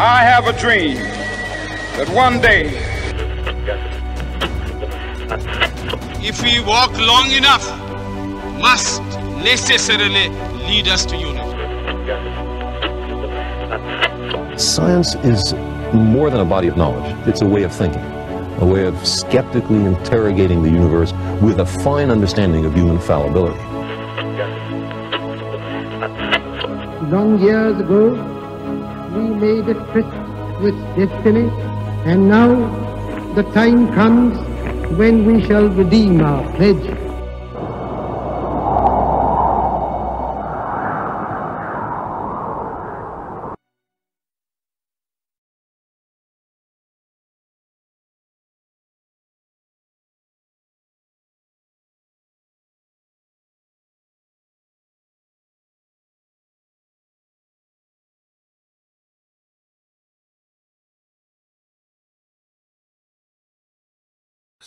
I have a dream that one day, if we walk long enough, must necessarily lead us to unity. Science is more than a body of knowledge. It's a way of thinking, a way of skeptically interrogating the universe with a fine understanding of human fallibility. Long years ago, we made a tryst with destiny, and now the time comes when we shall redeem our pledge.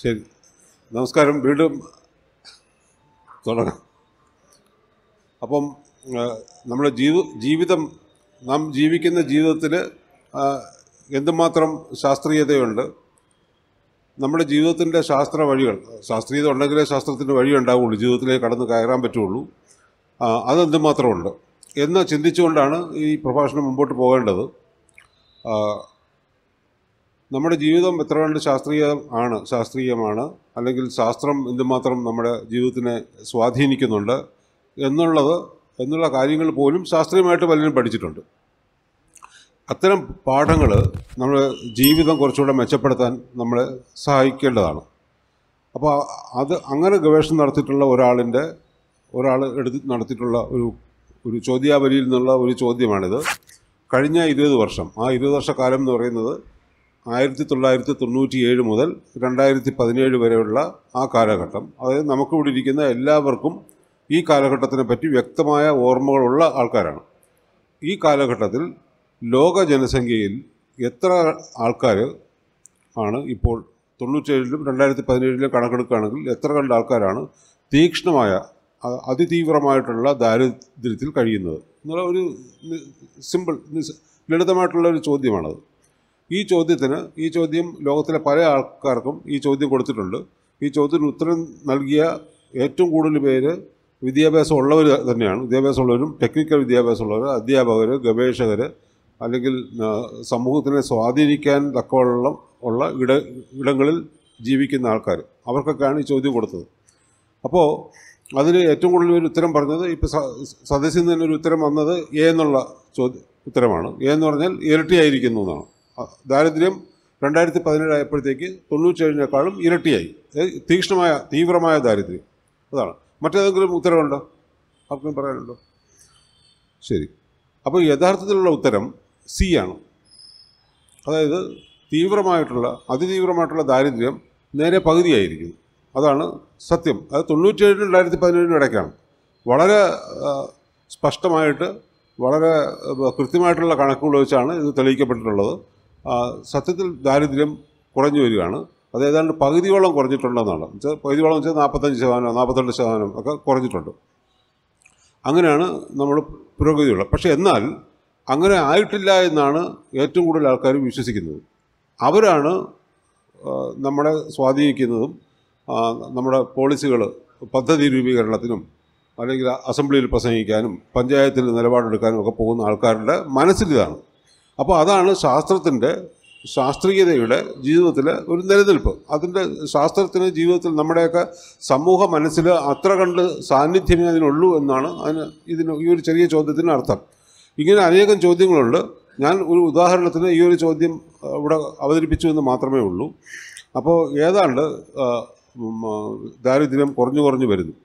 ശരി നമസ്കാരം വീണ്ടും തുടങ്ങാം അപ്പം നമ്മുടെ ജീവ ജീവിതം നാം ജീവിക്കുന്ന ജീവിതത്തിൽ എന്തുമാത്രം ശാസ്ത്രീയതയുണ്ട് നമ്മുടെ ജീവിതത്തിൻ്റെ ശാസ്ത്ര വഴികൾ ശാസ്ത്രീയത ഉണ്ടെങ്കിലേ ശാസ്ത്രത്തിൻ്റെ വഴി ഉണ്ടാവുകയുള്ളൂ ജീവിതത്തിലേക്ക് കടന്ന് കയറാൻ പറ്റുള്ളൂ അതെന്തുമാത്രമുണ്ട് എന്ന് ചിന്തിച്ചുകൊണ്ടാണ് ഈ പ്രഭാഷണം മുമ്പോട്ട് പോകേണ്ടത് നമ്മുടെ ജീവിതം എത്ര കണ്ട് ശാസ്ത്രീയ ആണ് ശാസ്ത്രീയമാണ് അല്ലെങ്കിൽ ശാസ്ത്രം എന്തുമാത്രം നമ്മുടെ ജീവിതത്തിനെ സ്വാധീനിക്കുന്നുണ്ട് എന്നുള്ളത് എന്നുള്ള കാര്യങ്ങൾ പോലും ശാസ്ത്രീയമായിട്ട് പലരും പഠിച്ചിട്ടുണ്ട് അത്തരം പാഠങ്ങൾ നമ്മുടെ ജീവിതം കുറച്ചുകൂടെ മെച്ചപ്പെടുത്താൻ നമ്മളെ സഹായിക്കേണ്ടതാണ് അപ്പോൾ അത് അങ്ങനെ ഗവേഷണം നടത്തിയിട്ടുള്ള ഒരാളിൻ്റെ ഒരാൾ എടുത്ത് നടത്തിയിട്ടുള്ള ഒരു ഒരു ചോദ്യാവലിയിൽ നിന്നുള്ള ഒരു ചോദ്യമാണിത് കഴിഞ്ഞ ഇരുപത് വർഷം ആ ഇരുപത് വർഷക്കാലം എന്ന് പറയുന്നത് ആയിരത്തി തൊള്ളായിരത്തി തൊണ്ണൂറ്റി ഏഴ് മുതൽ രണ്ടായിരത്തി പതിനേഴ് വരെയുള്ള ആ കാലഘട്ടം അതായത് നമുക്കിവിടെ ഇരിക്കുന്ന എല്ലാവർക്കും ഈ കാലഘട്ടത്തിനെ പറ്റി വ്യക്തമായ ഓർമ്മകളുള്ള ആൾക്കാരാണ് ഈ കാലഘട്ടത്തിൽ ലോക ജനസംഖ്യയിൽ എത്ര ആൾക്കാർ ആണ് ഇപ്പോൾ തൊണ്ണൂറ്റേഴിലും രണ്ടായിരത്തി പതിനേഴിലും കണക്കെടുക്കുകയാണെങ്കിൽ എത്ര കണ്ട ആൾക്കാരാണ് തീക്ഷ്ണമായ അതിതീവ്രമായിട്ടുള്ള ദാരിദ്ര്യത്തിൽ കഴിയുന്നത് എന്നുള്ള ഒരു സിമ്പിൾ ലളിതമായിട്ടുള്ള ഒരു ചോദ്യമാണത് ഈ ചോദ്യത്തിന് ഈ ചോദ്യം ലോകത്തിലെ പല ആൾക്കാർക്കും ഈ ചോദ്യം കൊടുത്തിട്ടുണ്ട് ഈ ചോദ്യത്തിന് ഉത്തരം നൽകിയ ഏറ്റവും കൂടുതൽ പേര് വിദ്യാഭ്യാസം ഉള്ളവർ തന്നെയാണ് വിദ്യാഭ്യാസമുള്ളവരും ടെക്നിക്കൽ വിദ്യാഭ്യാസമുള്ളവർ അധ്യാപകർ ഗവേഷകർ അല്ലെങ്കിൽ സമൂഹത്തിനെ സ്വാധീനിക്കാൻ തക്കവണ്ണം ഉള്ള ഇട ഇടങ്ങളിൽ ജീവിക്കുന്ന ആൾക്കാർ അവർക്കൊക്കെയാണ് ഈ ചോദ്യം കൊടുത്തത് അപ്പോൾ അതിന് ഏറ്റവും കൂടുതൽ ഒരു ഉത്തരം പറഞ്ഞത് ഇപ്പോൾ സദസ്സിൽ നിന്ന് തന്നെ ഒരു ഉത്തരം വന്നത് എ എന്നുള്ള ചോദ്യം ഉത്തരമാണ് എ എന്ന് പറഞ്ഞാൽ ഇരട്ടിയായിരിക്കുന്നു എന്നാണ് ദാരിദ്ര്യം രണ്ടായിരത്തി പതിനേഴ് ആയപ്പോഴത്തേക്ക് തൊണ്ണൂറ്റേഴിനേക്കാളും ഇരട്ടിയായി തീക്ഷ്ണമായ തീവ്രമായ ദാരിദ്ര്യം അതാണ് മറ്റേതെങ്കിലും ഉത്തരവുണ്ടോ ആർക്കും പറയാനുണ്ടോ ശരി അപ്പോൾ യഥാർത്ഥത്തിലുള്ള ഉത്തരം സി ആണ് അതായത് തീവ്രമായിട്ടുള്ള അതിതീവ്രമായിട്ടുള്ള ദാരിദ്ര്യം നേരെ പകുതിയായിരിക്കും അതാണ് സത്യം അത് തൊണ്ണൂറ്റേഴിന് രണ്ടായിരത്തി പതിനേഴിന് ഇടയ്ക്കാണ് വളരെ സ്പഷ്ടമായിട്ട് വളരെ കൃത്യമായിട്ടുള്ള കണക്കുകൾ വെച്ചാണ് ഇത് തെളിയിക്കപ്പെട്ടിട്ടുള്ളത് സത്യത്തിൽ ദാരിദ്ര്യം കുറഞ്ഞു വരികയാണ് അത് ഏതാണ്ട് പകുതിയോളം കുറഞ്ഞിട്ടുണ്ടെന്നാണ് വെച്ചാൽ പകുതിയോളം വെച്ചാൽ നാൽപ്പത്തഞ്ച് ശതമാനം നാൽപ്പത്തിരണ്ട് ശതമാനം ഒക്കെ കുറഞ്ഞിട്ടുണ്ട് അങ്ങനെയാണ് നമ്മൾ പുരോഗതിയുള്ളത് പക്ഷേ എന്നാൽ അങ്ങനെ ആയിട്ടില്ല എന്നാണ് ഏറ്റവും കൂടുതൽ ആൾക്കാർ വിശ്വസിക്കുന്നത് അവരാണ് നമ്മളെ സ്വാധീനിക്കുന്നതും നമ്മുടെ പോളിസികൾ പദ്ധതി രൂപീകരണത്തിനും അല്ലെങ്കിൽ അസംബ്ലിയിൽ പ്രസംഗിക്കാനും പഞ്ചായത്തിൽ നിലപാടെടുക്കാനും ഒക്കെ പോകുന്ന ആൾക്കാരുടെ മനസ്സിലിതാണ് അപ്പോൾ അതാണ് ശാസ്ത്രത്തിൻ്റെ ശാസ്ത്രീയതയുടെ ജീവിതത്തിൽ ഒരു നിലനിൽപ്പ് അതിൻ്റെ ശാസ്ത്രത്തിന് ജീവിതത്തിൽ നമ്മുടെയൊക്കെ സമൂഹ മനസ്സിൽ അത്ര കണ്ട് സാന്നിധ്യമേ അതിനുള്ളൂ എന്നാണ് അതിന് ഇതിന് ഈ ഒരു ചെറിയ ചോദ്യത്തിന് അർത്ഥം ഇങ്ങനെ അനേകം ചോദ്യങ്ങളുണ്ട് ഞാൻ ഒരു ഉദാഹരണത്തിന് ഈ ഒരു ചോദ്യം ഇവിടെ അവതരിപ്പിച്ചു എന്ന് മാത്രമേ ഉള്ളൂ അപ്പോൾ ഏതാണ്ട് ദാരിദ്ര്യം കുറഞ്ഞു കുറഞ്ഞു വരുന്നു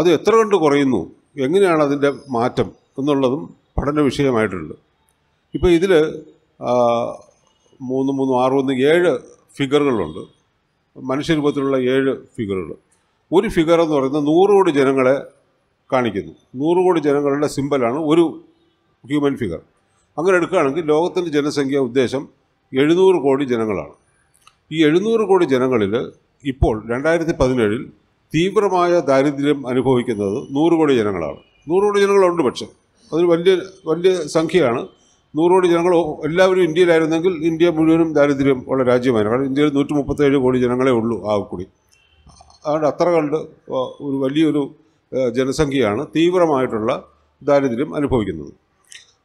അത് എത്ര കണ്ട് കുറയുന്നു എങ്ങനെയാണ് അതിൻ്റെ മാറ്റം എന്നുള്ളതും പഠന വിഷയമായിട്ടുണ്ട് ഇപ്പോൾ ഇതിൽ മൂന്ന് മൂന്ന് ആറ് ഒന്ന് ഏഴ് ഫിഗറുകളുണ്ട് മനുഷ്യരൂപത്തിലുള്ള ഏഴ് ഫിഗറുകൾ ഒരു ഫിഗർ എന്ന് പറയുന്നത് നൂറ് കോടി ജനങ്ങളെ കാണിക്കുന്നു നൂറ് കോടി ജനങ്ങളുടെ സിമ്പലാണ് ഒരു ഹ്യൂമൻ ഫിഗർ അങ്ങനെ എടുക്കുകയാണെങ്കിൽ ലോകത്തിൻ്റെ ജനസംഖ്യ ഉദ്ദേശം എഴുന്നൂറ് കോടി ജനങ്ങളാണ് ഈ എഴുന്നൂറ് കോടി ജനങ്ങളിൽ ഇപ്പോൾ രണ്ടായിരത്തി പതിനേഴിൽ തീവ്രമായ ദാരിദ്ര്യം അനുഭവിക്കുന്നത് നൂറ് കോടി ജനങ്ങളാണ് നൂറ് കോടി ജനങ്ങളുണ്ട് പക്ഷേ അതൊരു വലിയ വലിയ സംഖ്യയാണ് നൂറോടി ജനങ്ങൾ എല്ലാവരും ഇന്ത്യയിലായിരുന്നെങ്കിൽ ഇന്ത്യ മുഴുവനും ദാരിദ്ര്യം ഉള്ള രാജ്യമായിരുന്നു കാരണം ഇന്ത്യയിൽ നൂറ്റി മുപ്പത്തേഴ് കോടി ജനങ്ങളെ ഉള്ളൂ ആകെക്കൂടി അതുകൊണ്ട് അത്ര കണ്ട് ഒരു വലിയൊരു ജനസംഖ്യയാണ് തീവ്രമായിട്ടുള്ള ദാരിദ്ര്യം അനുഭവിക്കുന്നത്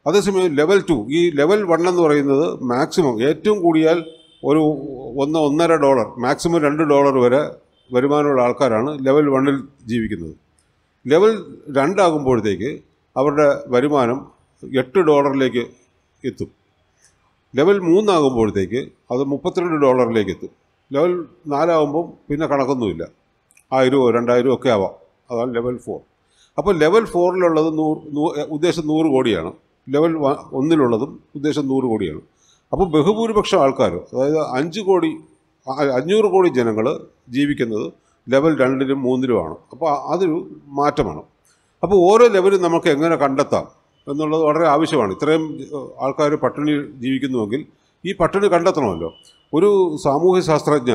അതേസമയം ലെവൽ ടു ഈ ലെവൽ വൺ എന്ന് പറയുന്നത് മാക്സിമം ഏറ്റവും കൂടിയാൽ ഒരു ഒന്ന് ഒന്നര ഡോളർ മാക്സിമം രണ്ട് ഡോളർ വരെ വരുമാനമുള്ള ആൾക്കാരാണ് ലെവൽ വണ്ണിൽ ജീവിക്കുന്നത് ലെവൽ രണ്ടാകുമ്പോഴത്തേക്ക് അവരുടെ വരുമാനം എട്ട് ഡോളറിലേക്ക് എത്തും ലെവൽ മൂന്നാകുമ്പോഴത്തേക്ക് അത് മുപ്പത്തിരണ്ട് ഡോളറിലേക്ക് എത്തും ലെവൽ നാലാകുമ്പം പിന്നെ കണക്കൊന്നുമില്ല ആയിരമോ രണ്ടായിരമോ ഒക്കെ ആവാം അതാണ് ലെവൽ ഫോർ അപ്പോൾ ലെവൽ ഫോറിലുള്ളത് നൂറ് ഉദ്ദേശം നൂറ് കോടിയാണ് ലെവൽ ഒന്നിലുള്ളതും ഉദ്ദേശം നൂറ് കോടിയാണ് അപ്പോൾ ബഹുഭൂരിപക്ഷം ആൾക്കാർ അതായത് അഞ്ച് കോടി അഞ്ഞൂറ് കോടി ജനങ്ങൾ ജീവിക്കുന്നത് ലെവൽ രണ്ടിലും മൂന്നിലുമാണ് അപ്പോൾ അതൊരു മാറ്റമാണ് അപ്പോൾ ഓരോ ലെവലും നമുക്ക് എങ്ങനെ കണ്ടെത്താം എന്നുള്ളത് വളരെ ആവശ്യമാണ് ഇത്രയും ആൾക്കാർ പട്ടിണി ജീവിക്കുന്നുവെങ്കിൽ ഈ പട്ടിണി കണ്ടെത്തണമല്ലോ ഒരു സാമൂഹ്യ ശാസ്ത്രജ്ഞ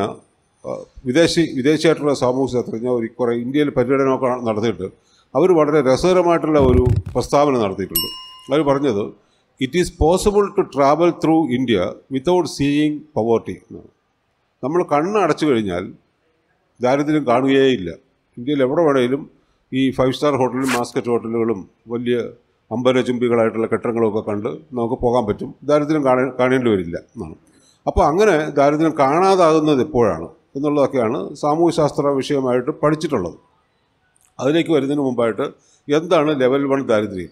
വിദേശി വിദേശിയായിട്ടുള്ള സാമൂഹ്യ ശാസ്ത്രജ്ഞ ഒരു കുറേ ഇന്ത്യയിൽ പര്യടനമൊക്കെ നടത്തിയിട്ട് അവർ വളരെ രസകരമായിട്ടുള്ള ഒരു പ്രസ്താവന നടത്തിയിട്ടുണ്ട് അവർ പറഞ്ഞത് it is possible to travel through India without seeing poverty എന്നാണ് നമ്മൾ കണ്ണ് അടച്ചു കഴിഞ്ഞാൽ ദാരിദ്ര്യം കാണുകയേയില്ല ഇന്ത്യയിൽ എവിടെ വേണമെങ്കിലും ഈ ഫൈവ് സ്റ്റാർ ഹോട്ടലും മാസ്കറ്റ് ഹോട്ടലുകളും വലിയ അമ്പരചുംബികളായിട്ടുള്ള കെട്ടിടങ്ങളൊക്കെ കണ്ട് നമുക്ക് പോകാൻ പറ്റും ദാരിദ്ര്യം കാണാൻ കാണേണ്ടി വരില്ല എന്നാണ് അപ്പോൾ അങ്ങനെ ദാരിദ്ര്യം കാണാതാകുന്നത് എപ്പോഴാണ് എന്നുള്ളതൊക്കെയാണ് സാമൂഹ്യശാസ്ത്ര വിഷയമായിട്ട് പഠിച്ചിട്ടുള്ളത് അതിലേക്ക് വരുന്നതിന് മുമ്പായിട്ട് എന്താണ് ലെവൽ വൺ ദാരിദ്ര്യം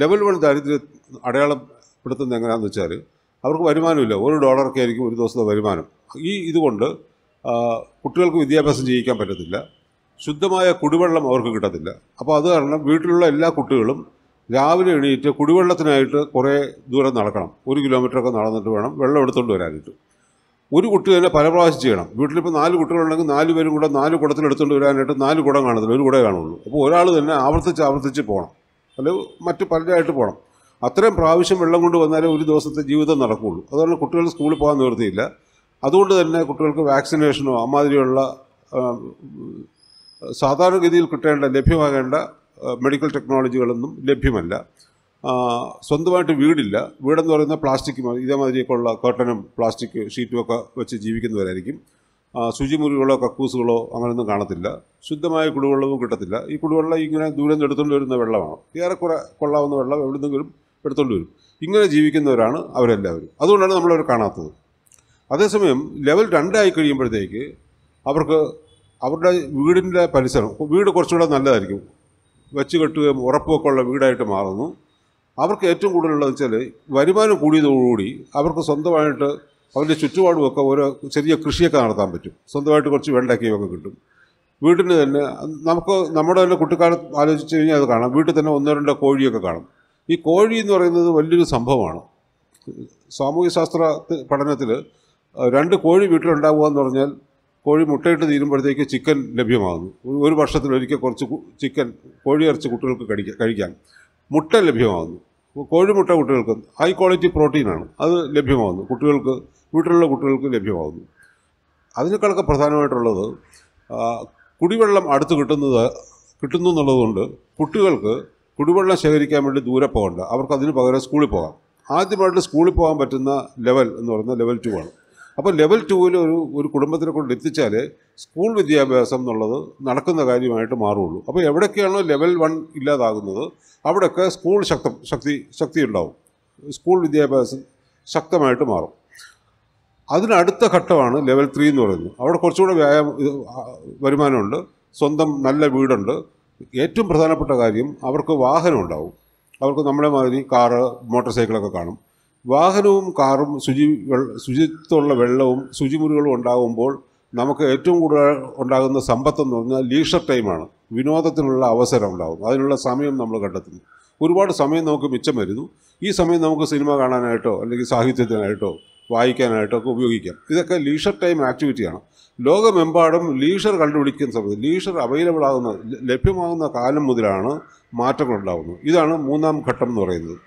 ലെവൽ വൺ ദാരിദ്ര്യം അടയാളപ്പെടുത്തുന്നത് എങ്ങനെയാണെന്ന് വെച്ചാൽ അവർക്ക് വരുമാനമില്ല ഒരു ഡോളറൊക്കെ ആയിരിക്കും ഒരു ദിവസത്തെ വരുമാനം ഈ ഇതുകൊണ്ട് കുട്ടികൾക്ക് വിദ്യാഭ്യാസം ചെയ്യിക്കാൻ പറ്റത്തില്ല ശുദ്ധമായ കുടിവെള്ളം അവർക്ക് കിട്ടത്തില്ല അപ്പോൾ അത് കാരണം വീട്ടിലുള്ള എല്ലാ കുട്ടികളും രാവിലെ എണീറ്റ് കുടിവെള്ളത്തിനായിട്ട് കുറേ ദൂരം നടക്കണം ഒരു കിലോമീറ്ററൊക്കെ നടന്നിട്ട് വേണം വെള്ളം എടുത്തുകൊണ്ട് വരാനായിട്ട് ഒരു കുട്ടി തന്നെ പല പ്രാവശ്യം ചെയ്യണം വീട്ടിലിപ്പോൾ നാല് കുട്ടികളുണ്ടെങ്കിൽ നാല് പേരും കൂടെ നാല് കുടത്തിൽ എടുത്തുകൊണ്ട് വരാനായിട്ട് നാല് കുടം കാണത്തില്ല ഒരു കുടേ കാണുള്ളൂ അപ്പോൾ ഒരാൾ തന്നെ ആവർത്തിച്ച് ആവർത്തിച്ച് പോകണം അല്ലെങ്കിൽ മറ്റു പലരായിട്ട് പോകണം അത്രയും പ്രാവശ്യം വെള്ളം കൊണ്ട് വന്നാലേ ഒരു ദിവസത്തെ ജീവിതം നടക്കുകയുള്ളൂ അതുകൊണ്ട് കുട്ടികൾ സ്കൂളിൽ പോകാൻ നിർത്തിയില്ല അതുകൊണ്ട് തന്നെ കുട്ടികൾക്ക് വാക്സിനേഷനോ അമാതിരിയുള്ള സാധാരണഗതിയിൽ കിട്ടേണ്ട ലഭ്യമാകേണ്ട മെഡിക്കൽ ടെക്നോളജികളൊന്നും ലഭ്യമല്ല സ്വന്തമായിട്ട് വീടില്ല വീടെന്ന് പറയുന്ന പ്ലാസ്റ്റിക് ഉള്ള കോട്ടനും പ്ലാസ്റ്റിക് ഷീറ്റും ഒക്കെ വെച്ച് ജീവിക്കുന്നവരായിരിക്കും ശുചിമുറികളോ കക്കൂസുകളോ അങ്ങനെയൊന്നും കാണത്തില്ല ശുദ്ധമായ കുടിവെള്ളവും കിട്ടത്തില്ല ഈ കുടിവെള്ളം ഇങ്ങനെ ദൂരം നിന്ന് എടുത്തുകൊണ്ട് വരുന്ന വെള്ളമാണ് ഏറെക്കുറെ കൊള്ളാവുന്ന വെള്ളം എവിടെ നിന്നെങ്കിലും എടുത്തുകൊണ്ട് വരും ഇങ്ങനെ ജീവിക്കുന്നവരാണ് അവരെല്ലാവരും അതുകൊണ്ടാണ് നമ്മളവർ കാണാത്തത് അതേസമയം ലെവൽ രണ്ടായി കഴിയുമ്പോഴത്തേക്ക് അവർക്ക് അവരുടെ വീടിൻ്റെ പരിസരം വീട് കുറച്ചുകൂടെ നല്ലതായിരിക്കും വെച്ച് കെട്ടുകയും ഉറപ്പുമൊക്കെ ഉള്ള വീടായിട്ട് മാറുന്നു അവർക്ക് ഏറ്റവും കൂടുതലുള്ളത് വെച്ചാൽ വരുമാനം കൂടിയതോടുകൂടി അവർക്ക് സ്വന്തമായിട്ട് അവരുടെ ചുറ്റുപാടുമൊക്കെ ഓരോ ചെറിയ കൃഷിയൊക്കെ നടത്താൻ പറ്റും സ്വന്തമായിട്ട് കുറച്ച് വെള്ളക്കയൊക്കെ കിട്ടും വീട്ടിന് തന്നെ നമുക്ക് നമ്മുടെ തന്നെ കുട്ടിക്കാലം ആലോചിച്ച് കഴിഞ്ഞാൽ അത് കാണാം വീട്ടിൽ തന്നെ ഒന്നോ രണ്ടോ കോഴിയൊക്കെ കാണും ഈ കോഴി എന്ന് പറയുന്നത് വലിയൊരു സംഭവമാണ് സാമൂഹ്യശാസ്ത്ര പഠനത്തിൽ രണ്ട് കോഴി വീട്ടിലുണ്ടാകുക എന്ന് പറഞ്ഞാൽ കോഴി മുട്ടയിട്ട് തീരുമ്പോഴത്തേക്ക് ചിക്കൻ ലഭ്യമാകുന്നു ഒരു വർഷത്തിൽ ഒരിക്കൽ കുറച്ച് ചിക്കൻ കോഴി ഇറച്ചി കുട്ടികൾക്ക് കഴിക്കാൻ കഴിക്കാൻ മുട്ട ലഭ്യമാകുന്നു കോഴിമുട്ട കുട്ടികൾക്ക് ഹൈ ക്വാളിറ്റി പ്രോട്ടീനാണ് അത് ലഭ്യമാകുന്നു കുട്ടികൾക്ക് വീട്ടിലുള്ള കുട്ടികൾക്ക് ലഭ്യമാകുന്നു അതിനേക്കാളൊക്കെ പ്രധാനമായിട്ടുള്ളത് കുടിവെള്ളം അടുത്ത് കിട്ടുന്നത് കിട്ടുന്നു എന്നുള്ളതുകൊണ്ട് കുട്ടികൾക്ക് കുടിവെള്ളം ശേഖരിക്കാൻ വേണ്ടി ദൂരെ പോകേണ്ട അവർക്ക് അതിന് പകരം സ്കൂളിൽ പോകാം ആദ്യമായിട്ട് സ്കൂളിൽ പോകാൻ പറ്റുന്ന ലെവൽ എന്ന് പറയുന്നത് ലെവൽ ടു ആണ് അപ്പോൾ ലെവൽ ടുവിൽ ഒരു ഒരു കുടുംബത്തിനെ കൊണ്ട് എത്തിച്ചാൽ സ്കൂൾ വിദ്യാഭ്യാസം എന്നുള്ളത് നടക്കുന്ന കാര്യമായിട്ട് മാറുള്ളൂ അപ്പോൾ എവിടെയൊക്കെയാണോ ലെവൽ വൺ ഇല്ലാതാകുന്നത് അവിടെയൊക്കെ സ്കൂൾ ശക്ത ശക്തി ശക്തി ഉണ്ടാവും സ്കൂൾ വിദ്യാഭ്യാസം ശക്തമായിട്ട് മാറും അതിനടുത്ത ഘട്ടമാണ് ലെവൽ ത്രീ എന്ന് പറയുന്നത് അവിടെ കുറച്ചുകൂടെ വ്യായാമം വരുമാനമുണ്ട് സ്വന്തം നല്ല വീടുണ്ട് ഏറ്റവും പ്രധാനപ്പെട്ട കാര്യം അവർക്ക് വാഹനം ഉണ്ടാവും അവർക്ക് നമ്മളെ മാതിരി കാറ് മോട്ടോർ സൈക്കിളൊക്കെ കാണും വാഹനവും കാറും ശുചി ശുചിത്വമുള്ള വെള്ളവും ശുചിമുറികളും ഉണ്ടാകുമ്പോൾ നമുക്ക് ഏറ്റവും കൂടുതൽ ഉണ്ടാകുന്ന സമ്പത്തെന്ന് പറഞ്ഞാൽ ലീഷർ ടൈമാണ് വിനോദത്തിനുള്ള അവസരം ഉണ്ടാകും അതിനുള്ള സമയം നമ്മൾ കണ്ടെത്തുന്നു ഒരുപാട് സമയം നമുക്ക് മിച്ചം വരുന്നു ഈ സമയം നമുക്ക് സിനിമ കാണാനായിട്ടോ അല്ലെങ്കിൽ സാഹിത്യത്തിനായിട്ടോ വായിക്കാനായിട്ടോ ഒക്കെ ഉപയോഗിക്കാം ഇതൊക്കെ ലീഷർ ടൈം ആക്ടിവിറ്റിയാണ് ലോകമെമ്പാടും ലീഷർ കണ്ടുപിടിക്കുന്ന സമയത്ത് ലീഷർ അവൈലബിൾ ആകുന്ന ലഭ്യമാകുന്ന കാലം മുതലാണ് മാറ്റങ്ങളുണ്ടാകുന്നത് ഇതാണ് മൂന്നാം ഘട്ടം എന്ന് പറയുന്നത്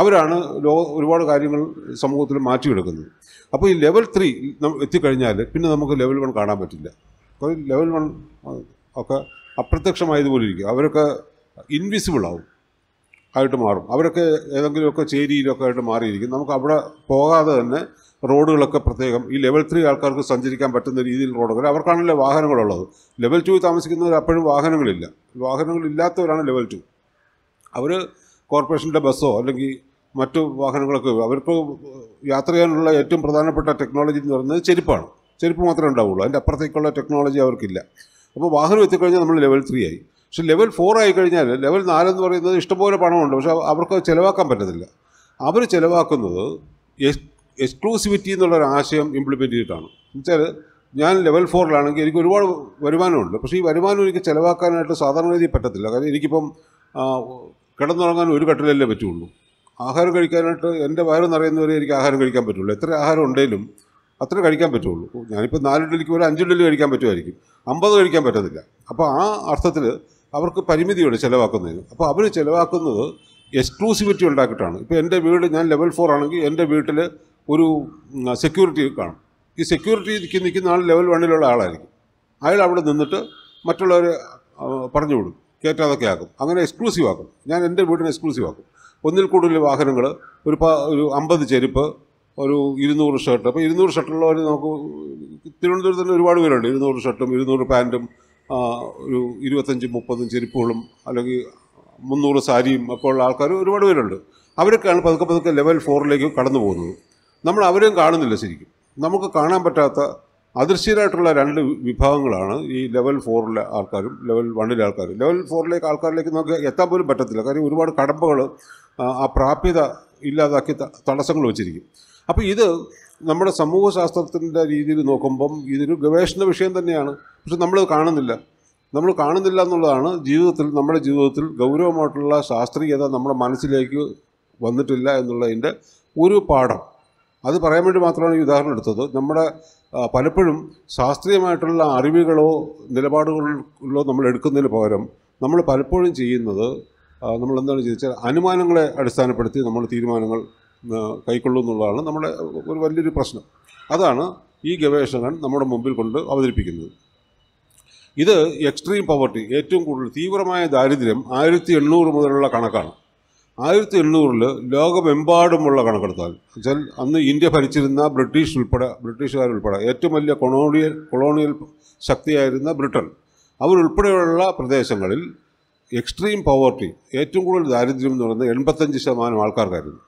അവരാണ് ലോ ഒരുപാട് കാര്യങ്ങൾ സമൂഹത്തിൽ മാറ്റിയെടുക്കുന്നത് അപ്പോൾ ഈ ലെവൽ ത്രീ എത്തിക്കഴിഞ്ഞാൽ പിന്നെ നമുക്ക് ലെവൽ വൺ കാണാൻ പറ്റില്ല അപ്പോൾ ലെവൽ വൺ ഒക്കെ അപ്രത്യക്ഷമായതുപോലെ ഇരിക്കും അവരൊക്കെ ഇൻവിസിബിൾ ആവും ആയിട്ട് മാറും അവരൊക്കെ ഏതെങ്കിലുമൊക്കെ ചേരിയിലൊക്കെ ആയിട്ട് മാറിയിരിക്കും നമുക്ക് അവിടെ പോകാതെ തന്നെ റോഡുകളൊക്കെ പ്രത്യേകം ഈ ലെവൽ ത്രീ ആൾക്കാർക്ക് സഞ്ചരിക്കാൻ പറ്റുന്ന രീതിയിൽ റോഡുകൾ അവർക്കാണല്ലോ വാഹനങ്ങളുള്ളത് ലെവൽ ടു താമസിക്കുന്നവർ അപ്പോഴും വാഹനങ്ങളില്ല വാഹനങ്ങളില്ലാത്തവരാണ് ലെവൽ ടു അവർ കോർപ്പറേഷൻ്റെ ബസ്സോ അല്ലെങ്കിൽ മറ്റു വാഹനങ്ങളൊക്കെ അവർക്ക് യാത്ര ചെയ്യാനുള്ള ഏറ്റവും പ്രധാനപ്പെട്ട ടെക്നോളജി എന്ന് പറയുന്നത് ചെരുപ്പാണ് ചെരുപ്പ് മാത്രമേ ഉണ്ടാവുള്ളൂ അതിൻ്റെ അപ്പുറത്തേക്കുള്ള ടെക്നോളജി അവർക്കില്ല അപ്പോൾ വാഹനം എത്തിക്കഴിഞ്ഞാൽ നമ്മൾ ലെവൽ ത്രീ ആയി പക്ഷെ ലെവൽ ഫോർ ആയി കഴിഞ്ഞാൽ ലെവൽ നാലെന്ന് പറയുന്നത് ഇഷ്ടംപോലെ പണമുണ്ട് പക്ഷെ അവർക്ക് ചിലവാക്കാൻ പറ്റത്തില്ല അവർ ചിലവാക്കുന്നത് എക്സ്ക്ലൂസിവിറ്റി എന്നുള്ളൊരു ആശയം ഇംപ്ലിമെൻ്റ് ചെയ്തിട്ടാണ് എന്നുവെച്ചാൽ ഞാൻ ലെവൽ ഫോറിലാണെങ്കിൽ എനിക്ക് ഒരുപാട് വരുമാനമുണ്ട് പക്ഷേ ഈ വരുമാനം എനിക്ക് ചിലവാക്കാനായിട്ട് രീതിയിൽ പറ്റത്തില്ല കാരണം എനിക്കിപ്പം കിടന്നുറങ്ങാൻ ഒരു കട്ടിലല്ലേ പറ്റുള്ളൂ ആഹാരം കഴിക്കാനായിട്ട് എൻ്റെ വയറ് നിറയുന്നവരെ എനിക്ക് ആഹാരം കഴിക്കാൻ പറ്റുള്ളൂ എത്ര ആഹാരം ഉണ്ടെങ്കിലും അത്ര കഴിക്കാൻ പറ്റുള്ളൂ ഞാനിപ്പോൾ നാല് ഇഡ്ഡലിക്ക് പോലെ അഞ്ച് ഇഡ്ഡലി കഴിക്കാൻ പറ്റുമായിരിക്കും അമ്പത് കഴിക്കാൻ പറ്റത്തില്ല അപ്പോൾ ആ അർത്ഥത്തിൽ അവർക്ക് പരിമിതിയുണ്ട് ചിലവാക്കുന്നതിന് അപ്പോൾ അവർ ചിലവാക്കുന്നത് എക്സ്ക്ലൂസിവിറ്റി ഉണ്ടാക്കിയിട്ടാണ് ഇപ്പോൾ എൻ്റെ വീട് ഞാൻ ലെവൽ ഫോർ ആണെങ്കിൽ എൻ്റെ വീട്ടിൽ ഒരു സെക്യൂരിറ്റി കാണും ഈ നിൽക്കി നിൽക്കുന്ന ആൾ ലെവൽ വണ്ണിലുള്ള ആളായിരിക്കും അയാൾ അവിടെ നിന്നിട്ട് മറ്റുള്ളവരെ പറഞ്ഞു വിടും കയറ്റാതൊക്കെ ആക്കും അങ്ങനെ എക്സ്ക്ലൂസീവ് ആക്കും ഞാൻ എൻ്റെ വീടിനെ എക്സ്ക്ലൂസീവ് ആക്കും ഒന്നിൽ കൂടുതൽ വാഹനങ്ങൾ ഒരു ഒരു അമ്പത് ചെരുപ്പ് ഒരു ഇരുന്നൂറ് ഷർട്ട് അപ്പോൾ ഇരുന്നൂറ് ഷർട്ടുള്ളവർ നമുക്ക് തിരുവനന്തപുരത്ത് തന്നെ ഒരുപാട് പേരുണ്ട് ഇരുന്നൂറ് ഷർട്ടും ഇരുന്നൂറ് പാൻറ്റും ഒരു ഇരുപത്തഞ്ചും മുപ്പതും ചെരുപ്പുകളും അല്ലെങ്കിൽ മുന്നൂറ് സാരിയും അപ്പോൾ ഉള്ള ആൾക്കാർ ഒരുപാട് പേരുണ്ട് അവരൊക്കെയാണ് പതുക്കെ പതുക്കെ ലെവൽ ഫോറിലേക്ക് കടന്നു പോകുന്നത് നമ്മൾ അവരെയും കാണുന്നില്ല ശരിക്കും നമുക്ക് കാണാൻ പറ്റാത്ത അദൃശ്യരായിട്ടുള്ള രണ്ട് വിഭാഗങ്ങളാണ് ഈ ലെവൽ ഫോറിലെ ആൾക്കാരും ലെവൽ വണ്ണിലെ ആൾക്കാരും ലെവൽ ഫോറിലേക്ക് ആൾക്കാരിലേക്ക് നമുക്ക് എത്താൻ പോലും പറ്റത്തില്ല കാര്യം ഒരുപാട് കടമ്പകൾ ആ പ്രാപ്യത ഇല്ലാതാക്കി തടസ്സങ്ങൾ വച്ചിരിക്കും അപ്പോൾ ഇത് നമ്മുടെ സമൂഹശാസ്ത്രത്തിൻ്റെ രീതിയിൽ നോക്കുമ്പം ഇതൊരു ഗവേഷണ വിഷയം തന്നെയാണ് പക്ഷെ നമ്മൾ കാണുന്നില്ല നമ്മൾ കാണുന്നില്ല എന്നുള്ളതാണ് ജീവിതത്തിൽ നമ്മുടെ ജീവിതത്തിൽ ഗൗരവമായിട്ടുള്ള ശാസ്ത്രീയത നമ്മുടെ മനസ്സിലേക്ക് വന്നിട്ടില്ല എന്നുള്ളതിൻ്റെ ഒരു പാഠം അത് പറയാൻ വേണ്ടി മാത്രമാണ് ഈ ഉദാഹരണം എടുത്തത് നമ്മുടെ പലപ്പോഴും ശാസ്ത്രീയമായിട്ടുള്ള അറിവുകളോ നിലപാടുകളിലോ നമ്മൾ എടുക്കുന്നതിന് പകരം നമ്മൾ പലപ്പോഴും ചെയ്യുന്നത് നമ്മൾ എന്താണ് ചോദിച്ചാൽ അനുമാനങ്ങളെ അടിസ്ഥാനപ്പെടുത്തി നമ്മൾ തീരുമാനങ്ങൾ കൈക്കൊള്ളുന്നുള്ളതാണ് നമ്മുടെ ഒരു വലിയൊരു പ്രശ്നം അതാണ് ഈ ഗവേഷകൻ നമ്മുടെ മുമ്പിൽ കൊണ്ട് അവതരിപ്പിക്കുന്നത് ഇത് എക്സ്ട്രീം പവർട്ടി ഏറ്റവും കൂടുതൽ തീവ്രമായ ദാരിദ്ര്യം ആയിരത്തി എണ്ണൂറ് മുതലുള്ള കണക്കാണ് ആയിരത്തി എണ്ണൂറിൽ ലോകമെമ്പാടുമുള്ള കണക്കെടുത്താൽ വെച്ചാൽ അന്ന് ഇന്ത്യ ഭരിച്ചിരുന്ന ബ്രിട്ടീഷ് ഉൾപ്പെടെ ബ്രിട്ടീഷുകാരുൾപ്പെടെ ഏറ്റവും വലിയ കൊളോണിയൽ കൊളോണിയൽ ശക്തിയായിരുന്ന ബ്രിട്ടൻ അവരുൾപ്പെടെയുള്ള പ്രദേശങ്ങളിൽ എക്സ്ട്രീം പോവർട്ടി ഏറ്റവും കൂടുതൽ ദാരിദ്ര്യം എന്ന് പറയുന്നത് എൺപത്തഞ്ച് ശതമാനം ആൾക്കാർക്കായിരുന്നു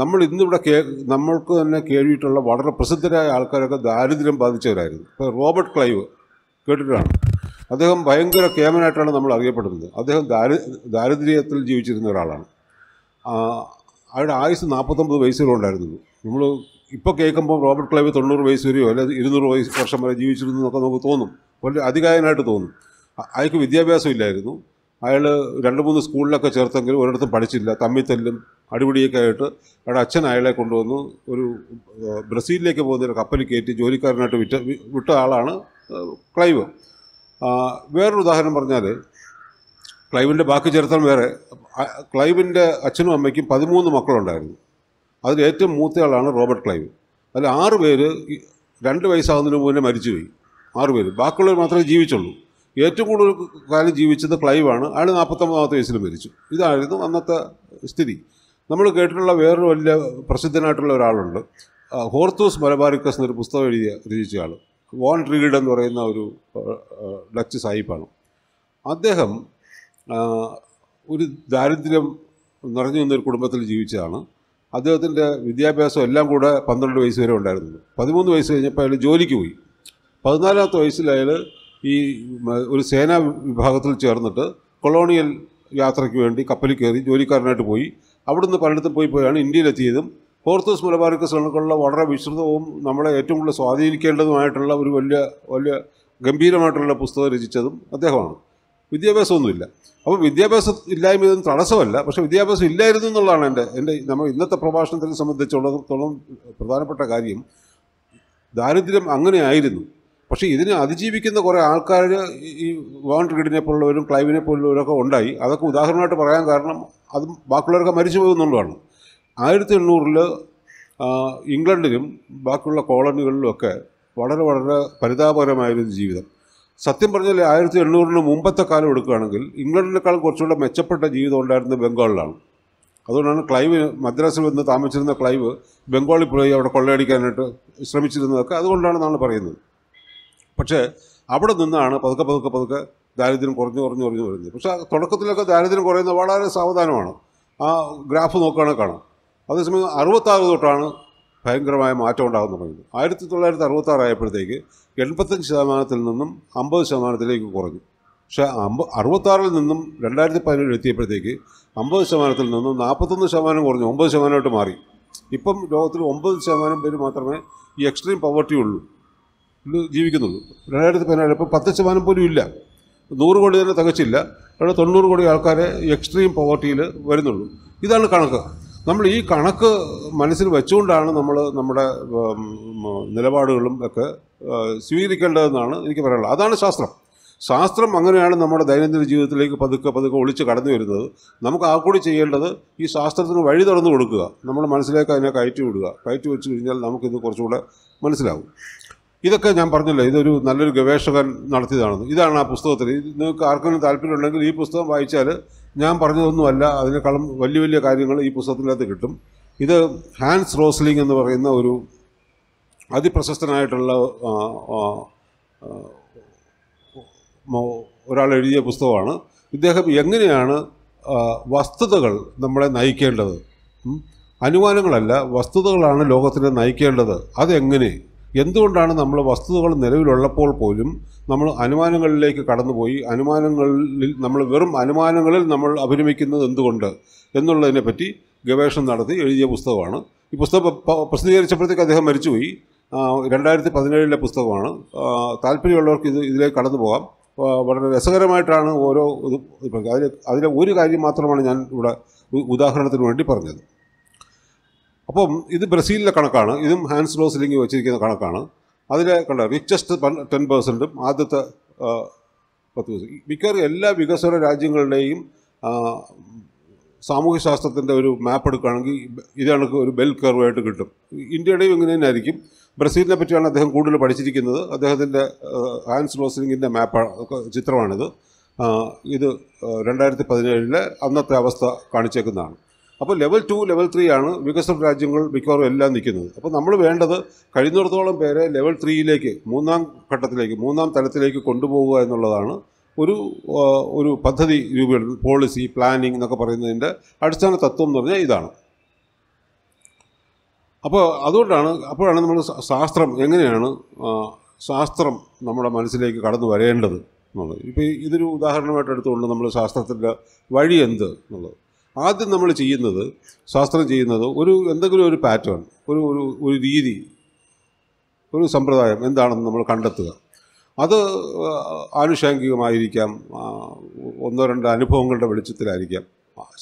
നമ്മൾ ഇന്നിവിടെ കേ നമ്മൾക്ക് തന്നെ കേൾവിയിട്ടുള്ള വളരെ പ്രസിദ്ധരായ ആൾക്കാരൊക്കെ ദാരിദ്ര്യം ബാധിച്ചവരായിരുന്നു ഇപ്പോൾ റോബർട്ട് ക്ലൈവ് കേട്ടിട്ടാണ് അദ്ദേഹം ഭയങ്കര കേമനായിട്ടാണ് നമ്മൾ അറിയപ്പെടുന്നത് അദ്ദേഹം ദാരി ദാരിദ്ര്യത്തിൽ ജീവിച്ചിരുന്ന ഒരാളാണ് അയാളുടെ ആയുസ് നാൽപ്പത്തൊമ്പത് ഉണ്ടായിരുന്നുള്ളൂ നമ്മൾ ഇപ്പോൾ കേൾക്കുമ്പോൾ റോബർട്ട് ക്ലൈവ് തൊണ്ണൂറ് വയസ്സ് വരെയോ അല്ലെങ്കിൽ ഇരുന്നൂറ് വയസ്സ് വർഷം വരെ ജീവിച്ചിരുന്നു എന്നൊക്കെ നമുക്ക് തോന്നും വളരെ അധികായനായിട്ട് തോന്നും അയാൾക്ക് വിദ്യാഭ്യാസം ഇല്ലായിരുന്നു അയാൾ രണ്ട് മൂന്ന് സ്കൂളിലൊക്കെ ചേർത്തെങ്കിലും ഒരിടത്തും പഠിച്ചില്ല തമ്മിത്തല്ലും അടിപിടിയൊക്കെ ആയിട്ട് അയാളുടെ അച്ഛൻ അയാളെ കൊണ്ടുവന്നു ഒരു ബ്രസീലിലേക്ക് പോകുന്ന കപ്പലിൽ കയറ്റി ജോലിക്കാരനായിട്ട് വിറ്റ വിട്ട ആളാണ് ക്ലൈവ് വേറൊരു ഉദാഹരണം പറഞ്ഞാൽ ക്ലൈവിൻ്റെ ബാക്കി ചരിത്രം വേറെ ക്ലൈവിൻ്റെ അച്ഛനും അമ്മയ്ക്കും പതിമൂന്ന് മക്കളുണ്ടായിരുന്നു അതിൽ ഏറ്റവും മൂത്തയാളാണ് റോബർട്ട് ക്ലൈവ് അതിൽ ആറ് പേര് രണ്ട് വയസ്സാകുന്നതിന് മുന്നേ മരിച്ചുപോയി ആറ് പേര് ബാക്കിയുള്ളവർ മാത്രമേ ജീവിച്ചുള്ളൂ ഏറ്റവും കൂടുതൽ കാലം ജീവിച്ചത് ക്ലൈവാണ് അയാൾ നാൽപ്പത്തൊമ്പതാമത്തെ വയസ്സിൽ മരിച്ചു ഇതായിരുന്നു അന്നത്തെ സ്ഥിതി നമ്മൾ കേട്ടിട്ടുള്ള വേറൊരു വലിയ പ്രസിദ്ധനായിട്ടുള്ള ഒരാളുണ്ട് ഹോർത്തൂസ് മലബാറിക്കസ് എന്നൊരു പുസ്തകം എഴുതിയ രചിച്ച ആൾ വോൺ റീഡ് എന്ന് പറയുന്ന ഒരു ഡച്ച് സാഹിബാണ് അദ്ദേഹം ഒരു ദാരിദ്ര്യം നിറഞ്ഞു നിന്നൊരു കുടുംബത്തിൽ ജീവിച്ചതാണ് അദ്ദേഹത്തിൻ്റെ വിദ്യാഭ്യാസം എല്ലാം കൂടെ പന്ത്രണ്ട് വയസ്സ് വരെ ഉണ്ടായിരുന്നു പതിമൂന്ന് വയസ്സ് കഴിഞ്ഞപ്പോൾ അയാൾ ജോലിക്ക് പോയി പതിനാലാമത്തെ വയസ്സിൽ അയാൾ ഈ ഒരു സേനാ വിഭാഗത്തിൽ ചേർന്നിട്ട് കൊളോണിയൽ യാത്രയ്ക്ക് വേണ്ടി കപ്പലിൽ കയറി ജോലിക്കാരനായിട്ട് പോയി അവിടുന്ന് പലയിടത്തും പോയി പോയാണ് ഇന്ത്യയിലെത്തിയതും പോർത്തുഗീസ് മലബാറിക്ക് ശ്രമങ്ങളുള്ള വളരെ വിശ്രുതവും നമ്മളെ ഏറ്റവും കൂടുതൽ സ്വാധീനിക്കേണ്ടതുമായിട്ടുള്ള ഒരു വലിയ വലിയ ഗംഭീരമായിട്ടുള്ള പുസ്തകം രചിച്ചതും അദ്ദേഹമാണ് വിദ്യാഭ്യാസമൊന്നുമില്ല അപ്പോൾ വിദ്യാഭ്യാസം ഇല്ലായ്മ ഇതൊന്നും തടസ്സമല്ല പക്ഷേ വിദ്യാഭ്യാസം ഇല്ലായിരുന്നു എന്നുള്ളതാണ് എൻ്റെ എൻ്റെ നമ്മൾ ഇന്നത്തെ പ്രഭാഷണത്തിനെ സംബന്ധിച്ചുള്ളതോളം പ്രധാനപ്പെട്ട കാര്യം ദാരിദ്ര്യം അങ്ങനെയായിരുന്നു പക്ഷേ ഇതിനെ അതിജീവിക്കുന്ന കുറേ ആൾക്കാർ ഈ വാൺ റീഡിനെ പോലുള്ളവരും ക്ലൈവിനെ പോലുള്ളവരൊക്കെ ഉണ്ടായി അതൊക്കെ ഉദാഹരണമായിട്ട് പറയാൻ കാരണം അതും ബാക്കിയുള്ളവരൊക്കെ മരിച്ചു പോകുന്നുള്ളതാണ് ആയിരത്തി എണ്ണൂറിൽ ഇംഗ്ലണ്ടിലും ബാക്കിയുള്ള കോളനികളിലുമൊക്കെ വളരെ വളരെ പരിതാപകരമായൊരു ജീവിതം സത്യം പറഞ്ഞാൽ ആയിരത്തി എണ്ണൂറിന് മുമ്പത്തെ കാലം എടുക്കുകയാണെങ്കിൽ ഇംഗ്ലണ്ടിനേക്കാൾ കുറച്ചുകൂടെ മെച്ചപ്പെട്ട ജീവിതം ഉണ്ടായിരുന്നത് ബംഗാളിലാണ് അതുകൊണ്ടാണ് ക്ലൈവ് മദ്രാസിൽ വന്ന് താമസിച്ചിരുന്ന ക്ലൈവ് ബംഗാളിൽ പോയി അവിടെ കൊള്ളയടിക്കാനായിട്ട് ശ്രമിച്ചിരുന്നതൊക്കെ അതുകൊണ്ടാണെന്നാണ് പറയുന്നത് പക്ഷേ അവിടെ നിന്നാണ് പതുക്കെ പതുക്കെ പതുക്കെ ദാരിദ്ര്യം കുറഞ്ഞു കുറഞ്ഞു കുറഞ്ഞു വരുന്നത് പക്ഷേ തുടക്കത്തിലൊക്കെ ദാരിദ്ര്യം കുറയുന്നത് വളരെ സാവധാനമാണ് ആ ഗ്രാഫ് നോക്കുകയാണെങ്കിൽ കാണാം അതേസമയം അറുപത്താറ് തൊട്ടാണ് ഭയങ്കരമായ മാറ്റം ഉണ്ടാകുന്നു പറയുന്നത് ആയിരത്തി തൊള്ളായിരത്തി അറുപത്താറ് ആയപ്പോഴത്തേക്ക് എൺപത്തഞ്ച് ശതമാനത്തിൽ നിന്നും അമ്പത് ശതമാനത്തിലേക്ക് കുറഞ്ഞു പക്ഷേ അമ്പ അറുപത്താറിൽ നിന്നും രണ്ടായിരത്തി പതിനേഴ് എത്തിയപ്പോഴത്തേക്ക് അമ്പത് ശതമാനത്തിൽ നിന്നും നാൽപ്പത്തൊന്ന് ശതമാനം കുറഞ്ഞു ഒമ്പത് ശതമാനമായിട്ട് മാറി ഇപ്പം ലോകത്തിൽ ഒമ്പത് ശതമാനം പേര് മാത്രമേ ഈ എക്സ്ട്രീം പവർട്ടി ഉള്ളൂ ജീവിക്കുന്നത് രണ്ടായിരത്തി പതിനാല് ഇപ്പോൾ പത്ത് ശതമാനം പോലും ഇല്ല നൂറ് കോടി തന്നെ തികച്ചില്ല അവിടെ തൊണ്ണൂറ് കോടി ആൾക്കാരെ എക്സ്ട്രീം പോവർട്ടിയിൽ വരുന്നുള്ളൂ ഇതാണ് കണക്ക് നമ്മൾ ഈ കണക്ക് മനസ്സിൽ വെച്ചുകൊണ്ടാണ് നമ്മൾ നമ്മുടെ നിലപാടുകളും ഒക്കെ സ്വീകരിക്കേണ്ടതെന്നാണ് എനിക്ക് പറയാനുള്ളത് അതാണ് ശാസ്ത്രം ശാസ്ത്രം അങ്ങനെയാണ് നമ്മുടെ ദൈനംദിന ജീവിതത്തിലേക്ക് പതുക്കെ പതുക്കെ ഒളിച്ച് കടന്നു വരുന്നത് നമുക്ക് ആ കൂടി ചെയ്യേണ്ടത് ഈ ശാസ്ത്രത്തിന് വഴി തുറന്നു കൊടുക്കുക നമ്മുടെ മനസ്സിലേക്ക് അതിനെ കയറ്റി വിടുക കയറ്റി വെച്ച് കഴിഞ്ഞാൽ നമുക്കിത് കുറച്ചുകൂടെ മനസ്സിലാവും ഇതൊക്കെ ഞാൻ പറഞ്ഞല്ലോ ഇതൊരു നല്ലൊരു ഗവേഷകൻ നടത്തിയതാണെന്ന് ഇതാണ് ആ പുസ്തകത്തിൽ നിങ്ങൾക്ക് ആർക്കെങ്കിലും താല്പര്യമുണ്ടെങ്കിൽ ഈ പുസ്തകം വായിച്ചാൽ ഞാൻ പറഞ്ഞതൊന്നുമല്ല അതിനേക്കാളും വലിയ വലിയ കാര്യങ്ങൾ ഈ പുസ്തകത്തിനകത്ത് കിട്ടും ഇത് ഹാൻസ് റോസ്ലിംഗ് എന്ന് പറയുന്ന ഒരു അതിപ്രശസ്തനായിട്ടുള്ള ഒരാൾ എഴുതിയ പുസ്തകമാണ് ഇദ്ദേഹം എങ്ങനെയാണ് വസ്തുതകൾ നമ്മളെ നയിക്കേണ്ടത് അനുമാനങ്ങളല്ല വസ്തുതകളാണ് ലോകത്തിനെ നയിക്കേണ്ടത് അതെങ്ങനെ എന്തുകൊണ്ടാണ് നമ്മൾ വസ്തുതകൾ നിലവിലുള്ളപ്പോൾ പോലും നമ്മൾ അനുമാനങ്ങളിലേക്ക് കടന്നുപോയി അനുമാനങ്ങളിൽ നമ്മൾ വെറും അനുമാനങ്ങളിൽ നമ്മൾ അഭിരമിക്കുന്നത് എന്തുകൊണ്ട് എന്നുള്ളതിനെപ്പറ്റി ഗവേഷണം നടത്തി എഴുതിയ പുസ്തകമാണ് ഈ പുസ്തകം പ്രസിദ്ധീകരിച്ചപ്പോഴത്തേക്ക് അദ്ദേഹം മരിച്ചുപോയി രണ്ടായിരത്തി പതിനേഴിലെ പുസ്തകമാണ് താല്പര്യമുള്ളവർക്ക് ഇത് ഇതിലേക്ക് കടന്നു പോകാം വളരെ രസകരമായിട്ടാണ് ഓരോ ഇത് അതിൽ അതിലെ ഒരു കാര്യം മാത്രമാണ് ഞാൻ ഇവിടെ ഉദാഹരണത്തിന് വേണ്ടി പറഞ്ഞത് അപ്പം ഇത് ബ്രസീലിലെ കണക്കാണ് ഇതും ഹാൻസ് ലോസ് ലിങ്ക് വെച്ചിരിക്കുന്ന കണക്കാണ് അതിലെ കണ്ട റിച്ചസ്റ്റ് ടെൻ പെർസെൻറ്റും ആദ്യത്തെ പത്ത് പെർസെൻറ്റ് മിക്കവാറും എല്ലാ വികസന രാജ്യങ്ങളുടെയും സാമൂഹ്യശാസ്ത്രത്തിൻ്റെ ഒരു മാപ്പ് എടുക്കുകയാണെങ്കിൽ ഇതാണ് ഒരു ബെൽ കർവായിട്ട് കിട്ടും ഇന്ത്യയുടെയും ഇങ്ങനെ തന്നെ ആയിരിക്കും ബ്രസീലിനെ പറ്റിയാണ് അദ്ദേഹം കൂടുതൽ പഠിച്ചിരിക്കുന്നത് അദ്ദേഹത്തിൻ്റെ ഹാൻസ് ലോസിലിങ്ങിൻ്റെ മാപ്പ് ചിത്രമാണിത് ഇത് രണ്ടായിരത്തി പതിനേഴിലെ അന്നത്തെ അവസ്ഥ കാണിച്ചേക്കുന്നതാണ് അപ്പോൾ ലെവൽ ടു ലെവൽ ത്രീ ആണ് വികസന രാജ്യങ്ങൾ മിക്കവാറും എല്ലാം നിൽക്കുന്നത് അപ്പോൾ നമ്മൾ വേണ്ടത് കഴിയുന്നിടത്തോളം പേരെ ലെവൽ ത്രീയിലേക്ക് മൂന്നാം ഘട്ടത്തിലേക്ക് മൂന്നാം തലത്തിലേക്ക് കൊണ്ടുപോകുക എന്നുള്ളതാണ് ഒരു ഒരു പദ്ധതി രൂപീകരണം പോളിസി പ്ലാനിങ് എന്നൊക്കെ പറയുന്നതിൻ്റെ അടിസ്ഥാന തത്വം എന്ന് പറഞ്ഞാൽ ഇതാണ് അപ്പോൾ അതുകൊണ്ടാണ് അപ്പോഴാണ് നമ്മൾ ശാസ്ത്രം എങ്ങനെയാണ് ശാസ്ത്രം നമ്മുടെ മനസ്സിലേക്ക് കടന്നു വരേണ്ടത് എന്നുള്ളത് ഇപ്പോൾ ഇതൊരു ഉദാഹരണമായിട്ട് എടുത്തുകൊണ്ട് നമ്മൾ ശാസ്ത്രത്തിൻ്റെ വഴി എന്ത് എന്നുള്ളത് ആദ്യം നമ്മൾ ചെയ്യുന്നത് ശാസ്ത്രം ചെയ്യുന്നത് ഒരു എന്തെങ്കിലും ഒരു പാറ്റേൺ ഒരു ഒരു ഒരു രീതി ഒരു സമ്പ്രദായം എന്താണെന്ന് നമ്മൾ കണ്ടെത്തുക അത് ആനുഷാംഗികമായിരിക്കാം ഒന്നോ രണ്ടോ അനുഭവങ്ങളുടെ വെളിച്ചത്തിലായിരിക്കാം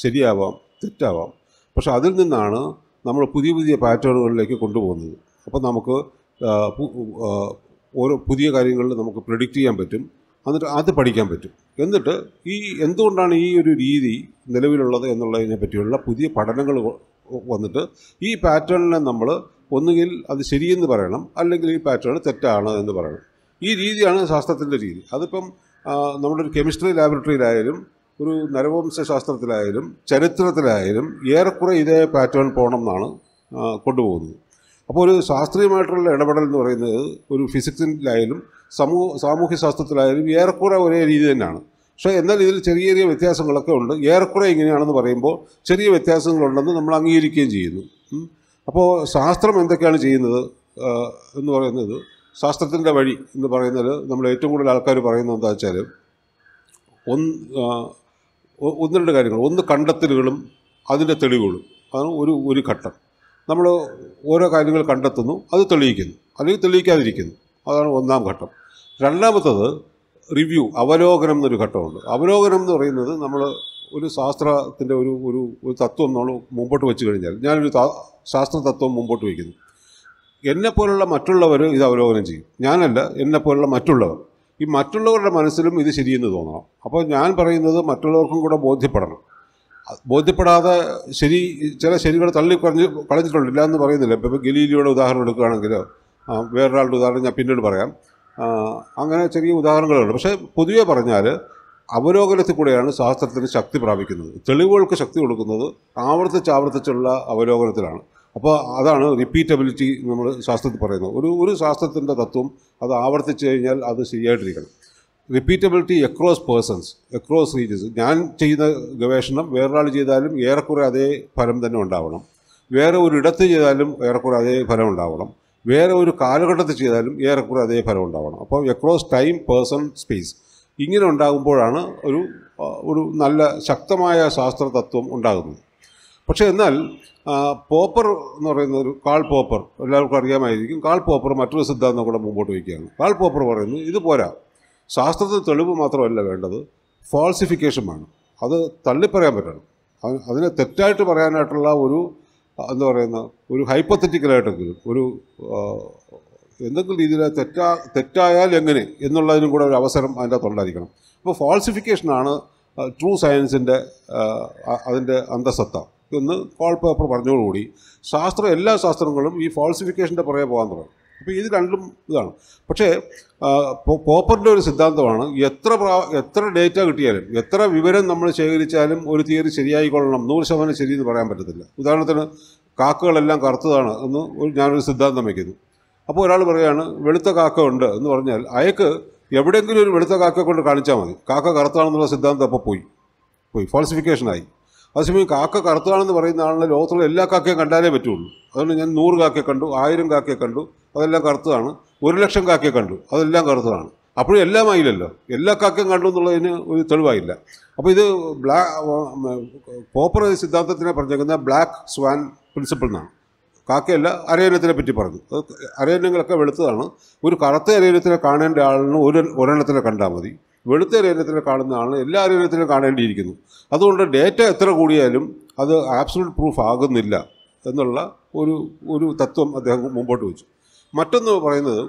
ശരിയാവാം തെറ്റാവാം പക്ഷെ അതിൽ നിന്നാണ് നമ്മൾ പുതിയ പുതിയ പാറ്റേണുകളിലേക്ക് കൊണ്ടുപോകുന്നത് അപ്പം നമുക്ക് ഓരോ പുതിയ കാര്യങ്ങളിൽ നമുക്ക് പ്രിഡിക്റ്റ് ചെയ്യാൻ പറ്റും എന്നിട്ട് അത് പഠിക്കാൻ പറ്റും എന്നിട്ട് ഈ എന്തുകൊണ്ടാണ് ഈ ഒരു രീതി നിലവിലുള്ളത് എന്നുള്ളതിനെ പറ്റിയുള്ള പുതിയ പഠനങ്ങൾ വന്നിട്ട് ഈ പാറ്റേണിനെ നമ്മൾ ഒന്നുകിൽ അത് ശരിയെന്ന് പറയണം അല്ലെങ്കിൽ ഈ പാറ്റേൺ തെറ്റാണ് എന്ന് പറയണം ഈ രീതിയാണ് ശാസ്ത്രത്തിൻ്റെ രീതി അതിപ്പം നമ്മുടെ ഒരു കെമിസ്ട്രി ലാബോറട്ടറിയിലായാലും ഒരു നരവംശാസ്ത്രത്തിലായാലും ചരിത്രത്തിലായാലും ഏറെക്കുറെ ഇതേ പാറ്റേൺ പോകണം എന്നാണ് കൊണ്ടുപോകുന്നത് അപ്പോൾ ഒരു ശാസ്ത്രീയമായിട്ടുള്ള ഇടപെടൽ എന്ന് പറയുന്നത് ഒരു ഫിസിക്സിലായാലും സമൂഹ സാമൂഹ്യ ശാസ്ത്രത്തിലായാലും ഏറെക്കുറെ ഒരേ രീതി തന്നെയാണ് പക്ഷേ എന്നാൽ ഇതിൽ ചെറിയ ചെറിയ വ്യത്യാസങ്ങളൊക്കെ ഉണ്ട് ഏറെക്കുറെ ഇങ്ങനെയാണെന്ന് പറയുമ്പോൾ ചെറിയ വ്യത്യാസങ്ങളുണ്ടെന്ന് നമ്മൾ അംഗീകരിക്കുകയും ചെയ്യുന്നു അപ്പോൾ ശാസ്ത്രം എന്തൊക്കെയാണ് ചെയ്യുന്നത് എന്ന് പറയുന്നത് ശാസ്ത്രത്തിൻ്റെ വഴി എന്ന് പറയുന്നത് നമ്മൾ ഏറ്റവും കൂടുതൽ ആൾക്കാർ പറയുന്നത് എന്താ വെച്ചാൽ ഒന്ന് ഒന്ന് രണ്ട് കാര്യങ്ങൾ ഒന്ന് കണ്ടെത്തലുകളും അതിൻ്റെ തെളിവുകളും അതാണ് ഒരു ഒരു ഘട്ടം നമ്മൾ ഓരോ കാര്യങ്ങൾ കണ്ടെത്തുന്നു അത് തെളിയിക്കുന്നു അല്ലെങ്കിൽ തെളിയിക്കാതിരിക്കുന്നു അതാണ് ഒന്നാം ഘട്ടം രണ്ടാമത്തത് റിവ്യൂ അവലോകനം എന്നൊരു ഘട്ടമുണ്ട് അവലോകനം എന്ന് പറയുന്നത് നമ്മൾ ഒരു ശാസ്ത്രത്തിൻ്റെ ഒരു ഒരു ഒരു തത്വം നമ്മൾ മുമ്പോട്ട് വെച്ച് കഴിഞ്ഞാൽ ഞാനൊരു ശാസ്ത്ര തത്വം മുമ്പോട്ട് വയ്ക്കുന്നു എന്നെപ്പോലുള്ള മറ്റുള്ളവർ ഇത് അവലോകനം ചെയ്യും ഞാനല്ല എന്നെപ്പോലുള്ള മറ്റുള്ളവർ ഈ മറ്റുള്ളവരുടെ മനസ്സിലും ഇത് ശരിയെന്ന് തോന്നണം അപ്പോൾ ഞാൻ പറയുന്നത് മറ്റുള്ളവർക്കും കൂടെ ബോധ്യപ്പെടണം ബോധ്യപ്പെടാതെ ശരി ചില ശരികൾ തള്ളി പറഞ്ഞ് കളഞ്ഞിട്ടുണ്ട് ഇല്ല എന്ന് പറയുന്നില്ല ഇപ്പം ഇപ്പോൾ ഗലീലിയുടെ ഉദാഹരണം എടുക്കുകയാണെങ്കിൽ വേറൊരാളുടെ ഉദാഹരണം ഞാൻ പിന്നീട് പറയാം അങ്ങനെ ചെറിയ ഉദാഹരണങ്ങളുണ്ട് പക്ഷേ പൊതുവേ പറഞ്ഞാൽ അവലോകനത്തിൽ കൂടെയാണ് ശാസ്ത്രത്തിന് ശക്തി പ്രാപിക്കുന്നത് തെളിവുകൾക്ക് ശക്തി കൊടുക്കുന്നത് ആവർത്തിച്ച് ആവർത്തിച്ചുള്ള അവലോകനത്തിലാണ് അപ്പോൾ അതാണ് റിപ്പീറ്റബിലിറ്റി നമ്മൾ ശാസ്ത്രത്തിൽ പറയുന്നത് ഒരു ഒരു ശാസ്ത്രത്തിൻ്റെ തത്വം അത് ആവർത്തിച്ച് കഴിഞ്ഞാൽ അത് ശരിയായിട്ടിരിക്കണം repeatability across persons across regions ഞാൻ ചെയ്യുന്ന ഗവേഷണം വേറൊരാൾ ചെയ്താലും ഏറെക്കുറെ അതേ ഫലം തന്നെ ഉണ്ടാവണം വേറെ ഒരു ഇടത്ത് ചെയ്താലും ഏറെക്കുറെ അതേ ഫലം ഉണ്ടാവണം വേറെ ഒരു കാലഘട്ടത്തിൽ ചെയ്താലും ഏറെക്കുറെ അതേ ഫലം ഉണ്ടാവണം അപ്പോൾ അക്രോസ് ടൈം പേഴ്സൺ സ്പേസ് ഇങ്ങനെ ഉണ്ടാകുമ്പോഴാണ് ഒരു ഒരു നല്ല ശക്തമായ ശാസ്ത്ര തത്വം ഉണ്ടാകുന്നത് പക്ഷേ എന്നാൽ പോപ്പർ എന്ന് പറയുന്ന ഒരു കാൾ പോപ്പർ എല്ലാവർക്കും അറിയാമായിരിക്കും കാൾ പോപ്പർ മറ്റൊരു സിദ്ധാന്തം കൂടെ മുമ്പോട്ട് വയ്ക്കുകയാണ് കാൾ പോപ്പർ പറയുന്നു ഇത് പോരാ ശാസ്ത്രത്തിന് തെളിവ് മാത്രമല്ല വേണ്ടത് ഫാൾസിഫിക്കേഷൻ വേണം അത് തള്ളിപ്പറയാൻ പറ്റണം അതിനെ തെറ്റായിട്ട് പറയാനായിട്ടുള്ള ഒരു എന്താ പറയുന്ന ഒരു ഹൈപ്പത്തറ്റിക്കലായിട്ടെങ്കിലും ഒരു എന്തെങ്കിലും രീതിയിൽ തെറ്റാ തെറ്റായാൽ എങ്ങനെ എന്നുള്ളതിനും കൂടെ ഒരു അവസരം അതിൻ്റെ അകത്തുണ്ടായിരിക്കണം അപ്പോൾ ഫാൾസിഫിക്കേഷനാണ് ട്രൂ സയൻസിൻ്റെ അതിൻ്റെ അന്തസത്ത എന്ന് കോൾ പേപ്പർ പറഞ്ഞതോടുകൂടി ശാസ്ത്രം എല്ലാ ശാസ്ത്രങ്ങളും ഈ ഫാൾസിഫിക്കേഷൻ്റെ പുറകെ പോകാൻ തുടങ്ങും അപ്പോൾ ഇത് രണ്ടും ഇതാണ് പക്ഷേ പോപ്പറിൻ്റെ ഒരു സിദ്ധാന്തമാണ് എത്ര എത്ര ഡേറ്റ കിട്ടിയാലും എത്ര വിവരം നമ്മൾ ശേഖരിച്ചാലും ഒരു തിയറി ശരിയായിക്കൊള്ളണം നൂറ് ശതമാനം ശരിയെന്ന് പറയാൻ പറ്റത്തില്ല ഉദാഹരണത്തിന് കാക്കകളെല്ലാം കറുത്തതാണ് എന്ന് ഒരു ഞാനൊരു സിദ്ധാന്തം വയ്ക്കുന്നു അപ്പോൾ ഒരാൾ പറയുകയാണ് വെളുത്ത കാക്ക ഉണ്ട് എന്ന് പറഞ്ഞാൽ അയക്ക് എവിടെയെങ്കിലും ഒരു വെളുത്ത കാക്ക കൊണ്ട് കാണിച്ചാൽ മതി കാക്ക കറുത്താണെന്നുള്ള സിദ്ധാന്തം അപ്പോൾ പോയി പോയി ഫാൾസിഫിക്കേഷനായി അതേസമയം കാക്ക കറുത്താണെന്ന് പറയുന്ന ആളിനെ ലോകത്തുള്ള എല്ലാ കാക്കയും കണ്ടാലേ പറ്റുള്ളൂ അതുകൊണ്ട് ഞാൻ നൂറ് കാക്കയെ കണ്ടു ആയിരം കാക്കയെ കണ്ടു അതെല്ലാം കറുത്തതാണ് ഒരു ലക്ഷം കാക്കയെ കണ്ടു അതെല്ലാം കറുത്തതാണ് അപ്പോഴും എല്ലാം ആയില്ലല്ലോ എല്ലാ കാക്കയും കണ്ടു എന്നുള്ളതിന് ഒരു തെളിവായില്ല അപ്പോൾ ഇത് ബ്ലാ പോപ്പർ സിദ്ധാന്തത്തിനെ പറഞ്ഞേക്കുന്ന ബ്ലാക്ക് സ്വാൻ പ്രിൻസിപ്പിൾ എന്നാണ് കാക്കയല്ല അരയനത്തിനെ പറ്റി പറഞ്ഞു അരയനങ്ങളൊക്കെ വെളുത്തതാണ് ഒരു കറുത്ത അരയനത്തിനെ കാണേണ്ട ആളിന് ഒരു ഒരെണ്ണത്തിനെ കണ്ടാൽ മതി വെളുത്ത അരയനത്തിനെ കാണുന്ന ആളിന് എല്ലാ അരയനത്തിനും കാണേണ്ടിയിരിക്കുന്നു അതുകൊണ്ട് ഡേറ്റ എത്ര കൂടിയാലും അത് ആബ്സലൂട്ട് പ്രൂഫ് ആകുന്നില്ല എന്നുള്ള ഒരു ഒരു തത്വം അദ്ദേഹം മുമ്പോട്ട് വെച്ചു മറ്റൊന്ന് പറയുന്നത്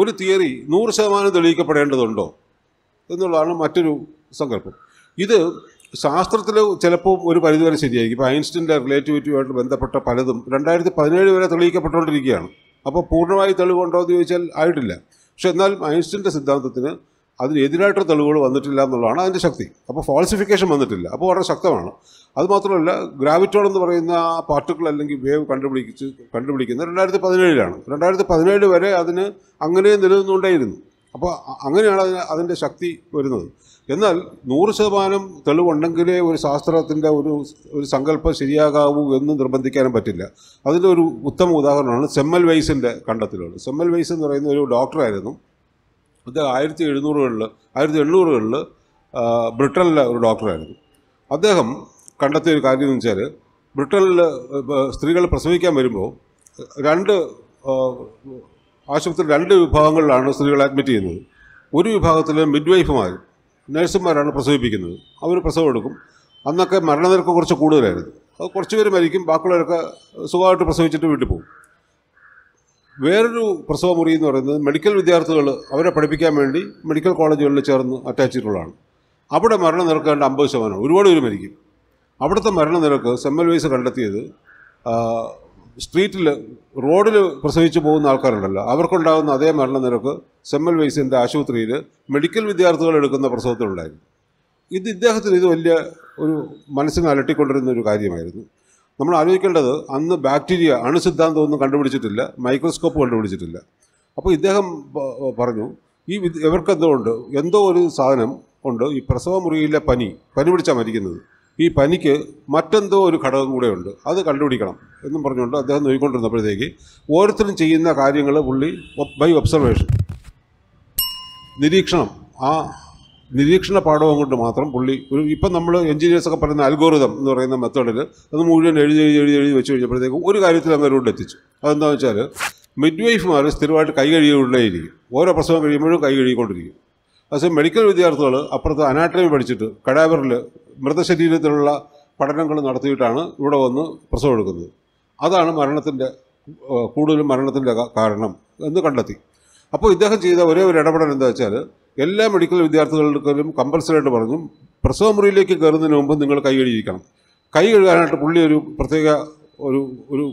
ഒരു തിയറി നൂറ് ശതമാനം തെളിയിക്കപ്പെടേണ്ടതുണ്ടോ എന്നുള്ളതാണ് മറ്റൊരു സങ്കല്പം ഇത് ശാസ്ത്രത്തിൽ ചിലപ്പോൾ ഒരു പരിധിവരെ ശരിയായിരിക്കും ഇപ്പോൾ ഐൻസ്റ്റിൻ്റെ റിലേറ്റിവിറ്റിയുമായിട്ട് ബന്ധപ്പെട്ട പലതും രണ്ടായിരത്തി പതിനേഴ് വരെ തെളിയിക്കപ്പെട്ടുകൊണ്ടിരിക്കുകയാണ് അപ്പോൾ പൂർണ്ണമായി തെളിവുണ്ടോ എന്ന് ചോദിച്ചാൽ ആയിട്ടില്ല പക്ഷെ എന്നാലും ഐൻസ്റ്റിൻ്റെ സിദ്ധാന്തത്തിന് അതിനെതിരായിട്ടുള്ള തെളിവുകൾ വന്നിട്ടില്ല എന്നുള്ളതാണ് അതിൻ്റെ ശക്തി അപ്പോൾ ഫോൾസിഫിക്കേഷൻ വന്നിട്ടില്ല അപ്പോൾ വളരെ ശക്തമാണ് അതുമാത്രമല്ല ഗ്രാവിറ്റോൺ എന്ന് പറയുന്ന ആ പാർട്ടിക്കിൾ അല്ലെങ്കിൽ വേവ് കണ്ടുപിടിച്ച് കണ്ടുപിടിക്കുന്നത് രണ്ടായിരത്തി പതിനേഴിലാണ് രണ്ടായിരത്തി പതിനേഴ് വരെ അതിന് അങ്ങനെ നിലനിന്നുണ്ടായിരുന്നു അപ്പോൾ അങ്ങനെയാണ് അതിന് അതിൻ്റെ ശക്തി വരുന്നത് എന്നാൽ നൂറ് ശതമാനം തെളിവുണ്ടെങ്കിലേ ഒരു ശാസ്ത്രത്തിൻ്റെ ഒരു ഒരു സങ്കല്പം ശരിയാകാവൂ എന്ന് നിർബന്ധിക്കാനും പറ്റില്ല അതിൻ്റെ ഒരു ഉത്തമ ഉദാഹരണമാണ് സെമ്മൽ വൈസിൻ്റെ കണ്ടെത്തലുകൾ സെമ്മൽ വൈസ് എന്ന് പറയുന്ന ഒരു ഡോക്ടറായിരുന്നു ഇത് ആയിരത്തി എഴുന്നൂറുകളിൽ ആയിരത്തി എണ്ണൂറുകളിൽ ബ്രിട്ടനിലെ ഒരു ഡോക്ടറായിരുന്നു അദ്ദേഹം കണ്ടെത്തിയ ഒരു കാര്യം എന്ന് വെച്ചാൽ ബ്രിട്ടനിൽ സ്ത്രീകൾ പ്രസവിക്കാൻ വരുമ്പോൾ രണ്ട് ആശുപത്രി രണ്ട് വിഭാഗങ്ങളിലാണ് സ്ത്രീകളെ അഡ്മിറ്റ് ചെയ്യുന്നത് ഒരു വിഭാഗത്തിൽ മിഡ് വൈഫുമാർ നഴ്സുമാരാണ് പ്രസവിപ്പിക്കുന്നത് അവർ പ്രസവം എടുക്കും അന്നൊക്കെ മരണനിരക്ക് കുറച്ച് കൂടുതലായിരുന്നു അത് കുറച്ച് പേര് മരിക്കും ബാക്കിയുള്ളവരൊക്കെ സുഖമായിട്ട് പ്രസവിച്ചിട്ട് വീട്ടിൽ പോകും വേറൊരു പ്രസവ മുറി എന്ന് പറയുന്നത് മെഡിക്കൽ വിദ്യാർത്ഥികൾ അവരെ പഠിപ്പിക്കാൻ വേണ്ടി മെഡിക്കൽ കോളേജുകളിൽ ചേർന്ന് അറ്റാച്ച് ചെയ്തിട്ടുള്ളതാണ് അവിടെ മരണനിരക്ക് കണ്ട് അമ്പത് ശതമാനം ഒരുപാട് പേര് മരിക്കും അവിടുത്തെ മരണനിരക്ക് സെമ്മൽ വൈസ് കണ്ടെത്തിയത് സ്ട്രീറ്റിൽ റോഡിൽ പ്രസവിച്ചു പോകുന്ന ആൾക്കാരുണ്ടല്ലോ അവർക്കുണ്ടാകുന്ന അതേ മരണനിരക്ക് സെമ്മൽ വൈസിൻ്റെ ആശുപത്രിയിൽ മെഡിക്കൽ വിദ്യാർത്ഥികൾ എടുക്കുന്ന പ്രസവത്തിലുണ്ടായിരുന്നു ഇത് ഇദ്ദേഹത്തിന് ഇത് വലിയ ഒരു മനസ്സിനെ അലട്ടിക്കൊണ്ടിരുന്ന ഒരു കാര്യമായിരുന്നു നമ്മൾ ആലോചിക്കേണ്ടത് അന്ന് ബാക്ടീരിയ അണുസിദ്ധാന്തം ഒന്നും കണ്ടുപിടിച്ചിട്ടില്ല മൈക്രോസ്കോപ്പ് കണ്ടുപിടിച്ചിട്ടില്ല അപ്പോൾ ഇദ്ദേഹം പറഞ്ഞു ഈ ഇവർക്ക് എന്തോ ഉണ്ട് എന്തോ ഒരു സാധനം ഉണ്ട് ഈ പ്രസവ മുറിയിലെ പനി പനി പിടിച്ചാൽ മരിക്കുന്നത് ഈ പനിക്ക് മറ്റെന്തോ ഒരു ഘടകം കൂടെ ഉണ്ട് അത് കണ്ടുപിടിക്കണം എന്നും പറഞ്ഞുകൊണ്ട് അദ്ദേഹം നോക്കിക്കൊണ്ടിരുന്നപ്പോഴത്തേക്ക് ഓരോരുത്തരും ചെയ്യുന്ന കാര്യങ്ങൾ പുള്ളി ബൈ ഒബ്സർവേഷൻ നിരീക്ഷണം ആ നിരീക്ഷണ പാഠവും കൊണ്ട് മാത്രം പുള്ളി ഒരു ഇപ്പം നമ്മൾ എഞ്ചിനീയേഴ്സൊക്കെ പറയുന്ന അൽഗോറിതം എന്ന് പറയുന്ന മെത്തേഡിൽ അത് മുഴുവൻ എഴുതി എഴുതി എഴുതി എഴുതി വെച്ച് കഴിഞ്ഞപ്പോഴത്തേക്കും ഒരു കാര്യത്തിൽ അങ്ങ് എത്തിച്ചു അതെന്താണെന്ന് വെച്ചാൽ മിഡ് വൈഫുമാർ സ്ഥിരമായിട്ട് കൈ കഴുകിക്കൊണ്ടേയിരിക്കും ഓരോ പ്രസവം കഴിയുമ്പോഴും കൈ കഴുകിക്കൊണ്ടിരിക്കും പക്ഷേ മെഡിക്കൽ വിദ്യാർത്ഥികൾ അപ്പുറത്ത് അനാട്ടമി പഠിച്ചിട്ട് കടാവറിൽ മൃതശരീരത്തിലുള്ള പഠനങ്ങൾ നടത്തിയിട്ടാണ് ഇവിടെ വന്ന് പ്രസവം എടുക്കുന്നത് അതാണ് മരണത്തിൻ്റെ കൂടുതലും മരണത്തിൻ്റെ കാരണം എന്ന് കണ്ടെത്തി അപ്പോൾ ഇദ്ദേഹം ചെയ്ത ഒരേ ഒരു ഇടപെടൽ എന്താ വെച്ചാൽ എല്ലാ മെഡിക്കൽ വിദ്യാർത്ഥികൾക്കും കമ്പൽസറി ആയിട്ട് പറഞ്ഞു പ്രസവ മുറിയിലേക്ക് കയറുന്നതിന് മുമ്പ് നിങ്ങൾ കൈ കഴുകിയിരിക്കണം കൈ കഴുകാനായിട്ട് പുള്ളി ഒരു പ്രത്യേക ഒരു ഒരു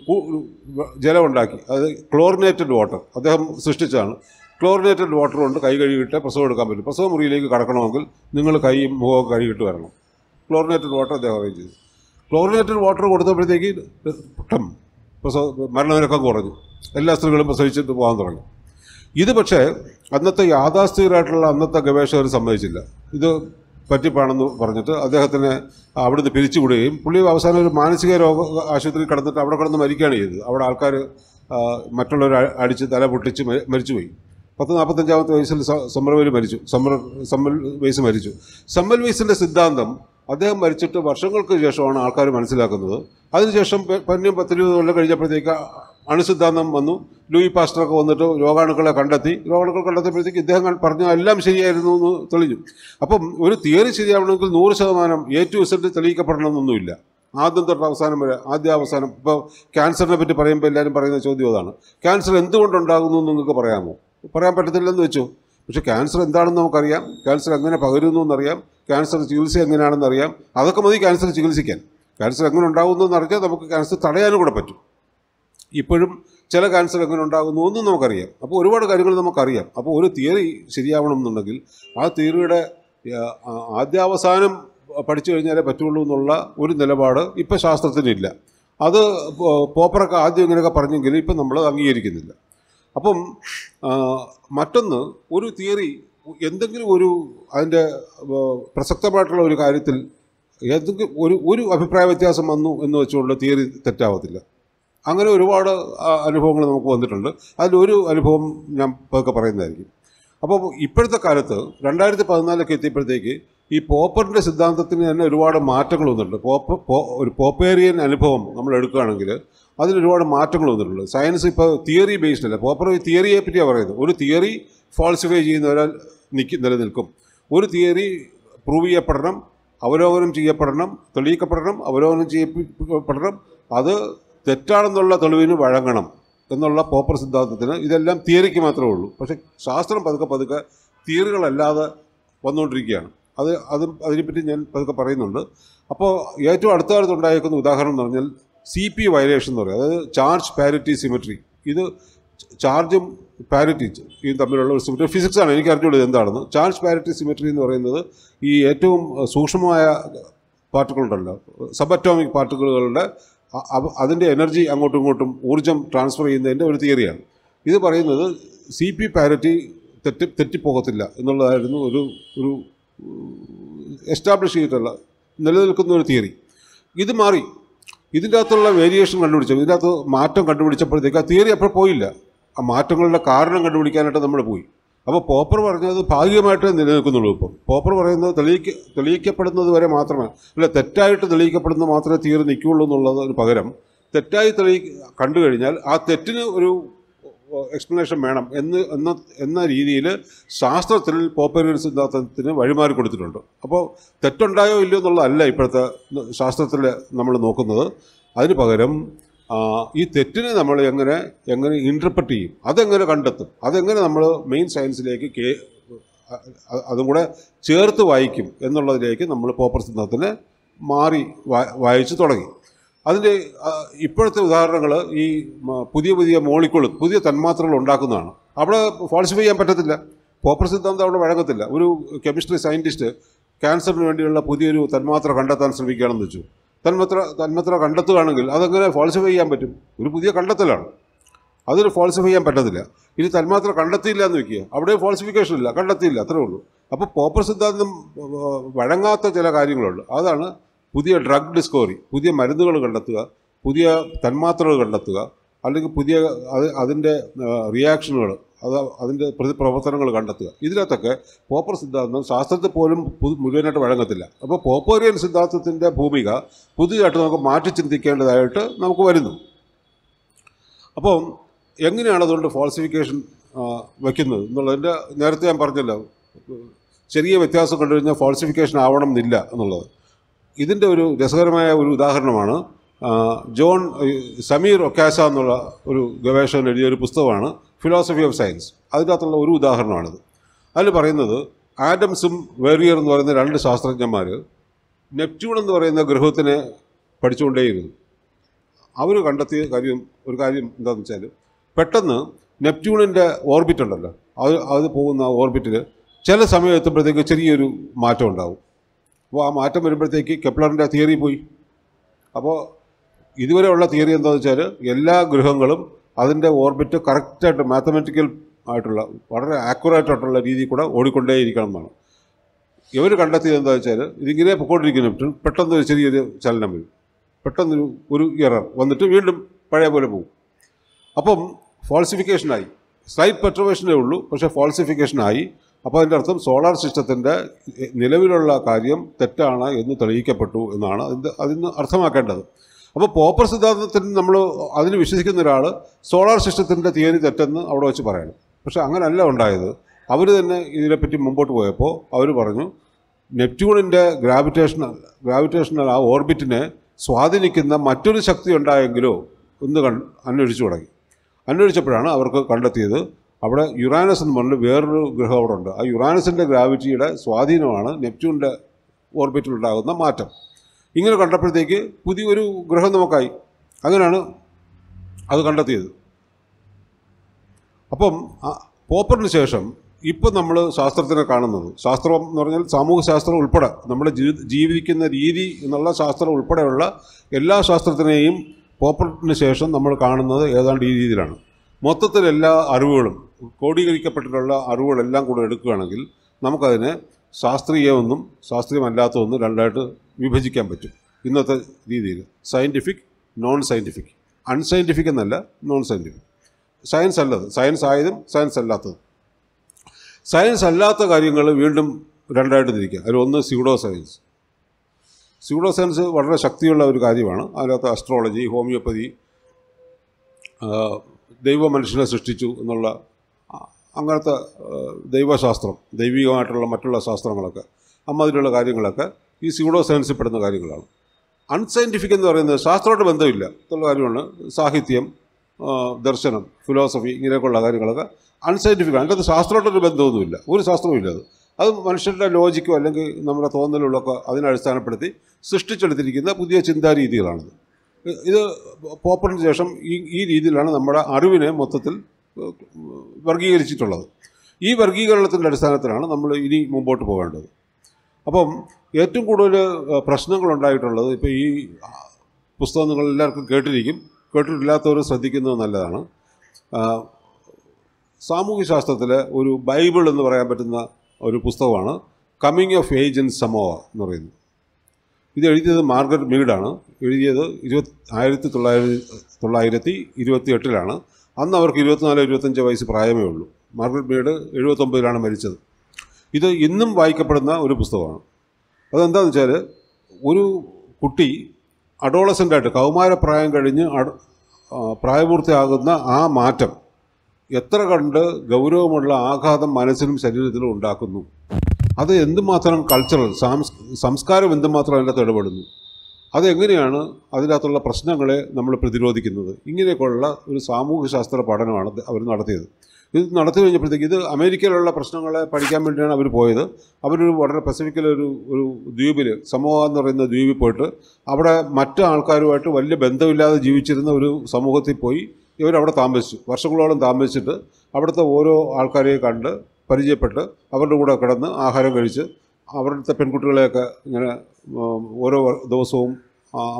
ജലമുണ്ടാക്കി അത് ക്ലോറിനേറ്റഡ് വാട്ടർ അദ്ദേഹം സൃഷ്ടിച്ചതാണ് ക്ലോറിനേറ്റഡ് വാട്ടർ കൊണ്ട് കൈ കഴുകിയിട്ട് പ്രസവം എടുക്കാൻ പറ്റും പ്രസവ മുറിയിലേക്ക് കടക്കണമെങ്കിൽ നിങ്ങൾ കൈയും മുഖമൊക്കെ കഴുകിയിട്ട് വരണം ക്ലോറിനേറ്റഡ് വാട്ടർ അദ്ദേഹം അറേഞ്ച് ചെയ്തു ക്ലോറിനേറ്റഡ് വാട്ടർ കൊടുത്തപ്പോഴത്തേക്ക് ഠം പ്രസവ മരണനിരക്കം കുറഞ്ഞു എല്ലാ സ്ത്രീകളും പ്രസവിച്ചിട്ട് പോകാൻ തുടങ്ങി ഇത് പക്ഷേ അന്നത്തെ യാഥാസ്ഥികരായിട്ടുള്ള അന്നത്തെ ഗവേഷകർ സമ്മതിച്ചില്ല ഇത് പറ്റിപ്പാണെന്ന് പറഞ്ഞിട്ട് അദ്ദേഹത്തിന് അവിടുന്ന് പിരിച്ചുവിടുകയും പുള്ളി അവസാനം ഒരു മാനസിക രോഗ ആശുപത്രിയിൽ കിടന്നിട്ട് അവിടെ കിടന്ന് മരിക്കുകയാണ് ചെയ്തത് അവിടെ ആൾക്കാർ മറ്റുള്ളവർ അടിച്ച് തല പൊട്ടിച്ച് മരിച്ചുപോയി പത്ത് നാൽപ്പത്തഞ്ചാമത്തെ വയസ്സിൽ സമ്മർവേൽ മരിച്ചു സമ്മർ സമ്മൽ വയസ്സ് മരിച്ചു സമ്മൽ വയസ്സിൻ്റെ സിദ്ധാന്തം അദ്ദേഹം മരിച്ചിട്ട് വർഷങ്ങൾക്ക് ശേഷമാണ് ആൾക്കാർ മനസ്സിലാക്കുന്നത് അതിനുശേഷം പന്നിയും പത്തിരുപത് കൊല്ലം കഴിഞ്ഞപ്പോഴത്തേക്ക് അണുസിദ്ധാന്തം വന്നു ലൂയി പാസ്റ്ററൊക്കെ വന്നിട്ട് രോഗാണുക്കളെ കണ്ടെത്തി രോഗാണുക്കൾ കണ്ടെത്തിയപ്പോഴത്തേക്ക് ഇദ്ദേഹം പറഞ്ഞ എല്ലാം ശരിയായിരുന്നു എന്ന് തെളിഞ്ഞു അപ്പം ഒരു തിയറി ശരിയാവണമെങ്കിൽ നൂറ് ശതമാനം എ ടു ഇസഡ് തെളിയിക്കപ്പെടണമെന്നൊന്നുമില്ല ആദ്യം തൊട്ട് അവസാനം വരെ ആദ്യ അവസാനം ഇപ്പോൾ ക്യാൻസറിനെ പറ്റി പറയുമ്പോൾ എല്ലാവരും പറയുന്ന ചോദ്യം അതാണ് ക്യാൻസർ എന്തുകൊണ്ടുണ്ടാകുന്നു എന്ന് നിങ്ങൾക്ക് പറയാമോ പറയാൻ പറ്റത്തില്ലെന്ന് വെച്ചു പക്ഷെ ക്യാൻസർ എന്താണെന്ന് നമുക്കറിയാം ക്യാൻസർ എങ്ങനെ പകരുന്നു എന്നറിയാം ക്യാൻസർ ചികിത്സ എങ്ങനെയാണെന്നറിയാം അതൊക്കെ മതി ക്യാൻസർ ചികിത്സിക്കാൻ ക്യാൻസർ എങ്ങനെ ഉണ്ടാകുന്നു എന്നറിഞ്ഞാൽ നമുക്ക് ക്യാൻസർ തടയാനും കൂടെ പറ്റും ഇപ്പോഴും ചില ക്യാൻസർ എങ്ങനെ ഉണ്ടാകുന്നു ഒന്നും നമുക്കറിയാം അപ്പോൾ ഒരുപാട് കാര്യങ്ങൾ നമുക്കറിയാം അപ്പോൾ ഒരു തിയറി ശരിയാവണം എന്നുണ്ടെങ്കിൽ ആ തിയറിയുടെ ആദ്യാവസാനം പഠിച്ചു കഴിഞ്ഞാലേ പറ്റുള്ളൂ എന്നുള്ള ഒരു നിലപാട് ഇപ്പോൾ ശാസ്ത്രത്തിനില്ല അത് പോപ്പറൊക്കെ ആദ്യം ഇങ്ങനെയൊക്കെ പറഞ്ഞെങ്കിലും ഇപ്പം നമ്മൾ അംഗീകരിക്കുന്നില്ല അപ്പം മറ്റൊന്ന് ഒരു തിയറി എന്തെങ്കിലും ഒരു അതിൻ്റെ പ്രസക്തമായിട്ടുള്ള ഒരു കാര്യത്തിൽ ഏതെങ്കിലും ഒരു ഒരു അഭിപ്രായ വ്യത്യാസം വന്നു എന്ന് വെച്ചുകൊണ്ട് തിയറി തെറ്റാവത്തില്ല അങ്ങനെ ഒരുപാട് അനുഭവങ്ങൾ നമുക്ക് വന്നിട്ടുണ്ട് അതിലൊരു അനുഭവം ഞാൻ പതുക്കെ പറയുന്നതായിരിക്കും അപ്പോൾ ഇപ്പോഴത്തെ കാലത്ത് രണ്ടായിരത്തി പതിനാലൊക്കെ എത്തിയപ്പോഴത്തേക്ക് ഈ പോപ്പറിൻ്റെ സിദ്ധാന്തത്തിന് തന്നെ ഒരുപാട് മാറ്റങ്ങൾ വന്നിട്ടുണ്ട് പോപ്പ് ഒരു പോപ്പേറിയൻ അനുഭവം നമ്മൾ എടുക്കുകയാണെങ്കിൽ അതിലൊരുപാട് മാറ്റങ്ങൾ വന്നിട്ടുണ്ട് സയൻസ് ഇപ്പോൾ തിയറി ബേസ്ഡ് അല്ല പോപ്പർ തിയറിയെ പറ്റിയാണ് പറയുന്നത് ഒരു തിയറി ഫോൾസിഫൈ ചെയ്യുന്നവരാൽ നിൽക്കും നിലനിൽക്കും ഒരു തിയറി പ്രൂവ് ചെയ്യപ്പെടണം അവലോകനം ചെയ്യപ്പെടണം തെളിയിക്കപ്പെടണം അവലോകനം ചെയ്യപ്പെടണം അത് തെറ്റാണെന്നുള്ള തെളിവിന് വഴങ്ങണം എന്നുള്ള പോപ്പർ സിദ്ധാന്തത്തിന് ഇതെല്ലാം തിയറിക്ക് മാത്രമേ ഉള്ളൂ പക്ഷേ ശാസ്ത്രം പതുക്കെ പതുക്കെ തിയറികളല്ലാതെ വന്നുകൊണ്ടിരിക്കുകയാണ് അത് അത് അതിനെപ്പറ്റി ഞാൻ പതുക്കെ പറയുന്നുണ്ട് അപ്പോൾ ഏറ്റവും അടുത്ത കാലത്ത് ഉണ്ടായേക്കുന്ന ഉദാഹരണം എന്ന് പറഞ്ഞാൽ സി പി വയലേഷൻ എന്ന് പറയുന്നത് അതായത് ചാർജ് പാരിറ്റി സിമെട്രി ഇത് ചാർജും പാരിറ്റി ഇതും തമ്മിലുള്ള ഒരു സിമെട്രി ഫിസിക്സാണ് എനിക്ക് അറിഞ്ഞുള്ളത് എന്താണെന്ന് ചാർജ് പാരിറ്റി സിമെട്രി എന്ന് പറയുന്നത് ഈ ഏറ്റവും സൂക്ഷ്മമായ പാർട്ടിക്കിൾ ഉണ്ടല്ലോ സബ് അറ്റോമിക് പാർട്ടുകളുടെ അതിൻ്റെ എനർജി അങ്ങോട്ടും ഇങ്ങോട്ടും ഊർജ്ജം ട്രാൻസ്ഫർ ചെയ്യുന്നതിൻ്റെ ഒരു തിയറിയാണ് ഇത് പറയുന്നത് സി പി പാരറ്റി തെറ്റി തെറ്റിപ്പോകത്തില്ല എന്നുള്ളതായിരുന്നു ഒരു ഒരു എസ്റ്റാബ്ലിഷ് ചെയ്തിട്ടുള്ള നിലനിൽക്കുന്ന ഒരു തിയറി ഇത് മാറി ഇതിൻ്റെ അകത്തുള്ള വേരിയേഷൻ കണ്ടുപിടിച്ചു ഇതിൻ്റെ അകത്ത് മാറ്റം കണ്ടുപിടിച്ചപ്പോഴത്തേക്ക് ആ തിയറി അപ്പോൾ പോയില്ല ആ മാറ്റങ്ങളുടെ കാരണം കണ്ടുപിടിക്കാനായിട്ട് നമ്മൾ പോയി അപ്പോൾ പോപ്പർ പറഞ്ഞത് ഭാഗികമായിട്ടേ നിലനിൽക്കുന്നുള്ളൂ ഇപ്പം പോപ്പർ പറയുന്നത് തെളിയിക്ക തെളിയിക്കപ്പെടുന്നത് വരെ മാത്രമേ അല്ല തെറ്റായിട്ട് തെളിയിക്കപ്പെടുന്നത് മാത്രമേ തീരെ നിൽക്കുകയുള്ളൂ എന്നുള്ളതിന് പകരം തെറ്റായി തെളി കണ്ടു കഴിഞ്ഞാൽ ആ തെറ്റിന് ഒരു എക്സ്പ്ലനേഷൻ വേണം എന്ന് എന്ന എന്ന രീതിയിൽ ശാസ്ത്രത്തിൽ പോപ്പുലർ സിദ്ധാന്തത്തിന് വഴിമാറി കൊടുത്തിട്ടുണ്ട് അപ്പോൾ തെറ്റുണ്ടായോ ഇല്ലയോ എന്നുള്ളതല്ല ഇപ്പോഴത്തെ ശാസ്ത്രത്തിൽ നമ്മൾ നോക്കുന്നത് അതിന് പകരം ഈ തെറ്റിനെ നമ്മൾ എങ്ങനെ എങ്ങനെ ഇൻ്റർപ്രറ്റ് ചെയ്യും അതെങ്ങനെ കണ്ടെത്തും അതെങ്ങനെ നമ്മൾ മെയിൻ സയൻസിലേക്ക് കേ അതും കൂടെ ചേർത്ത് വായിക്കും എന്നുള്ളതിലേക്ക് നമ്മൾ പോപ്പർ സിദ്ധാന്തത്തിനെ മാറി വായിച്ചു തുടങ്ങി അതിൻ്റെ ഇപ്പോഴത്തെ ഉദാഹരണങ്ങൾ ഈ പുതിയ പുതിയ മോളിക്കുകൾ പുതിയ തന്മാത്രകൾ ഉണ്ടാക്കുന്നതാണ് അവിടെ ഫോൾസിഫൈ ചെയ്യാൻ പറ്റത്തില്ല പോപ്പർ സിദ്ധാന്തം അവിടെ വഴങ്ങത്തില്ല ഒരു കെമിസ്ട്രി സയൻറ്റിസ്റ്റ് ക്യാൻസറിന് വേണ്ടിയുള്ള പുതിയൊരു തന്മാത്ര കണ്ടെത്താൻ ശ്രമിക്കുകയാണെന്ന് വെച്ചു തന്മത്ര തന്മത്ര കണ്ടെത്തുകയാണെങ്കിൽ അതെങ്ങനെ ഫോൾസിഫൈ ചെയ്യാൻ പറ്റും ഒരു പുതിയ കണ്ടെത്തലാണ് അതിന് ഫോൾസിഫൈ ചെയ്യാൻ പറ്റത്തില്ല ഇനി തന്മാത്ര കണ്ടെത്തിയില്ല എന്ന് വെക്കുക അവിടെ ഫോൾസിഫിക്കേഷൻ ഇല്ല കണ്ടെത്തിയില്ല അത്രേ ഉള്ളൂ അപ്പോൾ പോപ്പർ സിദ്ധാന്തം വഴങ്ങാത്ത ചില കാര്യങ്ങളുണ്ട് അതാണ് പുതിയ ഡ്രഗ് ഡിസ്കവറി പുതിയ മരുന്നുകൾ കണ്ടെത്തുക പുതിയ തന്മാത്രകൾ കണ്ടെത്തുക അല്ലെങ്കിൽ പുതിയ അത് അതിൻ്റെ റിയാക്ഷനുകൾ അത് അതിൻ്റെ പ്രതിപ്രവർത്തനങ്ങൾ കണ്ടെത്തുക ഇതിനകത്തൊക്കെ പോപ്പർ സിദ്ധാന്തം ശാസ്ത്രത്തിൽ പോലും പുതു മുഴുവനായിട്ട് വഴങ്ങത്തില്ല അപ്പോൾ പോപ്പോറിയൻ സിദ്ധാന്തത്തിൻ്റെ ഭൂമിക പുതിയതായിട്ട് നമുക്ക് മാറ്റി ചിന്തിക്കേണ്ടതായിട്ട് നമുക്ക് വരുന്നു അപ്പം എങ്ങനെയാണ് അതുകൊണ്ട് ഫോൾസിഫിക്കേഷൻ വയ്ക്കുന്നത് എന്നുള്ളതിൻ്റെ നേരത്തെ ഞാൻ പറഞ്ഞല്ലോ ചെറിയ വ്യത്യാസം കണ്ടു കഴിഞ്ഞാൽ ഫോൾസിഫിക്കേഷൻ ആവണം എന്നില്ല എന്നുള്ളത് ഇതിൻ്റെ ഒരു രസകരമായ ഒരു ഉദാഹരണമാണ് ജോൺ സമീർ ഒക്കാസ എന്നുള്ള ഒരു ഗവേഷകൻ എഴുതിയ ഒരു പുസ്തകമാണ് ഫിലോസഫി ഓഫ് സയൻസ് അതിനകത്തുള്ള ഒരു ഉദാഹരണമാണിത് അതിൽ പറയുന്നത് ആഡംസും വേറിയർ എന്ന് പറയുന്ന രണ്ട് ശാസ്ത്രജ്ഞന്മാർ നെപ്റ്റ്യൂൺ എന്ന് പറയുന്ന ഗ്രഹത്തിനെ പഠിച്ചുകൊണ്ടേയിരുന്നു അവർ കണ്ടെത്തിയ കാര്യം ഒരു കാര്യം എന്താണെന്ന് വെച്ചാൽ പെട്ടെന്ന് നെപ്റ്റ്യൂണിൻ്റെ ഓർബിറ്റ് ഉണ്ടല്ലോ അത് അത് പോകുന്ന ഓർബിറ്റിൽ ചില സമയം എത്തുമ്പോഴത്തേക്ക് ചെറിയൊരു മാറ്റം ഉണ്ടാവും അപ്പോൾ ആ മാറ്റം വരുമ്പോഴത്തേക്ക് കെപ്ലറിൻ്റെ തിയറി പോയി അപ്പോൾ ഇതുവരെയുള്ള തിയറി എന്താണെന്ന് വെച്ചാൽ എല്ലാ ഗ്രഹങ്ങളും അതിൻ്റെ ഓർബിറ്റ് കറക്റ്റായിട്ട് മാത്തമെറ്റിക്കൽ ആയിട്ടുള്ള വളരെ ആക്യുറേറ്റ് ആയിട്ടുള്ള രീതിയിൽ കൂടെ ഓടിക്കൊണ്ടേയിരിക്കണം എന്നാണ് ഇവർ കണ്ടെത്തിയത് എന്താ വെച്ചാൽ ഇതിങ്ങനെ പൊക്കോണ്ടിരിക്കുന്ന പെട്ടെന്ന് ഒരു ചെറിയൊരു ചലനം വരും പെട്ടെന്ന് ഒരു ഇറർ വന്നിട്ട് വീണ്ടും പഴയ പോലെ പോകും അപ്പം ഫോൾസിഫിക്കേഷനായി സ്ലൈറ്റ് പെട്രവേഷനേ ഉള്ളൂ പക്ഷേ ഫോൾസിഫിക്കേഷനായി അപ്പോൾ അതിൻ്റെ അർത്ഥം സോളാർ സിസ്റ്റത്തിൻ്റെ നിലവിലുള്ള കാര്യം തെറ്റാണ് എന്ന് തെളിയിക്കപ്പെട്ടു എന്നാണ് അതിൻ്റെ അതിന് അർത്ഥമാക്കേണ്ടത് അപ്പോൾ പോപ്പർ സിദ്ധാന്തത്തിന് നമ്മൾ അതിന് വിശ്വസിക്കുന്ന ഒരാൾ സോളാർ സിസ്റ്റത്തിൻ്റെ തിയറി തെറ്റെന്ന് അവിടെ വെച്ച് പറയണം പക്ഷെ അങ്ങനല്ല ഉണ്ടായത് അവർ തന്നെ ഇതിനെപ്പറ്റി മുമ്പോട്ട് പോയപ്പോൾ അവർ പറഞ്ഞു നെപ്റ്റ്യൂണിൻ്റെ ഗ്രാവിറ്റേഷണൽ ഗ്രാവിറ്റേഷണൽ ആ ഓർബിറ്റിനെ സ്വാധീനിക്കുന്ന മറ്റൊരു ശക്തി ഉണ്ടായെങ്കിലോ ഒന്ന് കൺ അന്വേഷിച്ചു തുടങ്ങി അന്വേഷിച്ചപ്പോഴാണ് അവർക്ക് കണ്ടെത്തിയത് അവിടെ യുറാനസ് എന്ന് പറഞ്ഞ വേറൊരു ഗ്രഹം അവിടെ ഉണ്ട് ആ യുറാനസിൻ്റെ ഗ്രാവിറ്റിയുടെ സ്വാധീനമാണ് നെപ്റ്റ്യൂണിൻ്റെ ഓർബിറ്റിലുണ്ടാകുന്ന മാറ്റം ഇങ്ങനെ കണ്ടപ്പോഴത്തേക്ക് പുതിയൊരു ഗ്രഹം നമുക്കായി അങ്ങനെയാണ് അത് കണ്ടെത്തിയത് അപ്പം പോപ്പറിന് ശേഷം ഇപ്പം നമ്മൾ ശാസ്ത്രത്തിനെ കാണുന്നത് ശാസ്ത്രം എന്ന് പറഞ്ഞാൽ സാമൂഹ്യശാസ്ത്രം ഉൾപ്പെടെ നമ്മൾ ജീവിക്കുന്ന രീതി എന്നുള്ള ശാസ്ത്രം ഉൾപ്പെടെയുള്ള എല്ലാ ശാസ്ത്രത്തിനെയും പോപ്പറിന് ശേഷം നമ്മൾ കാണുന്നത് ഏതാണ്ട് ഈ രീതിയിലാണ് മൊത്തത്തിൽ എല്ലാ അറിവുകളും ക്രോഡീകരിക്കപ്പെട്ടിട്ടുള്ള അറിവുകളെല്ലാം കൂടെ എടുക്കുകയാണെങ്കിൽ നമുക്കതിനെ ശാസ്ത്രീയമെന്നും ശാസ്ത്രീയമല്ലാത്തതെന്നും രണ്ടായിട്ട് വിഭജിക്കാൻ പറ്റും ഇന്നത്തെ രീതിയിൽ സയൻറ്റിഫിക് നോൺ സയൻറ്റിഫിക് അൺസയൻറ്റിഫിക് എന്നല്ല നോൺ സയൻറ്റിഫിക് സയൻസ് അല്ലത് സയൻസ് ആയതും സയൻസ് അല്ലാത്തതും സയൻസ് അല്ലാത്ത കാര്യങ്ങൾ വീണ്ടും രണ്ടായിട്ട് തിരിക്കുക അതിലൊന്ന് സ്യൂഡോ സയൻസ് സ്യൂഡോ സയൻസ് വളരെ ശക്തിയുള്ള ഒരു കാര്യമാണ് അതിനകത്ത് അസ്ട്രോളജി ഹോമിയോപ്പതി ദൈവ മനുഷ്യനെ സൃഷ്ടിച്ചു എന്നുള്ള അങ്ങനത്തെ ദൈവശാസ്ത്രം ദൈവികമായിട്ടുള്ള മറ്റുള്ള ശാസ്ത്രങ്ങളൊക്കെ അമ്മാതിരിയുള്ള കാര്യങ്ങളൊക്കെ ഈ സ്യൂഡോ സയൻസിൽ പെടുന്ന കാര്യങ്ങളാണ് അൺസയൻറ്റിഫിക് എന്ന് പറയുന്നത് ശാസ്ത്രമായിട്ട് ബന്ധമില്ല എന്നുള്ള കാര്യമാണ് സാഹിത്യം ദർശനം ഫിലോസഫി ഇങ്ങനെയൊക്കെയുള്ള കാര്യങ്ങളൊക്കെ അൺസയൻറ്റിഫിക് അതിൻ്റെ അത് ശാസ്ത്രമായിട്ടൊരു ബന്ധമൊന്നുമില്ല ഒരു ശാസ്ത്രവുമില്ല അത് അത് മനുഷ്യരുടെ ലോജിക്കോ അല്ലെങ്കിൽ നമ്മുടെ തോന്നലുകളൊക്കെ അതിനെ അടിസ്ഥാനപ്പെടുത്തി സൃഷ്ടിച്ചെടുത്തിരിക്കുന്ന പുതിയ ചിന്താരീതികളാണിത് ഇത് പോപ്പറിന് ശേഷം ഈ ഈ രീതിയിലാണ് നമ്മുടെ അറിവിനെ മൊത്തത്തിൽ വർഗീകരിച്ചിട്ടുള്ളത് ഈ വർഗീകരണത്തിൻ്റെ അടിസ്ഥാനത്തിലാണ് നമ്മൾ ഇനി മുമ്പോട്ട് പോകേണ്ടത് അപ്പം ഏറ്റവും കൂടുതൽ പ്രശ്നങ്ങളുണ്ടായിട്ടുള്ളത് ഇപ്പോൾ ഈ പുസ്തകം നിങ്ങൾ എല്ലാവർക്കും കേട്ടിരിക്കും കേട്ടിട്ടില്ലാത്തവർ ശ്രദ്ധിക്കുന്നത് നല്ലതാണ് സാമൂഹ്യ ശാസ്ത്രത്തിലെ ഒരു ബൈബിൾ എന്ന് പറയാൻ പറ്റുന്ന ഒരു പുസ്തകമാണ് coming of age in Samoa എന്ന് പറയുന്നത് ഇത് എഴുതിയത് മാർഗരറ്റ് മീഡാണ് എഴുതിയത് ഇരുപത്തി ആയിരത്തി തൊള്ളായിരത്തി തൊള്ളായിരത്തി ഇരുപത്തി എട്ടിലാണ് അന്ന് അവർക്ക് ഇരുപത്തിനാല് ഇരുപത്തഞ്ച് വയസ്സ് പ്രായമേ ഉള്ളൂ മാർഗരറ്റ് മീഡ് എഴുപത്തൊമ്പതിലാണ് മരിച്ചത് ഇത് ഇന്നും വായിക്കപ്പെടുന്ന ഒരു പുസ്തകമാണ് അതെന്താണെന്ന് വെച്ചാൽ ഒരു കുട്ടി അഡോളസൻ്റായിട്ട് കൗമാരപ്രായം കഴിഞ്ഞ് പ്രായപൂർത്തിയാകുന്ന ആ മാറ്റം എത്ര കണ്ട് ഗൗരവമുള്ള ആഘാതം മനസ്സിനും ശരീരത്തിലും ഉണ്ടാക്കുന്നു അത് എന്തുമാത്രം കൾച്ചറൽ സംസ്കാരം എന്തുമാത്രം അതിൻ്റെ ഇടപെടുന്നു അതെങ്ങനെയാണ് അതിനകത്തുള്ള പ്രശ്നങ്ങളെ നമ്മൾ പ്രതിരോധിക്കുന്നത് ഇങ്ങനെയൊക്കെയുള്ള ഒരു സാമൂഹ്യശാസ്ത്ര പഠനമാണ് അവർ നടത്തിയത് ഇത് നടത്തി കഴിഞ്ഞപ്പോഴത്തേക്ക് ഇത് അമേരിക്കയിലുള്ള പ്രശ്നങ്ങളെ പഠിക്കാൻ വേണ്ടിയാണ് അവർ പോയത് അവരൊരു വളരെ പസഫിക്കിലെ ഒരു ഒരു ദ്വീപിൽ സമൂഹം എന്ന് പറയുന്ന ദ്വീപിൽ പോയിട്ട് അവിടെ മറ്റ് ആൾക്കാരുമായിട്ട് വലിയ ബന്ധമില്ലാതെ ജീവിച്ചിരുന്ന ഒരു സമൂഹത്തിൽ പോയി ഇവരവിടെ താമസിച്ചു വർഷങ്ങളോളം താമസിച്ചിട്ട് അവിടുത്തെ ഓരോ ആൾക്കാരെയും കണ്ട് പരിചയപ്പെട്ട് അവരുടെ കൂടെ കിടന്ന് ആഹാരം കഴിച്ച് അവരുടെ പെൺകുട്ടികളെയൊക്കെ ഇങ്ങനെ ഓരോ ദിവസവും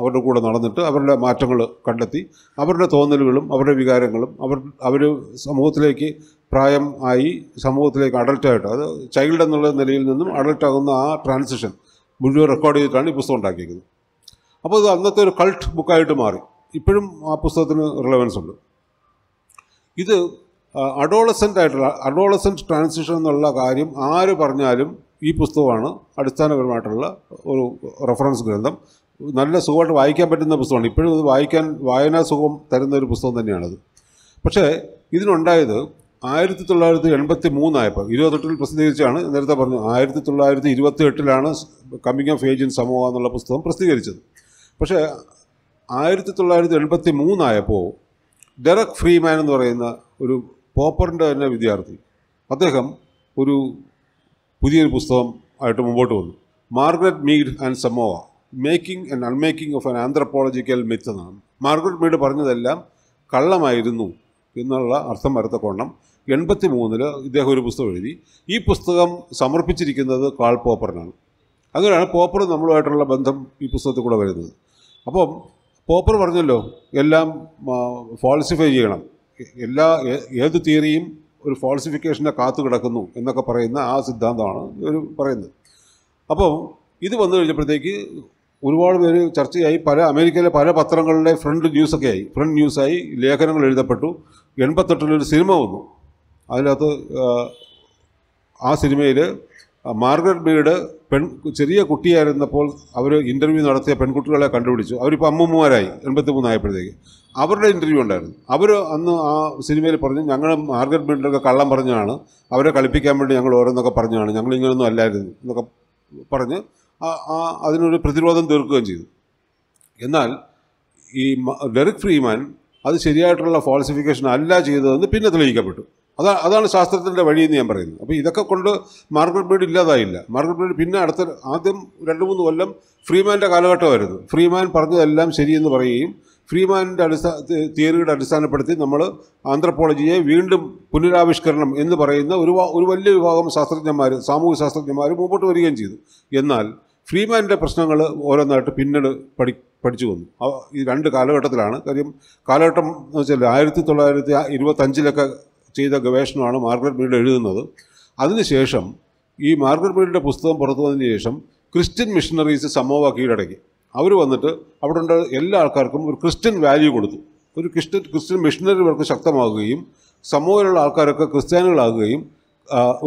അവരുടെ കൂടെ നടന്നിട്ട് അവരുടെ മാറ്റങ്ങൾ കണ്ടെത്തി അവരുടെ തോന്നലുകളും അവരുടെ വികാരങ്ങളും അവർ അവർ സമൂഹത്തിലേക്ക് പ്രായം ആയി സമൂഹത്തിലേക്ക് അഡൽട്ടായിട്ട് അത് ചൈൽഡ് എന്നുള്ള നിലയിൽ നിന്നും അഡൽട്ടാകുന്ന ആ ട്രാൻസിഷൻ മുഴുവൻ റെക്കോർഡ് ചെയ്തിട്ടാണ് ഈ പുസ്തകം ഉണ്ടാക്കിയിരിക്കുന്നത് അപ്പോൾ ഇത് അന്നത്തെ ഒരു കൾട്ട് ബുക്കായിട്ട് മാറി ഇപ്പോഴും ആ പുസ്തകത്തിന് റിലവൻസ് ഉണ്ട് ഇത് അഡോളസൻ്റ് ആയിട്ടുള്ള അഡോളസൻ്റ് ട്രാൻസിഷൻ എന്നുള്ള കാര്യം ആര് പറഞ്ഞാലും ഈ പുസ്തകമാണ് അടിസ്ഥാനപരമായിട്ടുള്ള ഒരു റെഫറൻസ് ഗ്രന്ഥം നല്ല സുഖമായിട്ട് വായിക്കാൻ പറ്റുന്ന പുസ്തകമാണ് ഇപ്പോഴും അത് വായിക്കാൻ വായനാ സുഖം തരുന്ന ഒരു പുസ്തകം തന്നെയാണത് പക്ഷേ ഇതിനുണ്ടായത് ആയിരത്തി തൊള്ളായിരത്തി എൺപത്തി മൂന്നായപ്പോൾ ഇരുപത്തെട്ടിൽ പ്രസിദ്ധീകരിച്ചാണ് നേരത്തെ പറഞ്ഞു ആയിരത്തി തൊള്ളായിരത്തി ഇരുപത്തി എട്ടിലാണ് കമ്മിങ് ഓഫ് ഏജ് ഇൻ സമൂഹ എന്നുള്ള പുസ്തകം പ്രസിദ്ധീകരിച്ചത് പക്ഷേ ആയിരത്തി തൊള്ളായിരത്തി എൺപത്തി മൂന്നായപ്പോൾ ഡെറക് ഫ്രീമാൻ എന്ന് പറയുന്ന ഒരു പോപ്പറിൻ്റെ തന്നെ വിദ്യാർത്ഥി അദ്ദേഹം ഒരു പുതിയൊരു പുസ്തകം ആയിട്ട് മുമ്പോട്ട് വന്നു Margaret Mead and Samoa making and unmaking of an anthropological myth എന്നാണ് മാർഗ്രറ്റ് മീഡ് പറഞ്ഞതെല്ലാം കള്ളമായിരുന്നു എന്നുള്ള അർത്ഥം വരത്തക്കോണം എൺപത്തി മൂന്നിൽ ഇദ്ദേഹം ഒരു പുസ്തകം എഴുതി ഈ പുസ്തകം സമർപ്പിച്ചിരിക്കുന്നത് കാൾ പോപ്പറിനാണ് അങ്ങനെയാണ് പോപ്പർ നമ്മളുമായിട്ടുള്ള ബന്ധം ഈ പുസ്തകത്തിൽ കൂടെ വരുന്നത് അപ്പം പോപ്പർ പറഞ്ഞല്ലോ എല്ലാം ഫാൾസിഫൈ ചെയ്യണം എല്ലാ ഏത് തിയറിയും ഒരു ഫോൾസിഫിക്കേഷനെ കാത്തു കിടക്കുന്നു എന്നൊക്കെ പറയുന്ന ആ സിദ്ധാന്തമാണ് ഒരു പറയുന്നത് അപ്പോൾ ഇത് വന്നു കഴിഞ്ഞപ്പോഴത്തേക്ക് ഒരുപാട് പേര് ചർച്ചയായി പല അമേരിക്കയിലെ പല പത്രങ്ങളിലെ ഫ്രണ്ട് ന്യൂസൊക്കെ ആയി ഫ്രണ്ട് ന്യൂസായി ലേഖനങ്ങൾ എഴുതപ്പെട്ടു എൺപത്തെട്ടിലൊരു സിനിമ വന്നു അതിനകത്ത് ആ സിനിമയിൽ മാർഗരറ്റ് ബീഡ് പെൺ ചെറിയ കുട്ടിയായിരുന്നപ്പോൾ അവർ ഇൻ്റർവ്യൂ നടത്തിയ പെൺകുട്ടികളെ കണ്ടുപിടിച്ചു അവരിപ്പോൾ അമ്മൂമ്മമാരായി എൺപത്തി മൂന്നായപ്പോഴത്തേക്ക് അവരുടെ ഇൻ്റർവ്യൂ ഉണ്ടായിരുന്നു അവർ അന്ന് ആ സിനിമയിൽ പറഞ്ഞു ഞങ്ങൾ മാർഗരറ്റ് ബീഡിൻ്റെ കള്ളം പറഞ്ഞാണ് അവരെ കളിപ്പിക്കാൻ വേണ്ടി ഞങ്ങൾ ഓരോന്നൊക്കെ പറഞ്ഞാണ് ഞങ്ങൾ ഇങ്ങനെയൊന്നും അല്ലായിരുന്നു എന്നൊക്കെ പറഞ്ഞ് അതിനൊരു പ്രതിരോധം തീർക്കുകയും ചെയ്തു എന്നാൽ ഈ ഡെറിക് ഫ്രീമാൻ അത് ശരിയായിട്ടുള്ള ഫോൾസിഫിക്കേഷൻ അല്ല ചെയ്തതെന്ന് പിന്നെ തെളിയിക്കപ്പെട്ടു അതാ അതാണ് ശാസ്ത്രത്തിൻ്റെ വഴിയെന്ന് ഞാൻ പറയുന്നത് അപ്പോൾ ഇതൊക്കെ കൊണ്ട് മാർക്കറ്റ് ബീഡ് ഇല്ലാതായില്ല മാർക്കറ്റ് ബീഡ് പിന്നെ അടുത്ത ആദ്യം രണ്ട് മൂന്ന് കൊല്ലം ഫ്രീമാൻ്റെ കാലഘട്ടമായിരുന്നു ഫ്രീമാൻ പറഞ്ഞതെല്ലാം ശരിയെന്ന് പറയുകയും ഫ്രീമാനിൻ്റെ അടിസ്ഥാന തിയറിയുടെ അടിസ്ഥാനപ്പെടുത്തി നമ്മൾ ആന്ത്രപ്പോളജിയെ വീണ്ടും പുനരാവിഷ്കരണം എന്ന് പറയുന്ന ഒരു ഒരു വലിയ വിഭാഗം ശാസ്ത്രജ്ഞന്മാർ സാമൂഹ്യ ശാസ്ത്രജ്ഞന്മാർ മുമ്പോട്ട് വരികയും ചെയ്തു എന്നാൽ ഫ്രീമാൻ്റെ പ്രശ്നങ്ങൾ ഓരോന്നായിട്ട് പിന്നീട് പഠി പഠിച്ചു വന്നു ഈ രണ്ട് കാലഘട്ടത്തിലാണ് കാര്യം കാലഘട്ടം എന്ന് വെച്ചാൽ ആയിരത്തി തൊള്ളായിരത്തി ഇരുപത്തഞ്ചിലൊക്കെ ചെയ്ത ഗവേഷണമാണ് മാർഗരറ്റ് മീൽഡ് എഴുതുന്നത് അതിനുശേഷം ഈ മാർഗരറ്റ് മീഡിൻ്റെ പുസ്തകം പുറത്തു വന്നതിന് ശേഷം ക്രിസ്ത്യൻ മിഷണറീസ് സമോവ കീഴടക്കി അവർ വന്നിട്ട് അവിടെ ഉണ്ട് എല്ലാ ആൾക്കാർക്കും ഒരു ക്രിസ്ത്യൻ വാല്യൂ കൊടുത്തു ഒരു ക്രിസ്ത്യൻ ക്രിസ്ത്യൻ മിഷണറി വർക്ക് ശക്തമാകുകയും സമൂഹത്തിലുള്ള ആൾക്കാരൊക്കെ ക്രിസ്ത്യാനികളാകുകയും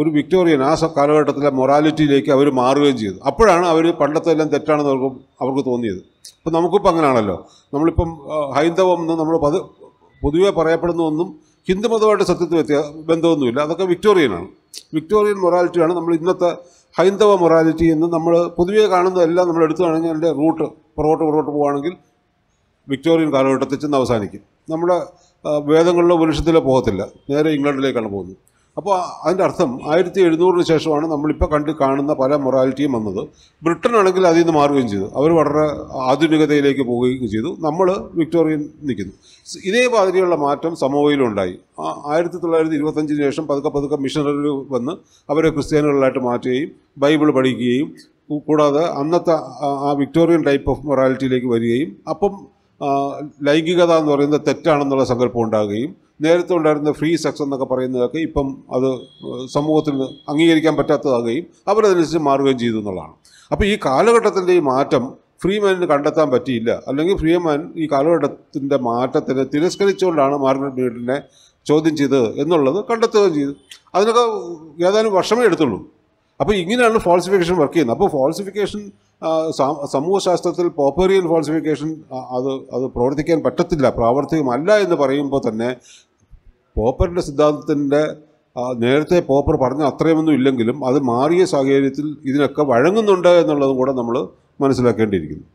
ഒരു വിക്ടോറിയൻ ആ കാലഘട്ടത്തിലെ മൊറാലിറ്റിയിലേക്ക് അവർ മാറുകയും ചെയ്തു അപ്പോഴാണ് അവർ പണ്ടത്തെ എല്ലാം തെറ്റാണെന്ന് അവർക്ക് അവർക്ക് തോന്നിയത് അപ്പോൾ നമുക്കിപ്പോൾ അങ്ങനെയാണല്ലോ നമ്മളിപ്പം ഹൈന്ദവം എന്ന് നമ്മൾ പൊതുവേ പൊതുവെ പറയപ്പെടുന്ന ഒന്നും ഹിന്ദുമതമായിട്ട് സത്യത്തിൽ വ്യത്യ ബന്ധമൊന്നുമില്ല അതൊക്കെ വിക്ടോറിയനാണ് വിക്ടോറിയൻ മൊറാലിറ്റിയാണ് നമ്മൾ ഇന്നത്തെ ഹൈന്ദവ മൊറാലിറ്റി എന്ന് നമ്മൾ പൊതുവേ കാണുന്നതെല്ലാം നമ്മൾ എടുത്തുകയാണെങ്കിൽ അതിൻ്റെ റൂട്ട് പുറകോട്ട് പുറകോട്ട് പോവുകയാണെങ്കിൽ വിക്ടോറിയൻ കാലഘട്ടത്തിൽ ചെന്ന് അവസാനിക്കും നമ്മുടെ വേദങ്ങളിലോ പുരുഷത്തിലോ പോകത്തില്ല നേരെ ഇംഗ്ലണ്ടിലേക്കാണ് പോകുന്നത് അപ്പോൾ അതിൻ്റെ അർത്ഥം ആയിരത്തി എഴുന്നൂറിന് ശേഷമാണ് നമ്മളിപ്പോൾ കണ്ട് കാണുന്ന പല മൊറാലിറ്റിയും വന്നത് ബ്രിട്ടൻ ആണെങ്കിൽ അതിൽ നിന്ന് മാറുകയും ചെയ്തു അവർ വളരെ ആധുനികതയിലേക്ക് പോവുകയും ചെയ്തു നമ്മൾ വിക്ടോറിയൻ നിൽക്കുന്നു ഇതേ മാതിരിയുള്ള മാറ്റം സമൂഹയിലുണ്ടായി ആയിരത്തി തൊള്ളായിരത്തി ഇരുപത്തഞ്ചിന് ശേഷം പതുക്കെ പതുക്കെ മിഷണറികൾ വന്ന് അവരെ ക്രിസ്ത്യാനികളായിട്ട് മാറ്റുകയും ബൈബിൾ പഠിക്കുകയും കൂടാതെ അന്നത്തെ ആ വിക്ടോറിയൻ ടൈപ്പ് ഓഫ് മൊറാലിറ്റിയിലേക്ക് വരികയും അപ്പം ലൈംഗികത എന്ന് പറയുന്നത് തെറ്റാണെന്നുള്ള സങ്കല്പം ഉണ്ടാകുകയും നേരത്തെ ഉണ്ടായിരുന്ന ഫ്രീ സെക്സ് എന്നൊക്കെ പറയുന്നതൊക്കെ ഇപ്പം അത് സമൂഹത്തിൽ അംഗീകരിക്കാൻ പറ്റാത്തതാകുകയും അവരതനുസരിച്ച് മാറുകയും ചെയ്തു എന്നുള്ളതാണ് അപ്പോൾ ഈ കാലഘട്ടത്തിൻ്റെ ഈ മാറ്റം ഫ്രീമാനിന് കണ്ടെത്താൻ പറ്റിയില്ല അല്ലെങ്കിൽ ഫ്രീമാൻ ഈ കാലഘട്ടത്തിൻ്റെ മാറ്റത്തിനെ തിരസ്കരിച്ചുകൊണ്ടാണ് മാർഗ്രറ്റ് മീഡിനെ ചോദ്യം ചെയ്തത് എന്നുള്ളത് കണ്ടെത്തുകയും ചെയ്തു അതിനൊക്കെ ഏതാനും വർഷമേ എടുത്തുള്ളൂ അപ്പോൾ ഇങ്ങനെയാണ് ഫോൾസിഫിക്കേഷൻ വർക്ക് ചെയ്യുന്നത് അപ്പോൾ ഫോൾസിഫിക്കേഷൻ സമൂഹശാസ്ത്രത്തിൽ പോപ്പറിയൽ ഫോൾസിഫിക്കേഷൻ അത് അത് പ്രവർത്തിക്കാൻ പറ്റത്തില്ല പ്രാവർത്തികമല്ല എന്ന് പറയുമ്പോൾ തന്നെ പോപ്പറിൻ്റെ സിദ്ധാന്തത്തിൻ്റെ നേരത്തെ പോപ്പർ പറഞ്ഞ അത്രയൊന്നും ഇല്ലെങ്കിലും അത് മാറിയ സാഹചര്യത്തിൽ ഇതിനൊക്കെ വഴങ്ങുന്നുണ്ട് എന്നുള്ളതും കൂടെ നമ്മൾ മനസ്സിലാക്കേണ്ടിയിരിക്കുന്നു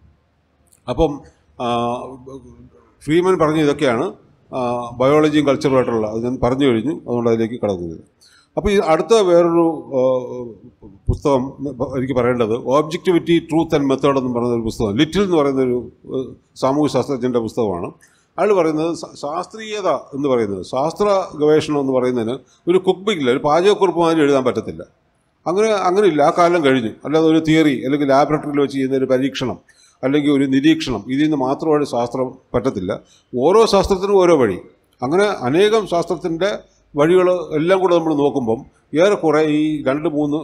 അപ്പം ഫ്രീമാൻ പറഞ്ഞ ഇതൊക്കെയാണ് ബയോളജിയും കൾച്ചറുമായിട്ടുള്ള അത് ഞാൻ പറഞ്ഞു കഴിഞ്ഞു അതുകൊണ്ട് അതിലേക്ക് കടക്കുന്നില്ല അപ്പോൾ ഈ അടുത്ത വേറൊരു പുസ്തകം എനിക്ക് പറയേണ്ടത് ഓബ്ജക്റ്റിവിറ്റി ട്രൂത്ത് ആൻഡ് മെത്തേഡ് എന്ന് പറയുന്ന ഒരു പുസ്തകം ലിറ്റിൽ എന്ന് പറയുന്ന ഒരു സാമൂഹ്യ ശാസ്ത്രജ്ഞൻ്റെ പുസ്തകമാണ് അയാൾ പറയുന്നത് ശാസ്ത്രീയത എന്ന് പറയുന്നത് ശാസ്ത്ര ഗവേഷണം എന്ന് പറയുന്നതിന് ഒരു കുക്ക് ബുക്കില്ല ഒരു പാചകക്കുറിപ്പ് മാതിരി എഴുതാൻ പറ്റത്തില്ല അങ്ങനെ അങ്ങനെയില്ല ആ കാലം കഴിഞ്ഞു അല്ലാതെ ഒരു തിയറി അല്ലെങ്കിൽ ലാബറട്ടറിയിൽ വെച്ച് ചെയ്യുന്ന ഒരു പരീക്ഷണം അല്ലെങ്കിൽ ഒരു നിരീക്ഷണം ഇതിൽ നിന്ന് മാത്രമായിട്ട് ശാസ്ത്രം പറ്റത്തില്ല ഓരോ ശാസ്ത്രത്തിനും ഓരോ വഴി അങ്ങനെ അനേകം ശാസ്ത്രത്തിൻ്റെ വഴികൾ എല്ലാം കൂടെ നമ്മൾ നോക്കുമ്പം ഏറെക്കുറെ ഈ രണ്ട് മൂന്ന്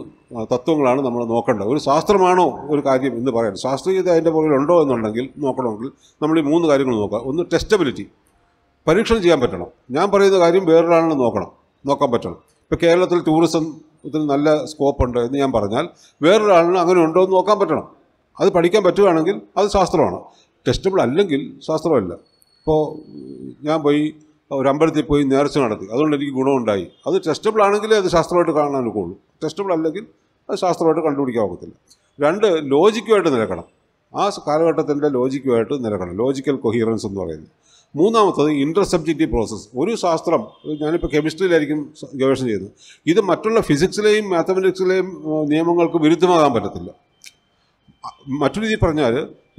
തത്വങ്ങളാണ് നമ്മൾ നോക്കേണ്ടത് ഒരു ശാസ്ത്രമാണോ ഒരു കാര്യം എന്ന് പറയുന്നത് ശാസ്ത്രീയത അതിൻ്റെ പുറകിലുണ്ടോ എന്നുണ്ടെങ്കിൽ നോക്കണമെങ്കിൽ നമ്മൾ ഈ മൂന്ന് കാര്യങ്ങൾ നോക്കുക ഒന്ന് ടെസ്റ്റബിലിറ്റി പരീക്ഷണം ചെയ്യാൻ പറ്റണം ഞാൻ പറയുന്ന കാര്യം വേറൊരാളിനെ നോക്കണം നോക്കാൻ പറ്റണം ഇപ്പോൾ കേരളത്തിൽ ടൂറിസം ഒത്തിരി നല്ല സ്കോപ്പ് ഉണ്ട് എന്ന് ഞാൻ പറഞ്ഞാൽ വേറൊരാളിന് അങ്ങനെ ഉണ്ടോ എന്ന് നോക്കാൻ പറ്റണം അത് പഠിക്കാൻ പറ്റുകയാണെങ്കിൽ അത് ശാസ്ത്രമാണ് ടെസ്റ്റബിൾ അല്ലെങ്കിൽ ശാസ്ത്രമല്ല ഇപ്പോൾ ഞാൻ പോയി ഒരു അമ്പലത്തിൽ പോയി നേർച്ച നടത്തി അതുകൊണ്ട് എനിക്ക് ഗുണമുണ്ടായി അത് ടെസ്റ്റബിൾ ആണെങ്കിലേ അത് ശാസ്ത്രമായിട്ട് കാണാൻ ഒക്കുള്ളൂ ടെസ്റ്റബിൾ അല്ലെങ്കിൽ അത് ശാസ്ത്രമായിട്ട് കണ്ടുപിടിക്കാൻ ഒക്കത്തില്ല രണ്ട് ലോജിക്കുമായിട്ട് നിലക്കണം ആ കാലഘട്ടത്തിൻ്റെ ലോജിക്കുമായിട്ട് നിലക്കണം ലോജിക്കൽ കൊഹീറൻസ് എന്ന് പറയുന്നത് മൂന്നാമത്തത് ഇൻ്റർ സബ്ജക്റ്റീവ് പ്രോസസ്സ് ഒരു ശാസ്ത്രം ഞാനിപ്പോൾ കെമിസ്ട്രിയിലായിരിക്കും ഗവേഷണം ചെയ്യുന്നത് ഇത് മറ്റുള്ള ഫിസിക്സിലെയും മാത്തമെറ്റിക്സിലെയും നിയമങ്ങൾക്ക് വിരുദ്ധമാകാൻ പറ്റത്തില്ല മറ്റൊരു രീതി പറഞ്ഞാൽ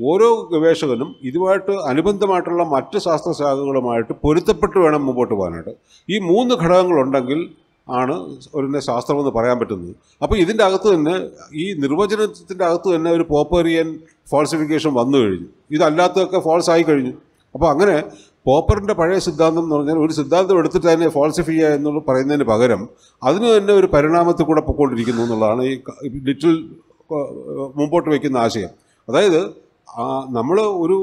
ഓരോ ഗവേഷകനും ഇതുമായിട്ട് അനുബന്ധമായിട്ടുള്ള മറ്റ് ശാസ്ത്രശാഖകളുമായിട്ട് പൊരുത്തപ്പെട്ട് വേണം മുമ്പോട്ട് പോകാനായിട്ട് ഈ മൂന്ന് ഘടകങ്ങളുണ്ടെങ്കിൽ ആണ് ഒരു ശാസ്ത്രമെന്ന് പറയാൻ പറ്റുന്നത് അപ്പോൾ ഇതിൻ്റെ അകത്ത് തന്നെ ഈ നിർവചനത്തിൻ്റെ അകത്ത് തന്നെ ഒരു പോപ്പേറിയൻ ഫോൾസിഫിക്കേഷൻ വന്നു കഴിഞ്ഞു ഇതല്ലാത്തതൊക്കെ ഫോൾസ് ആയി കഴിഞ്ഞു അപ്പോൾ അങ്ങനെ പോപ്പറിൻ്റെ പഴയ സിദ്ധാന്തം എന്ന് പറഞ്ഞാൽ ഒരു സിദ്ധാന്തം എടുത്തിട്ട് അതിനെ ഫോൾസിഫൈ ചെയ്യുക എന്ന് പറയുന്നതിന് പകരം അതിന് തന്നെ ഒരു പരിണാമത്തിൽ കൂടെ പൊയ്ക്കൊണ്ടിരിക്കുന്നു എന്നുള്ളതാണ് ഈ ലിറ്റിൽ മുമ്പോട്ട് വയ്ക്കുന്ന ആശയം അതായത് നമ്മൾ ഒരു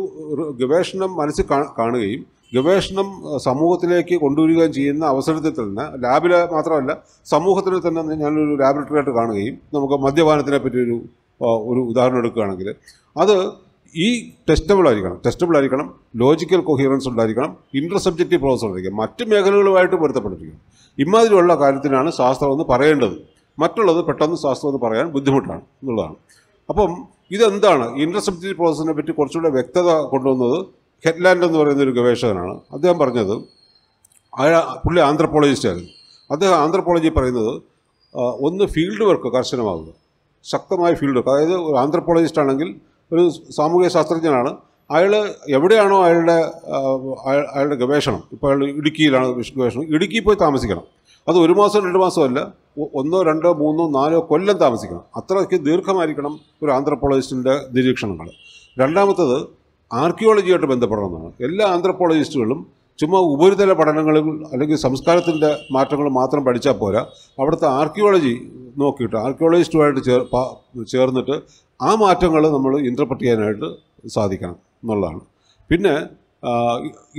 ഗവേഷണം മനസ്സിൽ കാണുകയും ഗവേഷണം സമൂഹത്തിലേക്ക് കൊണ്ടുവരികയും ചെയ്യുന്ന അവസരത്തിൽ തന്നെ ലാബിൽ മാത്രമല്ല സമൂഹത്തിൽ തന്നെ ഞാനൊരു ലാബറട്ടറി ആയിട്ട് കാണുകയും നമുക്ക് മദ്യപാനത്തിനെ പറ്റി ഒരു ഒരു ഉദാഹരണം എടുക്കുകയാണെങ്കിൽ അത് ഈ ടെസ്റ്റബിൾ ആയിരിക്കണം ടെസ്റ്റബിൾ ആയിരിക്കണം ലോജിക്കൽ കൊഹിയറൻസ് ഉണ്ടായിരിക്കണം ഇൻ്റർ സബ്ജക്റ്റീവ് പ്രോസസ് ഉണ്ടായിരിക്കണം മറ്റ് മേഖലകളുമായിട്ട് പൊരുത്തപ്പെട്ടിരിക്കണം ഇമാതിരിയുള്ള കാര്യത്തിനാണ് ശാസ്ത്രം എന്ന് പറയേണ്ടത് മറ്റുള്ളത് പെട്ടെന്ന് ശാസ്ത്രം എന്ന് പറയാൻ ബുദ്ധിമുട്ടാണ് എന്നുള്ളതാണ് അപ്പം ഇതെന്താണ് ഇൻ്റർ സബ്ജക്റ്റീവ് പ്രോസസ്സിനെ പറ്റി കുറച്ചുകൂടെ വ്യക്തത കൊണ്ടുവന്നത് ഹെറ്റ്ലാൻഡ് എന്ന് പറയുന്ന ഒരു ഗവേഷകനാണ് അദ്ദേഹം പറഞ്ഞത് അയാൾ പുള്ളി ആന്ത്രപ്പോളജിസ്റ്റായിരുന്നു അദ്ദേഹം ആന്ത്രപ്പോളജി പറയുന്നത് ഒന്ന് ഫീൽഡ് വർക്ക് കർശനമാകുക ശക്തമായ ഫീൽഡ് വർക്ക് അതായത് ഒരു ആന്ത്രപ്പോളജിസ്റ്റ് ആണെങ്കിൽ ഒരു സാമൂഹിക ശാസ്ത്രജ്ഞനാണ് അയാൾ എവിടെയാണോ അയാളുടെ അയാളുടെ ഗവേഷണം ഇപ്പോൾ അയാൾ ഇടുക്കിയിലാണ് ഗവേഷണം ഇടുക്കി പോയി താമസിക്കണം അത് ഒരു മാസം രണ്ട് മാസമല്ല ഒന്നോ രണ്ടോ മൂന്നോ നാലോ കൊല്ലം താമസിക്കണം അത്രയ്ക്ക് ദീർഘമായിരിക്കണം ഒരു ആന്ത്രപ്പോളജിസ്റ്റിൻ്റെ നിരീക്ഷണങ്ങൾ രണ്ടാമത്തത് ആർക്കിയോളജിയായിട്ട് ബന്ധപ്പെടണമെന്നാണ് എല്ലാ ആന്ത്രപ്പോളജിസ്റ്റുകളും ചുമ്മാ ഉപരിതല പഠനങ്ങളും അല്ലെങ്കിൽ സംസ്കാരത്തിൻ്റെ മാറ്റങ്ങൾ മാത്രം പഠിച്ചാൽ പോരാ അവിടുത്തെ ആർക്കിയോളജി നോക്കിയിട്ട് ആർക്കിയോളജിസ്റ്റുമായിട്ട് ചേർ ചേർന്നിട്ട് ആ മാറ്റങ്ങൾ നമ്മൾ ഇൻറ്റർപ്രറ്റ് ചെയ്യാനായിട്ട് സാധിക്കണം എന്നുള്ളതാണ് പിന്നെ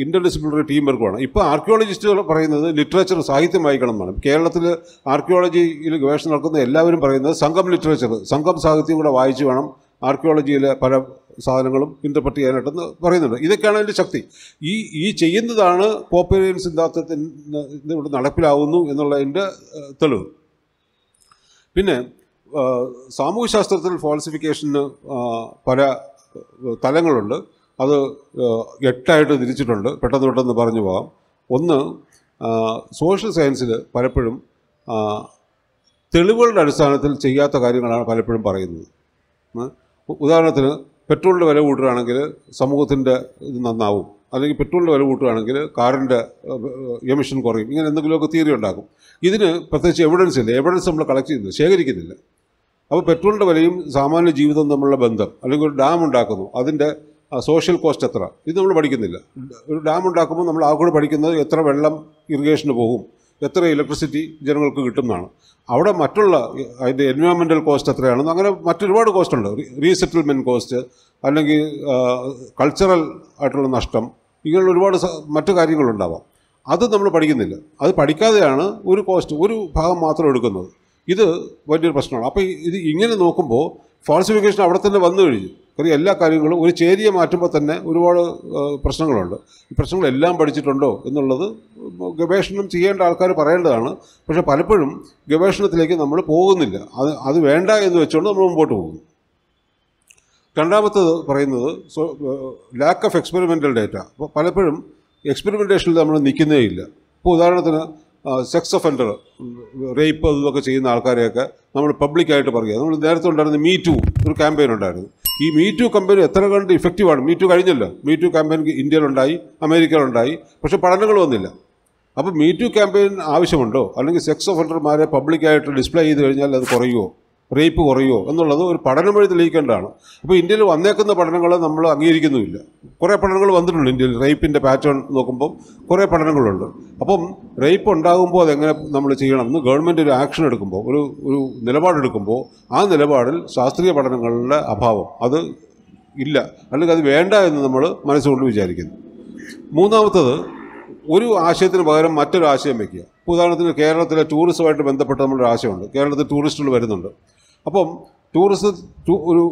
ഇൻ്റർ ഡിസിപ്ലിനറി ടീം വേണം ഇപ്പോൾ ആർക്കിയോളജിസ്റ്റുകൾ പറയുന്നത് ലിറ്ററേച്ചർ സാഹിത്യം വായിക്കണം എന്നാണ് കേരളത്തിൽ ആർക്കിയോളജിയിൽ ഗവേഷണം നടക്കുന്ന എല്ലാവരും പറയുന്നത് സംഘം ലിറ്ററേച്ചർ സംഘം സാഹിത്യം കൂടെ വായിച്ചു വേണം ആർക്കിയോളജിയിലെ പല സാധനങ്ങളും ഇൻ്റർപ്രറ്റ് ചെയ്യാനായിട്ടെന്ന് പറയുന്നുണ്ട് ഇതൊക്കെയാണ് അതിൻ്റെ ശക്തി ഈ ഈ ചെയ്യുന്നതാണ് പോപ്പുലേൻ സിദ്ധാന്തത്തിൻ്റെ ഇവിടെ നടപ്പിലാവുന്നു എന്നുള്ളതിൻ്റെ തെളിവ് പിന്നെ സാമൂഹ്യശാസ്ത്രത്തിൽ ഫോൾസിഫിക്കേഷന് പല തലങ്ങളുണ്ട് അത് എട്ടായിട്ട് തിരിച്ചിട്ടുണ്ട് പെട്ടെന്ന് പെട്ടെന്ന് പറഞ്ഞു പോകാം ഒന്ന് സോഷ്യൽ സയൻസിൽ പലപ്പോഴും തെളിവുകളുടെ അടിസ്ഥാനത്തിൽ ചെയ്യാത്ത കാര്യങ്ങളാണ് പലപ്പോഴും പറയുന്നത് ഉദാഹരണത്തിന് പെട്രോളിൻ്റെ വില കൂട്ടുകയാണെങ്കിൽ സമൂഹത്തിൻ്റെ ഇത് നന്നാവും അല്ലെങ്കിൽ പെട്രോളിൻ്റെ വില കൂട്ടുകയാണെങ്കിൽ കാറിൻ്റെ എമിഷൻ കുറയും ഇങ്ങനെ എന്തെങ്കിലുമൊക്കെ തിയറി ഉണ്ടാക്കും ഇതിന് പ്രത്യേകിച്ച് എവിഡൻസ് ഇല്ല എവിഡൻസ് നമ്മൾ കളക്ട് ചെയ്യുന്നില്ല ശേഖരിക്കുന്നില്ല അപ്പോൾ പെട്രോളിൻ്റെ വിലയും സാമാന്യ ജീവിതവും തമ്മിലുള്ള ബന്ധം അല്ലെങ്കിൽ ഒരു ഡാം ഉണ്ടാക്കുന്നു അതിൻ്റെ സോഷ്യൽ കോസ്റ്റ് എത്ര ഇത് നമ്മൾ പഠിക്കുന്നില്ല ഒരു ഡാം ഉണ്ടാക്കുമ്പോൾ നമ്മൾ ആ കൂടെ പഠിക്കുന്നത് എത്ര വെള്ളം ഇറിഗേഷന് പോകും എത്ര ഇലക്ട്രിസിറ്റി ജനങ്ങൾക്ക് കിട്ടുന്നതാണ് അവിടെ മറ്റുള്ള അതിൻ്റെ എൻവയോൺമെൻ്റൽ കോസ്റ്റ് എത്രയാണെന്ന് അങ്ങനെ മറ്റൊരുപാട് കോസ്റ്റ് ഉണ്ട് റീസെറ്റിൽമെൻറ്റ് കോസ്റ്റ് അല്ലെങ്കിൽ കൾച്ചറൽ ആയിട്ടുള്ള നഷ്ടം ഇങ്ങനെയുള്ള ഒരുപാട് മറ്റു കാര്യങ്ങളുണ്ടാവാം അത് നമ്മൾ പഠിക്കുന്നില്ല അത് പഠിക്കാതെയാണ് ഒരു കോസ്റ്റ് ഒരു ഭാഗം മാത്രം എടുക്കുന്നത് ഇത് വലിയൊരു പ്രശ്നമാണ് അപ്പോൾ ഇത് ഇങ്ങനെ നോക്കുമ്പോൾ ഫാൾസിഫിക്കേഷൻ അവിടെ തന്നെ വന്നു കഴിഞ്ഞു കാര്യം എല്ലാ കാര്യങ്ങളും ഒരു ചേരിയെ മാറ്റുമ്പോൾ തന്നെ ഒരുപാട് പ്രശ്നങ്ങളുണ്ട് ഈ പ്രശ്നങ്ങളെല്ലാം പഠിച്ചിട്ടുണ്ടോ എന്നുള്ളത് ഗവേഷണം ചെയ്യേണ്ട ആൾക്കാർ പറയേണ്ടതാണ് പക്ഷേ പലപ്പോഴും ഗവേഷണത്തിലേക്ക് നമ്മൾ പോകുന്നില്ല അത് അത് വേണ്ട എന്ന് വെച്ചുകൊണ്ട് നമ്മൾ മുമ്പോട്ട് പോകുന്നു രണ്ടാമത്തത് പറയുന്നത് so lack of experimental data അപ്പോൾ പലപ്പോഴും എക്സ്പെരിമെൻറ്റേഷനിൽ നമ്മൾ നിൽക്കുന്നേ ഇല്ല ഇപ്പോൾ ഉദാഹരണത്തിന് സെക്സ് ഒഫൻഡർ റേപ്പ് അതൊക്കെ ചെയ്യുന്ന ആൾക്കാരെയൊക്കെ നമ്മൾ പബ്ലിക്കായിട്ട് പറയുക നമ്മൾ നേരത്തെ ഉണ്ടായിരുന്ന മീ ടു ഒരു ക്യാമ്പയിൻ ഉണ്ടായിരുന്നു ഈ മീ ടു കമ്പനി എത്ര കണ്ട് ഇഫക്റ്റീവാണ് മീ ടു കഴിഞ്ഞല്ലോ മീ ടു ക്യാമ്പയിൻ ഇന്ത്യയിലുണ്ടായി അമേരിക്കയിലുണ്ടായി പക്ഷേ പഠനങ്ങൾ വന്നില്ല അപ്പോൾ മീ ടു ക്യാമ്പയിൻ ആവശ്യമുണ്ടോ അല്ലെങ്കിൽ സെക്സ് ഒഫൻഡർമാരെ പബ്ലിക്കായിട്ട് ഡിസ്പ്ലേ ചെയ്ത് കഴിഞ്ഞാൽ അത് കുറയുമോ റേപ്പ് കുറയുമോ എന്നുള്ളത് ഒരു പഠനം വഴി തെളിയിക്കേണ്ടതാണ് അപ്പോൾ ഇന്ത്യയിൽ വന്നേക്കുന്ന പഠനങ്ങൾ നമ്മൾ അംഗീകരിക്കുന്നുമില്ല കുറേ പഠനങ്ങൾ വന്നിട്ടുണ്ട് ഇന്ത്യയിൽ റേപ്പിൻ്റെ പാറ്റേൺ നോക്കുമ്പോൾ കുറേ പഠനങ്ങളുണ്ട് അപ്പം റേപ്പ് ഉണ്ടാകുമ്പോൾ അതെങ്ങനെ നമ്മൾ എന്ന് ഗവൺമെൻറ് ഒരു ആക്ഷൻ എടുക്കുമ്പോൾ ഒരു ഒരു നിലപാടെടുക്കുമ്പോൾ ആ നിലപാടിൽ ശാസ്ത്രീയ പഠനങ്ങളുടെ അഭാവം അത് ഇല്ല അല്ലെങ്കിൽ അത് വേണ്ട എന്ന് നമ്മൾ മനസ്സുകൊണ്ട് വിചാരിക്കുന്നു മൂന്നാമത്തത് ഒരു ആശയത്തിന് പകരം മറ്റൊരു ആശയം വയ്ക്കുക ഉദാഹരണത്തിന് കേരളത്തിലെ ടൂറിസമായിട്ട് ബന്ധപ്പെട്ട നമ്മളൊരു ആശയമുണ്ട് കേരളത്തിൽ ടൂറിസ്റ്റുകൾ വരുന്നുണ്ട് അപ്പം ടൂറിസ്റ്റ് ഒരു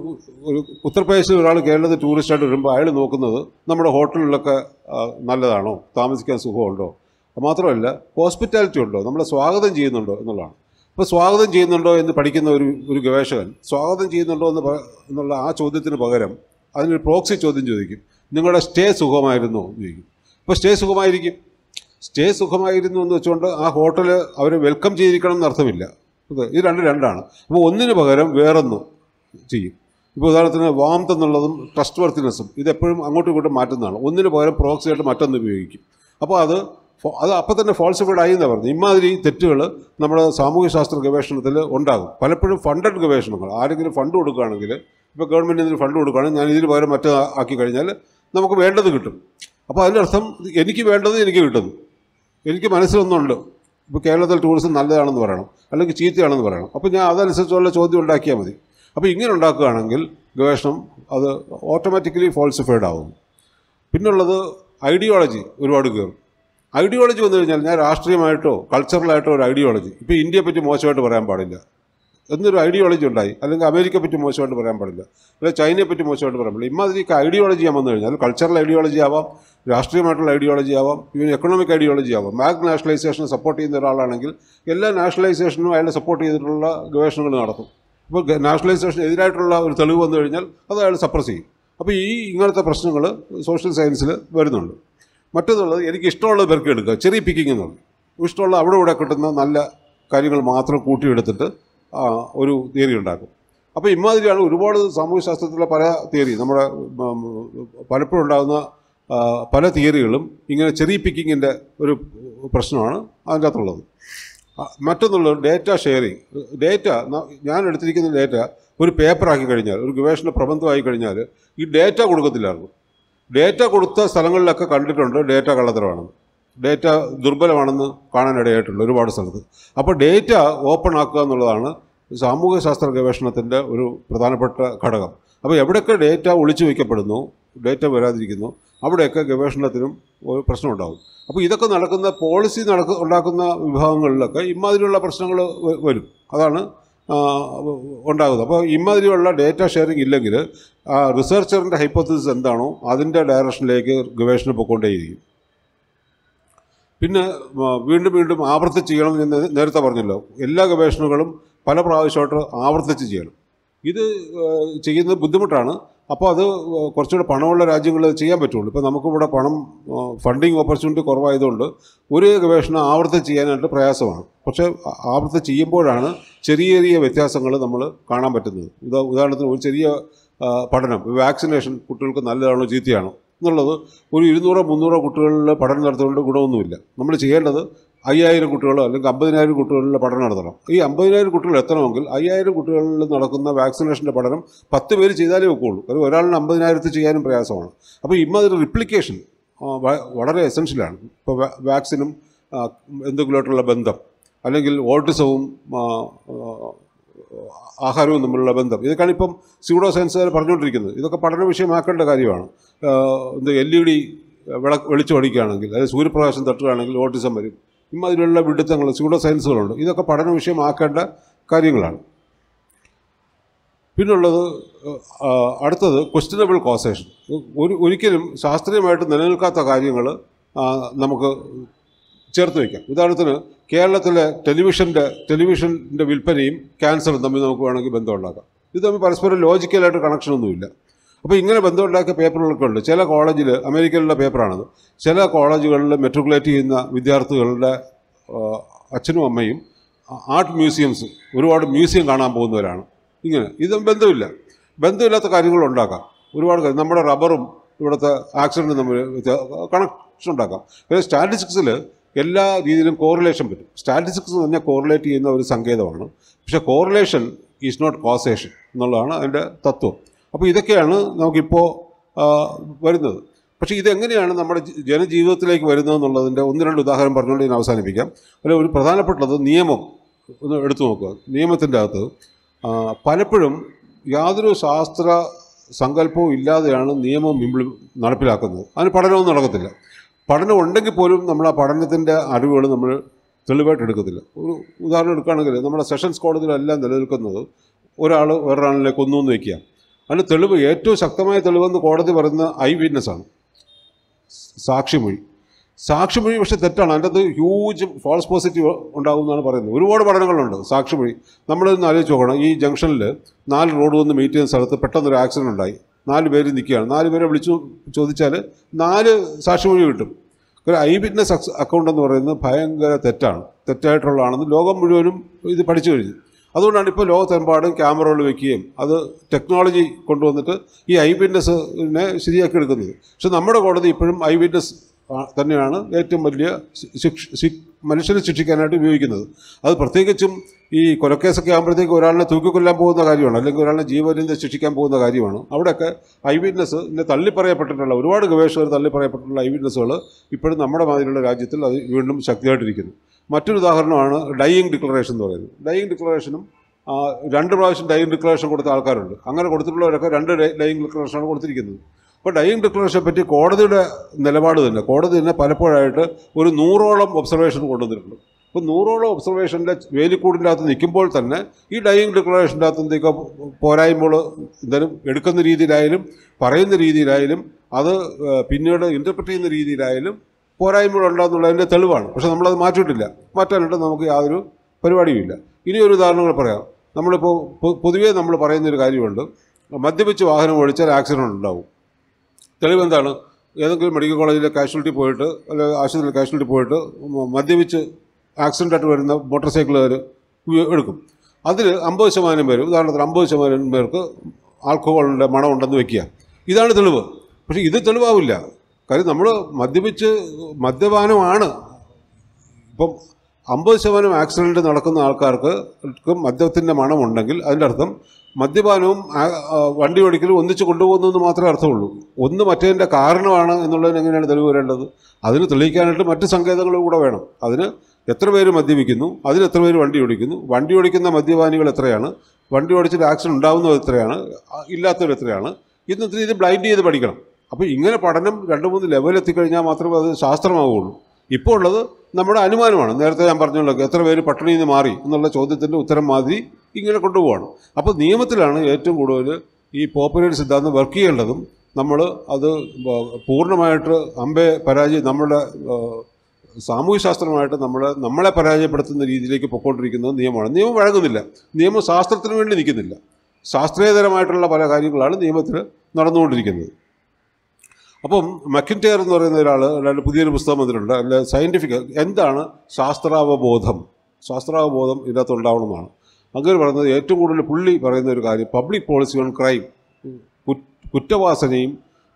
ഒരു ഉത്തർപ്രദേശിൽ ഒരാൾ കേരളത്തിൽ ടൂറിസ്റ്റായിട്ട് വരുമ്പോൾ അയാൾ നോക്കുന്നത് നമ്മുടെ ഹോട്ടലിലൊക്കെ നല്ലതാണോ താമസിക്കാൻ സുഖമുണ്ടോ മാത്രമല്ല ഹോസ്പിറ്റാലിറ്റി ഉണ്ടോ നമ്മളെ സ്വാഗതം ചെയ്യുന്നുണ്ടോ എന്നുള്ളതാണ് അപ്പോൾ സ്വാഗതം ചെയ്യുന്നുണ്ടോ എന്ന് പഠിക്കുന്ന ഒരു ഒരു ഗവേഷകൻ സ്വാഗതം ചെയ്യുന്നുണ്ടോ എന്ന് എന്നുള്ള ആ ചോദ്യത്തിന് പകരം അതിനൊരു പ്രോക്സി ചോദ്യം ചോദിക്കും നിങ്ങളുടെ സ്റ്റേ സുഖമായിരുന്നോ എന്ന് ചോദിക്കും അപ്പോൾ സ്റ്റേ സുഖമായിരിക്കും സ്റ്റേ സുഖമായിരുന്നു എന്ന് വെച്ചുകൊണ്ട് ആ ഹോട്ടൽ അവരെ വെൽക്കം ചെയ്തിരിക്കണം എന്നർത്ഥമില്ല ഇത് രണ്ട് രണ്ടാണ് അപ്പോൾ ഒന്നിന് പകരം വേറൊന്ന് ചെയ്യും ഇപ്പോൾ ഉദാഹരണത്തിന് വാംത്ത് എന്നുള്ളതും ട്രസ്റ്റ് വർത്തിനെസ്സും ഇതെപ്പോഴും അങ്ങോട്ടും ഇങ്ങോട്ടും മാറ്റുന്നതാണ് ഒന്നിന് പകരം പ്രോക്സിയായിട്ട് മറ്റൊന്ന് ഉപയോഗിക്കും അപ്പോൾ അത് അത് അപ്പോൾ തന്നെ ഫോൾസിഫൈഡ് ആയി എന്നാണ് പറഞ്ഞത് ഇമാതിരി തെറ്റുകൾ നമ്മുടെ സാമൂഹ്യ ശാസ്ത്ര ഗവേഷണത്തിൽ ഉണ്ടാകും പലപ്പോഴും ഫണ്ടഡ് ഗവേഷണങ്ങൾ ആരെങ്കിലും ഫണ്ട് കൊടുക്കുകയാണെങ്കിൽ ഇപ്പോൾ ഗവൺമെൻറ് ഇതിന് ഫണ്ട് കൊടുക്കുകയാണെങ്കിൽ ഞാൻ ഇതിന് പകരം മറ്റേ ആക്കി കഴിഞ്ഞാൽ നമുക്ക് വേണ്ടത് കിട്ടും അപ്പോൾ അതിൻ്റെ അർത്ഥം എനിക്ക് വേണ്ടത് എനിക്ക് കിട്ടുന്നു എനിക്ക് മനസ്സിലൊന്നുണ്ട് ഇപ്പോൾ കേരളത്തിൽ ടൂറിസം നല്ലതാണെന്ന് പറയണം അല്ലെങ്കിൽ ചീത്തയാണെന്ന് പറയണം അപ്പോൾ ഞാൻ അതനുസരിച്ചുള്ള ചോദ്യം ഉണ്ടാക്കിയാൽ മതി അപ്പോൾ ഇങ്ങനെ ഉണ്ടാക്കുകയാണെങ്കിൽ ഗവേഷണം അത് ഓട്ടോമാറ്റിക്കലി ഫോൾസിഫൈഡ് ആകും പിന്നുള്ളത് ഐഡിയോളജി ഒരുപാട് കയറും ഐഡിയോളജി വന്നു കഴിഞ്ഞാൽ ഞാൻ രാഷ്ട്രീയമായിട്ടോ കൾച്ചറലായിട്ടോ ഒരു ഐഡിയോളജി ഇപ്പോൾ ഇന്ത്യയെപ്പറ്റി മോശമായിട്ട് പറയാൻ പാടില്ല എന്നൊരു ഐഡിയോളജി ഉണ്ടായി അല്ലെങ്കിൽ അമേരിക്കയെ പറ്റി മോശമായിട്ട് പറയാൻ പാടില്ല അല്ലെങ്കിൽ ചൈനയെ പറ്റി മോശമായിട്ട് പറയാൻ പാടില്ല ഇമാതിരി ഐഡിയോളജി ഞാൻ വന്നു കഴിഞ്ഞാൽ കൾച്ചറൽ ഐഡിയോളജി ആവാം രാഷ്ട്രീയമായിട്ടുള്ള ഐഡിയോളജി ആവാം ഇവൻ എക്കണോമിക് ഐഡിയോളജി ആവാം മാഗ് നാഷണലൈസേഷനെ സപ്പോർട്ട് ചെയ്യുന്ന ഒരാളാണെങ്കിൽ എല്ലാ നാഷണലൈസേഷനും അയാളെ സപ്പോർട്ട് ചെയ്തിട്ടുള്ള ഗവേഷണങ്ങൾ നടത്തും അപ്പോൾ നാഷണലൈസേഷൻ എതിരായിട്ടുള്ള ഒരു തെളിവ് വന്നു കഴിഞ്ഞാൽ അത് അയാൾ സപ്രസ് ചെയ്യും അപ്പോൾ ഈ ഇങ്ങനത്തെ പ്രശ്നങ്ങൾ സോഷ്യൽ സയൻസിൽ വരുന്നുണ്ട് മറ്റൊന്നുള്ളത് എനിക്ക് ഇഷ്ടമുള്ളത് പേർക്ക് എടുക്കുക ചെറിയ പിക്കിങ് എന്നുള്ളത് ഇഷ്ടമുള്ള അവിടെ ഇവിടെ കിട്ടുന്ന നല്ല കാര്യങ്ങൾ മാത്രം കൂട്ടിയെടുത്തിട്ട് ഒരു തിയറി ഉണ്ടാക്കും അപ്പോൾ ഇമാതിരിയാണ് ഒരുപാട് സാമൂഹ്യശാസ്ത്രത്തിലെ പല തിയറി നമ്മുടെ പലപ്പോഴും ഉണ്ടാകുന്ന പല തിയറികളും ഇങ്ങനെ ചെറിയ പിക്കിങ്ങിൻ്റെ ഒരു പ്രശ്നമാണ് അതിൻ്റെ അകത്തുള്ളത് മറ്റൊന്നുള്ളത് ഡേറ്റ ഷെയറിങ് ഡേറ്റ ഞാൻ എടുത്തിരിക്കുന്ന ഡേറ്റ ഒരു പേപ്പറാക്കി കഴിഞ്ഞാൽ ഒരു ഗവേഷണ പ്രബന്ധമായി കഴിഞ്ഞാൽ ഈ ഡേറ്റ കൊടുക്കത്തില്ലായിരുന്നു ഡേറ്റ കൊടുത്ത സ്ഥലങ്ങളിലൊക്കെ കണ്ടിട്ടുണ്ട് ഡേറ്റ കള്ളത്തരമാണെന്ന് ഡേറ്റ ദുർബലമാണെന്ന് കാണാനിടയായിട്ടുള്ള ഒരുപാട് സ്ഥലത്ത് അപ്പോൾ ഡേറ്റ ഓപ്പൺ ആക്കുക എന്നുള്ളതാണ് സാമൂഹ്യ ശാസ്ത്ര ഗവേഷണത്തിൻ്റെ ഒരു പ്രധാനപ്പെട്ട ഘടകം അപ്പോൾ എവിടെയൊക്കെ ഡേറ്റ ഒളിച്ചു വയ്ക്കപ്പെടുന്നു ഡേറ്റ വരാതിരിക്കുന്നു അവിടെയൊക്കെ ഗവേഷണത്തിനും ഒരു പ്രശ്നമുണ്ടാകും അപ്പോൾ ഇതൊക്കെ നടക്കുന്ന പോളിസി നടക്ക ഉണ്ടാക്കുന്ന വിഭാഗങ്ങളിലൊക്കെ ഇമ്മാതിരിയുള്ള പ്രശ്നങ്ങൾ വരും അതാണ് ഉണ്ടാകുന്നത് അപ്പോൾ ഇമ്മാതിരിയുള്ള ഡേറ്റ ഷെയറിംഗ് ഇല്ലെങ്കിൽ റിസർച്ചറിൻ്റെ ഹൈപ്പോത്തിസിസ് എന്താണോ അതിൻ്റെ ഡയറക്ഷനിലേക്ക് ഗവേഷണം പോയിക്കൊണ്ടേയിരിക്കും പിന്നെ വീണ്ടും വീണ്ടും ആവർത്തിച്ച് ചെയ്യണം എന്ന് നേരത്തെ പറഞ്ഞല്ലോ എല്ലാ ഗവേഷണങ്ങളും പല പ്രാവശ്യമായിട്ട് ആവർത്തിച്ച് ചെയ്യണം ഇത് ചെയ്യുന്നത് ബുദ്ധിമുട്ടാണ് അപ്പോൾ അത് കുറച്ചുകൂടെ പണമുള്ള രാജ്യങ്ങളിൽ ചെയ്യാൻ പറ്റുള്ളൂ ഇപ്പോൾ നമുക്കിവിടെ പണം ഫണ്ടിങ് ഓപ്പർച്യൂണിറ്റി കുറവായതുകൊണ്ട് ഒരു ഗവേഷണം ആവർത്തിച്ച് ചെയ്യാനായിട്ട് പ്രയാസമാണ് പക്ഷേ ആവർത്തി ചെയ്യുമ്പോഴാണ് ചെറിയ ചെറിയ വ്യത്യാസങ്ങൾ നമ്മൾ കാണാൻ പറ്റുന്നത് ഉദാഹരണത്തിന് ഒരു ചെറിയ പഠനം വാക്സിനേഷൻ കുട്ടികൾക്ക് നല്ലതാണോ ചീത്തയാണോ എന്നുള്ളത് ഒരു ഇരുന്നൂറോ മുന്നൂറോ കുട്ടികളിൽ പഠനം നടത്തുകൊണ്ട് ഗുണമൊന്നുമില്ല നമ്മൾ ചെയ്യേണ്ടത് അയ്യായിരം കുട്ടികളോ അല്ലെങ്കിൽ അമ്പതിനായിരം കുട്ടികളിലെ പഠനം നടത്തണം ഈ അമ്പതിനായിരം കുട്ടികൾ എത്തണമെങ്കിൽ അയ്യായിരം കുട്ടികളിൽ നടക്കുന്ന വാക്സിനേഷൻ്റെ പഠനം പത്ത് പേര് ചെയ്താലേ ഒക്കുള്ളൂ ഒരു ഒരാളിന് അമ്പതിനായിരത്തിൽ ചെയ്യാനും പ്രയാസമാണ് അപ്പോൾ അതിൻ്റെ റിപ്ലിക്കേഷൻ വളരെ എസെൻഷ്യലാണ് ഇപ്പോൾ വാക്സിനും എന്തെങ്കിലുമായിട്ടുള്ള ബന്ധം അല്ലെങ്കിൽ ഓട്ടിസവും ആഹാരവും തമ്മിലുള്ള ബന്ധം ഇതൊക്കെയാണ് ഇപ്പം സ്യൂഡോ സയൻസുകാർ പറഞ്ഞുകൊണ്ടിരിക്കുന്നത് ഇതൊക്കെ പഠന വിഷയമാക്കേണ്ട കാര്യമാണ് എന്ത് എൽ ഇ e ഡി വിളക്ക് വെളിച്ചം അടിക്കുകയാണെങ്കിൽ അതായത് സൂര്യപ്രകാശം തട്ടുകയാണെങ്കിൽ ഓട്ടിസം വരും അതിലുള്ള വിഡിത്തങ്ങൾ സ്യൂഡോ സയൻസുകളുണ്ട് ഇതൊക്കെ പഠന വിഷയമാക്കേണ്ട കാര്യങ്ങളാണ് പിന്നുള്ളത് അടുത്തത് ക്വസ്റ്റ്യനബിൾ കോസേഷൻ ഒരു ഒരിക്കലും ശാസ്ത്രീയമായിട്ട് നിലനിൽക്കാത്ത കാര്യങ്ങൾ നമുക്ക് ചേർത്ത് വയ്ക്കാം ഉദാഹരണത്തിന് കേരളത്തിലെ ടെലിവിഷൻ്റെ ടെലിവിഷൻ്റെ വിൽപ്പനയും ക്യാൻസറും തമ്മിൽ നമുക്ക് വേണമെങ്കിൽ ബന്ധമുണ്ടാക്കാം ഇത് തമ്മിൽ പരസ്പരം ലോജിക്കലായിട്ട് കണക്ഷനൊന്നുമില്ല അപ്പോൾ ഇങ്ങനെ ബന്ധമുണ്ടാക്കിയ പേപ്പറുകളൊക്കെ ഉണ്ട് ചില കോളേജിൽ അമേരിക്കയിലുള്ള പേപ്പറാണത് ചില കോളേജുകളിൽ മെട്രിക്കുലേറ്റ് ചെയ്യുന്ന വിദ്യാർത്ഥികളുടെ അച്ഛനും അമ്മയും ആർട്ട് മ്യൂസിയംസ് ഒരുപാട് മ്യൂസിയം കാണാൻ പോകുന്നവരാണ് ഇങ്ങനെ ഇത് ബന്ധമില്ല ബന്ധമില്ലാത്ത കാര്യങ്ങൾ ഉണ്ടാക്കാം ഒരുപാട് കാര്യം നമ്മുടെ റബ്ബറും ഇവിടുത്തെ ആക്സിഡൻറ്റും തമ്മിൽ കണക്ഷൻ ഉണ്ടാക്കാം പിന്നെ സ്റ്റാറ്റിസ്റ്റിക്സിൽ എല്ലാ രീതിയിലും കോറിലേഷൻ പറ്റും സ്റ്റാറ്റിസ്റ്റിക്സ് എന്ന് പറഞ്ഞാൽ കോറിലേറ്റ് ചെയ്യുന്ന ഒരു സങ്കേതമാണ് പക്ഷേ കോറിലേഷൻ ഈസ് നോട്ട് കോസേഷൻ എന്നുള്ളതാണ് അതിൻ്റെ തത്വം അപ്പോൾ ഇതൊക്കെയാണ് നമുക്കിപ്പോൾ വരുന്നത് പക്ഷേ ഇതെങ്ങനെയാണ് നമ്മുടെ ജനജീവിതത്തിലേക്ക് വരുന്നത് എന്നുള്ളതിൻ്റെ ഒന്ന് രണ്ട് ഉദാഹരണം പറഞ്ഞുകൊണ്ട് ഞാൻ അവസാനിപ്പിക്കാം അതിൽ ഒരു പ്രധാനപ്പെട്ടത് നിയമം ഒന്ന് എടുത്തു നോക്കുക നിയമത്തിൻ്റെ അകത്ത് പലപ്പോഴും യാതൊരു ശാസ്ത്ര സങ്കല്പവും ഇല്ലാതെയാണ് നിയമം നടപ്പിലാക്കുന്നത് അതിന് പഠനവും നടക്കത്തില്ല പഠനം ഉണ്ടെങ്കിൽ പോലും നമ്മൾ ആ പഠനത്തിൻ്റെ അറിവുകൾ നമ്മൾ തെളിവായിട്ട് എടുക്കത്തില്ല ഒരു ഉദാഹരണം എടുക്കുകയാണെങ്കിൽ നമ്മുടെ സെഷൻസ് കോടതിയിലെല്ലാം നിലനിൽക്കുന്നത് ഒരാൾ വേറൊരാളിലെ കൊന്നു എന്ന് വയ്ക്കുക അതിൻ്റെ തെളിവ് ഏറ്റവും ശക്തമായ തെളിവെന്ന് കോടതി പറയുന്ന ഐ വിറ്റ്നസ്സാണ് സാക്ഷിമൊഴി സാക്ഷിമൊഴി പക്ഷേ തെറ്റാണ് അതിൻ്റെ അത് ഹ്യൂജ് ഫോൾസ് പോസിറ്റീവ് ഉണ്ടാകുമെന്നാണ് പറയുന്നത് ഒരുപാട് പഠനങ്ങളുണ്ട് സാക്ഷിമൊഴി നമ്മളിന്ന് ആലോചിച്ച് നോക്കണം ഈ ജംഗ്ഷനിൽ നാല് റോഡ് വന്ന് മീറ്റ് ചെയ്യുന്ന സ്ഥലത്ത് പെട്ടെന്നൊരു ആക്സിഡൻ്റ് ഉണ്ടായി നാല് പേര് നിൽക്കുകയാണ് നാല് പേരെ വിളിച്ചു ചോദിച്ചാൽ നാല് സാക്ഷിമൊഴി കിട്ടും ഒരു ഐ വിറ്റ്നസ് അക്കൗണ്ട് എന്ന് പറയുന്നത് ഭയങ്കര തെറ്റാണ് തെറ്റായിട്ടുള്ളതാണെന്ന് ലോകം മുഴുവനും ഇത് പഠിച്ചു കഴിഞ്ഞു അതുകൊണ്ടാണ് ഇപ്പോൾ ലോകത്തെമ്പാടും ക്യാമറകൾ വയ്ക്കുകയും അത് ടെക്നോളജി കൊണ്ടുവന്നിട്ട് ഈ ഐ വിറ്റ്നസ്സിനെ ശരിയാക്കി എടുക്കുന്നത് പക്ഷെ നമ്മുടെ കോടതി ഇപ്പോഴും ഐ വിറ്റ്നസ് തന്നെയാണ് ഏറ്റവും വലിയ ശിക്ഷ മനുഷ്യനെ ശിക്ഷിക്കാനായിട്ട് ഉപയോഗിക്കുന്നത് അത് പ്രത്യേകിച്ചും ഈ കൊലക്കേസൊക്കെ ആകുമ്പോഴത്തേക്ക് ഒരാളിനെ തൂക്കിക്കൊല്ലാൻ പോകുന്ന കാര്യമാണ് അല്ലെങ്കിൽ ഒരാളിനെ ജീവനിന്ദ ശിക്ഷിക്കാൻ പോകുന്ന കാര്യമാണ് അവിടെയൊക്കെ ഐ വിറ്റ്നസ് തള്ളിപ്പറയപ്പെട്ടിട്ടുള്ള ഒരുപാട് ഗവേഷകർ തള്ളിപ്പറയപ്പെട്ടിട്ടുള്ള ഐ വിറ്റ്നസ്സുകൾ ഇപ്പോഴും നമ്മുടെ മാതിരിയുള്ള രാജ്യത്തിൽ അത് വീണ്ടും ശക്തിയായിട്ടിരിക്കുന്നു മറ്റൊരു ഉദാഹരണമാണ് ഡൈയിങ് ഡിക്ലറേഷൻ എന്ന് പറയുന്നത് ഡൈയിങ് ഡിക്ലറേഷനും രണ്ട് പ്രാവശ്യം ഡൈയിങ് ഡിക്ലറേഷൻ കൊടുത്ത ആൾക്കാരുണ്ട് അങ്ങനെ കൊടുത്തിട്ടുള്ളവരൊക്കെ രണ്ട് ഡൈയിങ് ഡിക്ലറേഷനാണ് കൊടുത്തിരിക്കുന്നത് ഇപ്പോൾ ഡൈയിങ് ഡിക്ലറേഷനെ പറ്റി കോടതിയുടെ നിലപാട് തന്നെ കോടതി തന്നെ പലപ്പോഴായിട്ട് ഒരു നൂറോളം ഒബ്സർവേഷൻ കൊണ്ടുവന്നിട്ടുണ്ട് അപ്പോൾ നൂറോളം ഒബ്സർവേഷൻ്റെ വേലിക്കൂടിൻ്റെ അകത്ത് നിൽക്കുമ്പോൾ തന്നെ ഈ ഡൈയിങ് ഡിക്ലറേഷൻ്റെ അകത്ത് പോരായ്മകൾ എന്തായാലും എടുക്കുന്ന രീതിയിലായാലും പറയുന്ന രീതിയിലായാലും അത് പിന്നീട് ഇൻ്റർപ്രറ്റ് ചെയ്യുന്ന രീതിയിലായാലും പോരായ്മകളുണ്ടാകുന്നുള്ളതിൻ്റെ തെളിവാണ് പക്ഷേ നമ്മളത് മാറ്റിയിട്ടില്ല മാറ്റാനായിട്ട് നമുക്ക് യാതൊരു പരിപാടിയുമില്ല ഇനി ഒരു ഉദാഹരണങ്ങൾ പറയാം നമ്മളിപ്പോൾ പൊതുവേ നമ്മൾ പറയുന്നൊരു കാര്യമുണ്ട് മദ്യപിച്ച് വാഹനം ഓടിച്ചാൽ ആക്സിഡൻറ്റ് ഉണ്ടാവും തെളിവെന്താണ് ഏതെങ്കിലും മെഡിക്കൽ കോളേജിലെ കാഷ്വാലിറ്റി പോയിട്ട് അല്ലെങ്കിൽ ആശുപത്രിയിൽ കാഷ്വാലിറ്റി പോയിട്ട് മദ്യപിച്ച് ആക്സിഡൻ്റായിട്ട് വരുന്ന മോട്ടോർ സൈക്കിളുകാർ എടുക്കും അതിൽ അമ്പത് ശതമാനം പേർ ഉദാഹരണത്തിന് അമ്പത് ശതമാനം പേർക്ക് ആൽക്കഹോളിൻ്റെ മണം ഉണ്ടെന്ന് വെക്കുക ഇതാണ് തെളിവ് പക്ഷേ ഇത് തെളിവാവില്ല കാര്യം നമ്മൾ മദ്യപിച്ച് മദ്യപാനമാണ് ഇപ്പം അമ്പത് ശതമാനം ആക്സിഡൻറ്റ് നടക്കുന്ന ആൾക്കാർക്ക് മദ്യത്തിൻ്റെ മണമുണ്ടെങ്കിൽ അതിൻ്റെ അർത്ഥം മദ്യപാനവും വണ്ടി ഓടിക്കലും ഒന്നിച്ച് കൊണ്ടുപോകുന്നു എന്ന് മാത്രമേ അർത്ഥമുള്ളൂ ഒന്ന് മറ്റേതിൻ്റെ കാരണമാണ് എന്നുള്ളതിന് എങ്ങനെയാണ് തെളിവ് വരേണ്ടത് അതിന് തെളിയിക്കാനായിട്ട് മറ്റ് സങ്കേതങ്ങളും കൂടെ വേണം അതിന് എത്ര പേര് മദ്യപിക്കുന്നു അതിന് എത്ര പേര് വണ്ടി ഓടിക്കുന്നു വണ്ടി ഓടിക്കുന്ന മദ്യപാനികൾ എത്രയാണ് വണ്ടി ഓടിച്ചിട്ട് ആക്സിഡൻ്റ് ഉണ്ടാകുന്നത് എത്രയാണ് ഇല്ലാത്തവർ എത്രയാണ് ഇന്നത്തെ ഇത് ബ്ലൈൻഡ് ചെയ്ത് പഠിക്കണം അപ്പോൾ ഇങ്ങനെ പഠനം രണ്ട് മൂന്ന് ലെവലെത്തിക്കഴിഞ്ഞാൽ മാത്രമേ അത് ശാസ്ത്രമാവുകയുള്ളൂ ഇപ്പോൾ ഉള്ളത് നമ്മുടെ അനുമാനമാണ് നേരത്തെ ഞാൻ പറഞ്ഞല്ലോ എത്ര പേര് പട്ടിണിയിൽ നിന്ന് മാറി എന്നുള്ള ചോദ്യത്തിൻ്റെ ഉത്തരം മാതിരി ഇങ്ങനെ കൊണ്ടുപോകണം അപ്പോൾ നിയമത്തിലാണ് ഏറ്റവും കൂടുതൽ ഈ പോപ്പുലേഷൻ സിദ്ധാന്തം വർക്ക് ചെയ്യേണ്ടതും നമ്മൾ അത് പൂർണ്ണമായിട്ട് അമ്പെ പരാജയം നമ്മളുടെ സാമൂഹ്യശാസ്ത്രമായിട്ട് നമ്മളെ നമ്മളെ പരാജയപ്പെടുത്തുന്ന രീതിയിലേക്ക് പൊക്കോണ്ടിരിക്കുന്നത് നിയമമാണ് നിയമം വഴങ്ങുന്നില്ല നിയമം ശാസ്ത്രത്തിന് വേണ്ടി നിൽക്കുന്നില്ല ശാസ്ത്രീയതരമായിട്ടുള്ള പല കാര്യങ്ങളാണ് നിയമത്തിൽ നടന്നുകൊണ്ടിരിക്കുന്നത് അപ്പം മക്കിൻറ്റെയർ എന്ന് പറയുന്ന ഒരാൾ അല്ലാണ്ട് പുതിയൊരു പുസ്തകം വന്നിട്ടുണ്ട് അല്ല സയൻറ്റിഫിക് എന്താണ് ശാസ്ത്രാവബോധം ശാസ്ത്രാവബോധം ഇതിനകത്ത് ഉണ്ടാവണമെന്നാണ് അങ്ങനെ പറയുന്നത് ഏറ്റവും കൂടുതൽ പുള്ളി പറയുന്ന ഒരു കാര്യം പബ്ലിക് പോളിസി ഓൺ ക്രൈം കുറ്റവാസനയും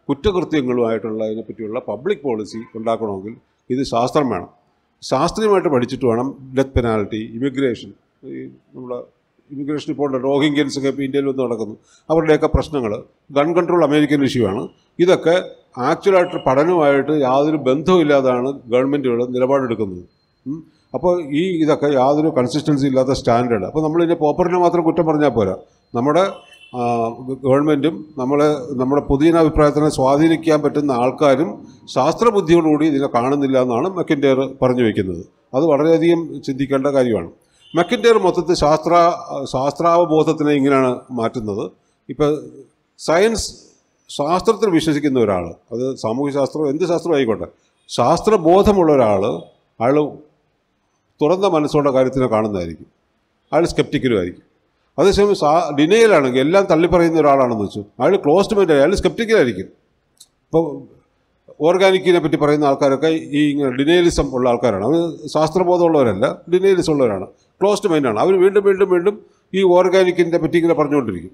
കുറ്റകൃത്യങ്ങളുമായിട്ടുള്ള അതിനെപ്പറ്റിയുള്ള പബ്ലിക് പോളിസി ഉണ്ടാക്കണമെങ്കിൽ ഇത് ശാസ്ത്രം വേണം ശാസ്ത്രീയമായിട്ട് പഠിച്ചിട്ട് വേണം ഡെത്ത് പെനാൽറ്റി ഇമിഗ്രേഷൻ ഈ നമ്മുടെ ഇമിഗ്രേഷൻ ഇപ്പോൾ റോഹിംഗ്യൻസൊക്കെ ഇപ്പോൾ ഇന്ത്യയിൽ വന്ന് നടക്കുന്നു അവരുടെയൊക്കെ പ്രശ്നങ്ങൾ ഗൺ കൺട്രോൾ അമേരിക്കൻ ഇഷ്യൂ ആണ് ഇതൊക്കെ ആക്ച്വലായിട്ട് പഠനമായിട്ട് യാതൊരു ബന്ധവുമില്ലാതാണ് ഗവൺമെൻറ്റുകൾ നിലപാടെടുക്കുന്നത് അപ്പോൾ ഈ ഇതൊക്കെ യാതൊരു കൺസിസ്റ്റൻസി ഇല്ലാത്ത സ്റ്റാൻഡേർഡ് അപ്പോൾ നമ്മളിതിൻ്റെ പോപ്പറിനെ മാത്രം കുറ്റം പറഞ്ഞാൽ പോരാ നമ്മുടെ ഗവൺമെൻറ്റും നമ്മളെ നമ്മുടെ പുതിയ അഭിപ്രായത്തിനെ സ്വാധീനിക്കാൻ പറ്റുന്ന ആൾക്കാരും ശാസ്ത്രബുദ്ധിയോടുകൂടി ഇതിനെ കാണുന്നില്ല എന്നാണ് മെക്കിൻഡെയർ പറഞ്ഞു വയ്ക്കുന്നത് അത് വളരെയധികം ചിന്തിക്കേണ്ട കാര്യമാണ് മക്കിൻ്റെയർ മൊത്തത്തിൽ ശാസ്ത്ര ശാസ്ത്രാവബോധത്തിനെ ഇങ്ങനെയാണ് മാറ്റുന്നത് ഇപ്പം സയൻസ് ശാസ്ത്രത്തിൽ വിശ്വസിക്കുന്ന ഒരാൾ അത് ശാസ്ത്രം എന്ത് ശാസ്ത്രം ആയിക്കോട്ടെ ശാസ്ത്രബോധമുള്ള ഒരാൾ അയാൾ തുറന്ന മനസ്സോടെ കാര്യത്തിനെ കാണുന്നതായിരിക്കും അയാൾ സ്കെപ്റ്റിക്കലും ആയിരിക്കും അതേസമയം സാ ഡിനയിലാണെങ്കിൽ എല്ലാം തള്ളിപ്പറയുന്ന ഒരാളാണെന്ന് വെച്ചു അയാൾ ക്ലോസ്ഡ് മൈൻഡ് അയാൾ സ്കെപ്റ്റിക്കലായിരിക്കും ഇപ്പോൾ ഓർഗാനിക്കിനെ പറ്റി പറയുന്ന ആൾക്കാരൊക്കെ ഈ ഇങ്ങനെ ഡിനേലിസം ഉള്ള ആൾക്കാരാണ് അവർ ശാസ്ത്രബോധമുള്ളവരല്ല ഡിനേലിസം ഉള്ളവരാണ് ക്ലോസ്ഡ് മൈൻഡാണ് അവർ വീണ്ടും വീണ്ടും വീണ്ടും ഈ ഓർഗാനിക്കിൻ്റെ പറ്റി ഇങ്ങനെ പറഞ്ഞുകൊണ്ടിരിക്കും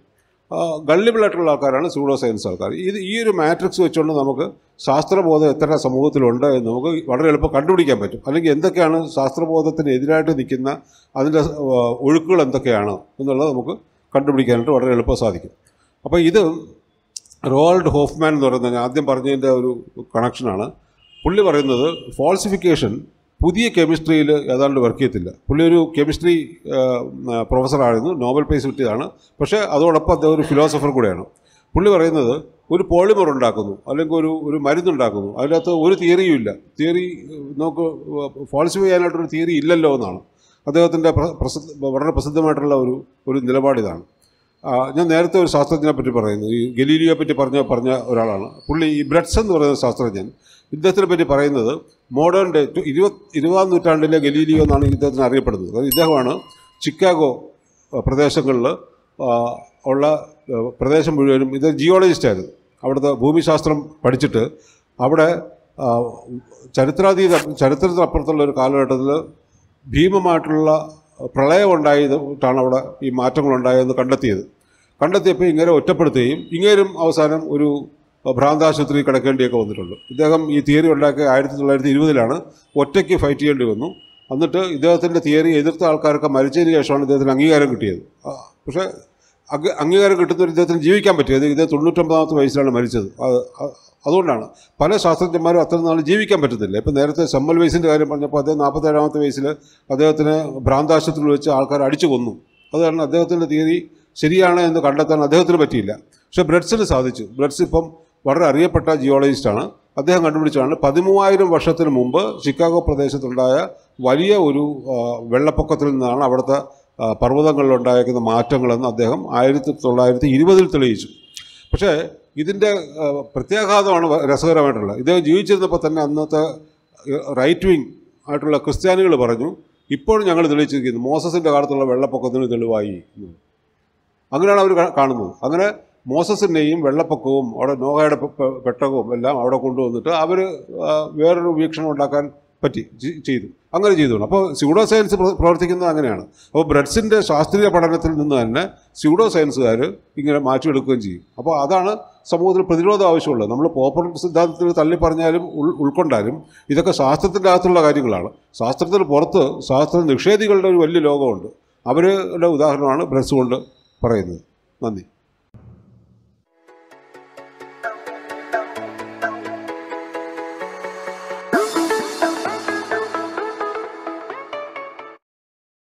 ഗള്ളിബിളായിട്ടുള്ള ആൾക്കാരാണ് സൂഡോ സയൻസ് ആൾക്കാർ ഇത് ഈ ഒരു മാട്രിക്സ് വെച്ചുകൊണ്ട് നമുക്ക് ശാസ്ത്രബോധം എത്ര സമൂഹത്തിലുണ്ട് എന്ന് നമുക്ക് വളരെ എളുപ്പം കണ്ടുപിടിക്കാൻ പറ്റും അല്ലെങ്കിൽ എന്തൊക്കെയാണ് ശാസ്ത്രബോധത്തിന് എതിരായിട്ട് നിൽക്കുന്ന അതിൻ്റെ ഒഴുക്കുകൾ എന്തൊക്കെയാണ് എന്നുള്ളത് നമുക്ക് കണ്ടുപിടിക്കാനായിട്ട് വളരെ എളുപ്പം സാധിക്കും അപ്പോൾ ഇത് റോൾഡ് ഹോഫ്മാൻ എന്ന് പറയുന്നത് ഞാൻ ആദ്യം പറഞ്ഞതിൻ്റെ ഒരു കണക്ഷനാണ് പുള്ളി പറയുന്നത് ഫോൾസിഫിക്കേഷൻ പുതിയ കെമിസ്ട്രിയിൽ ഏതാണ്ട് വർക്ക് ചെയ്യത്തില്ല പുള്ളി ഒരു കെമിസ്ട്രി പ്രൊഫസറായിരുന്നു നോബൽ പ്രൈസ് കിട്ടിയതാണ് പക്ഷേ അതോടൊപ്പം അദ്ദേഹം ഒരു ഫിലോസഫർ കൂടെയാണ് പുള്ളി പറയുന്നത് ഒരു പോളിമർ ഉണ്ടാക്കുന്നു അല്ലെങ്കിൽ ഒരു ഒരു മരുന്നുണ്ടാക്കുന്നു അതിനകത്ത് ഒരു തിയറിയും ഇല്ല തിയറി നമുക്ക് ഫോൾസിഫൈ ചെയ്യാനായിട്ടൊരു തിയറി ഇല്ലല്ലോ എന്നാണ് അദ്ദേഹത്തിൻ്റെ വളരെ പ്രസിദ്ധമായിട്ടുള്ള ഒരു ഒരു നിലപാടിതാണ് ഞാൻ നേരത്തെ ഒരു ശാസ്ത്രജ്ഞനെ പറ്റി പറയുന്നു ഈ ഗലീലിയെ പറ്റി പറഞ്ഞ പറഞ്ഞ ഒരാളാണ് പുള്ളി ഈ ബ്രഡ്സ് എന്ന് പറയുന്ന ശാസ്ത്രജ്ഞൻ ഇദ്ദേഹത്തിനെ പറ്റി പറയുന്നത് മോഡേൺ ഡേ ഇരുപത് ഇരുപതാം നൂറ്റാണ്ടിലെ ഗലീലിയോ എന്നാണ് ഇദ്ദേഹത്തിന് അറിയപ്പെടുന്നത് അതായത് ഇദ്ദേഹമാണ് ചിക്കാഗോ പ്രദേശങ്ങളിൽ ഉള്ള പ്രദേശം മുഴുവനും ഇത് ജിയോളജിസ്റ്റായിരുന്നു അവിടുത്തെ ഭൂമിശാസ്ത്രം പഠിച്ചിട്ട് അവിടെ ചരിത്രാതീത ചരിത്രത്തിനപ്പുറത്തുള്ള ഒരു കാലഘട്ടത്തിൽ ഭീമമായിട്ടുള്ള പ്രളയമുണ്ടായിട്ടാണ് അവിടെ ഈ മാറ്റങ്ങളുണ്ടായതെന്ന് കണ്ടെത്തിയത് കണ്ടെത്തിയപ്പോൾ ഇങ്ങനെ ഒറ്റപ്പെടുത്തുകയും ഇങ്ങേരും അവസാനം ഒരു ഭ്രാന്താശുപത്രി കിടക്കേണ്ടിയൊക്കെ വന്നിട്ടുണ്ട് ഇദ്ദേഹം ഈ തിയറി ഉണ്ടാക്കിയ ആയിരത്തി തൊള്ളായിരത്തി ഇരുപതിലാണ് ഒറ്റയ്ക്ക് ഫൈറ്റ് ചെയ്യേണ്ടി വന്നു എന്നിട്ട് ഇദ്ദേഹത്തിൻ്റെ തിയറി എതിർത്ത ആൾക്കാരൊക്കെ മരിച്ചതിന് ശേഷമാണ് ഇദ്ദേഹത്തിന് അംഗീകാരം കിട്ടിയത് പക്ഷേ അംഗീകാരം കിട്ടുന്നവർ ഇദ്ദേഹത്തിന് ജീവിക്കാൻ പറ്റിയത് ഇദ്ദേഹം തൊണ്ണൂറ്റൊമ്പതാമത്തെ വയസ്സിലാണ് മരിച്ചത് അതുകൊണ്ടാണ് പല ശാസ്ത്രജ്ഞന്മാരും അത്ര നാൾ ജീവിക്കാൻ പറ്റത്തില്ല ഇപ്പം നേരത്തെ സമ്മൽ വയസ്സിൻ്റെ കാര്യം പറഞ്ഞപ്പോൾ അദ്ദേഹം നാൽപ്പത്തേഴാമത്തെ വയസ്സിൽ അദ്ദേഹത്തിന് ഭ്രാന്താശുപത്രിയിൽ വെച്ച് ആൾക്കാർ അടിച്ചു കൊന്നു അത് കാരണം അദ്ദേഹത്തിൻ്റെ തിയറി ശരിയാണ് എന്ന് കണ്ടെത്താൻ അദ്ദേഹത്തിന് പറ്റിയില്ല പക്ഷേ ബ്ലഡ്സിന് സാധിച്ചു ബ്ലഡ്സ് ഇപ്പം വളരെ അറിയപ്പെട്ട ജിയോളജിസ്റ്റാണ് അദ്ദേഹം കണ്ടുപിടിച്ചതാണ് പതിമൂവായിരം വർഷത്തിന് മുമ്പ് ചിക്കാഗോ പ്രദേശത്തുണ്ടായ വലിയ ഒരു വെള്ളപ്പൊക്കത്തിൽ നിന്നാണ് അവിടുത്തെ പർവ്വതങ്ങളിലുണ്ടായിരിക്കുന്ന മാറ്റങ്ങളെന്ന് അദ്ദേഹം ആയിരത്തി തൊള്ളായിരത്തി ഇരുപതിൽ തെളിയിച്ചു പക്ഷേ ഇതിൻ്റെ പ്രത്യാഘാതമാണ് രസകരമായിട്ടുള്ളത് ഇദ്ദേഹം ജീവിച്ചിരുന്നപ്പോൾ തന്നെ അന്നത്തെ റൈറ്റ് വിങ് ആയിട്ടുള്ള ക്രിസ്ത്യാനികൾ പറഞ്ഞു ഇപ്പോഴും ഞങ്ങൾ തെളിയിച്ചിരിക്കുന്നു മോസസിൻ്റെ കാലത്തുള്ള വെള്ളപ്പൊക്കത്തിന് തെളിവായി അങ്ങനെയാണ് അവർ കാണുന്നത് അങ്ങനെ മോസസിൻ്റെയും വെള്ളപ്പൊക്കവും അവിടെ നോഹയുടെ പെട്ടകവും എല്ലാം അവിടെ കൊണ്ടുവന്നിട്ട് അവർ വേറൊരു വീക്ഷണം ഉണ്ടാക്കാൻ പറ്റി ചെയ്തു അങ്ങനെ ചെയ്തു അപ്പോൾ സ്യൂഡോ സയൻസ് പ്രവർത്തിക്കുന്നത് അങ്ങനെയാണ് അപ്പോൾ ബ്രഡ്സിൻ്റെ ശാസ്ത്രീയ പഠനത്തിൽ നിന്ന് തന്നെ സ്യൂഡോ സയൻസുകാർ ഇങ്ങനെ മാറ്റിയെടുക്കുകയും ചെയ്യും അപ്പോൾ അതാണ് സമൂഹത്തിൽ പ്രതിരോധം ആവശ്യമുള്ളത് നമ്മൾ പോപ്പർ സിദ്ധാന്തത്തിൽ തള്ളി പറഞ്ഞാലും ഉൾ ഉൾക്കൊണ്ടാലും ഇതൊക്കെ ശാസ്ത്രത്തിൻ്റെ അകത്തുള്ള കാര്യങ്ങളാണ് ശാസ്ത്രത്തിന് പുറത്ത് ശാസ്ത്ര നിഷേധികളുടെ ഒരു വലിയ ലോകമുണ്ട് അവരുടെ ഉദാഹരണമാണ് ബ്രഡ്സ് കൊണ്ട് പറയുന്നത് നന്ദി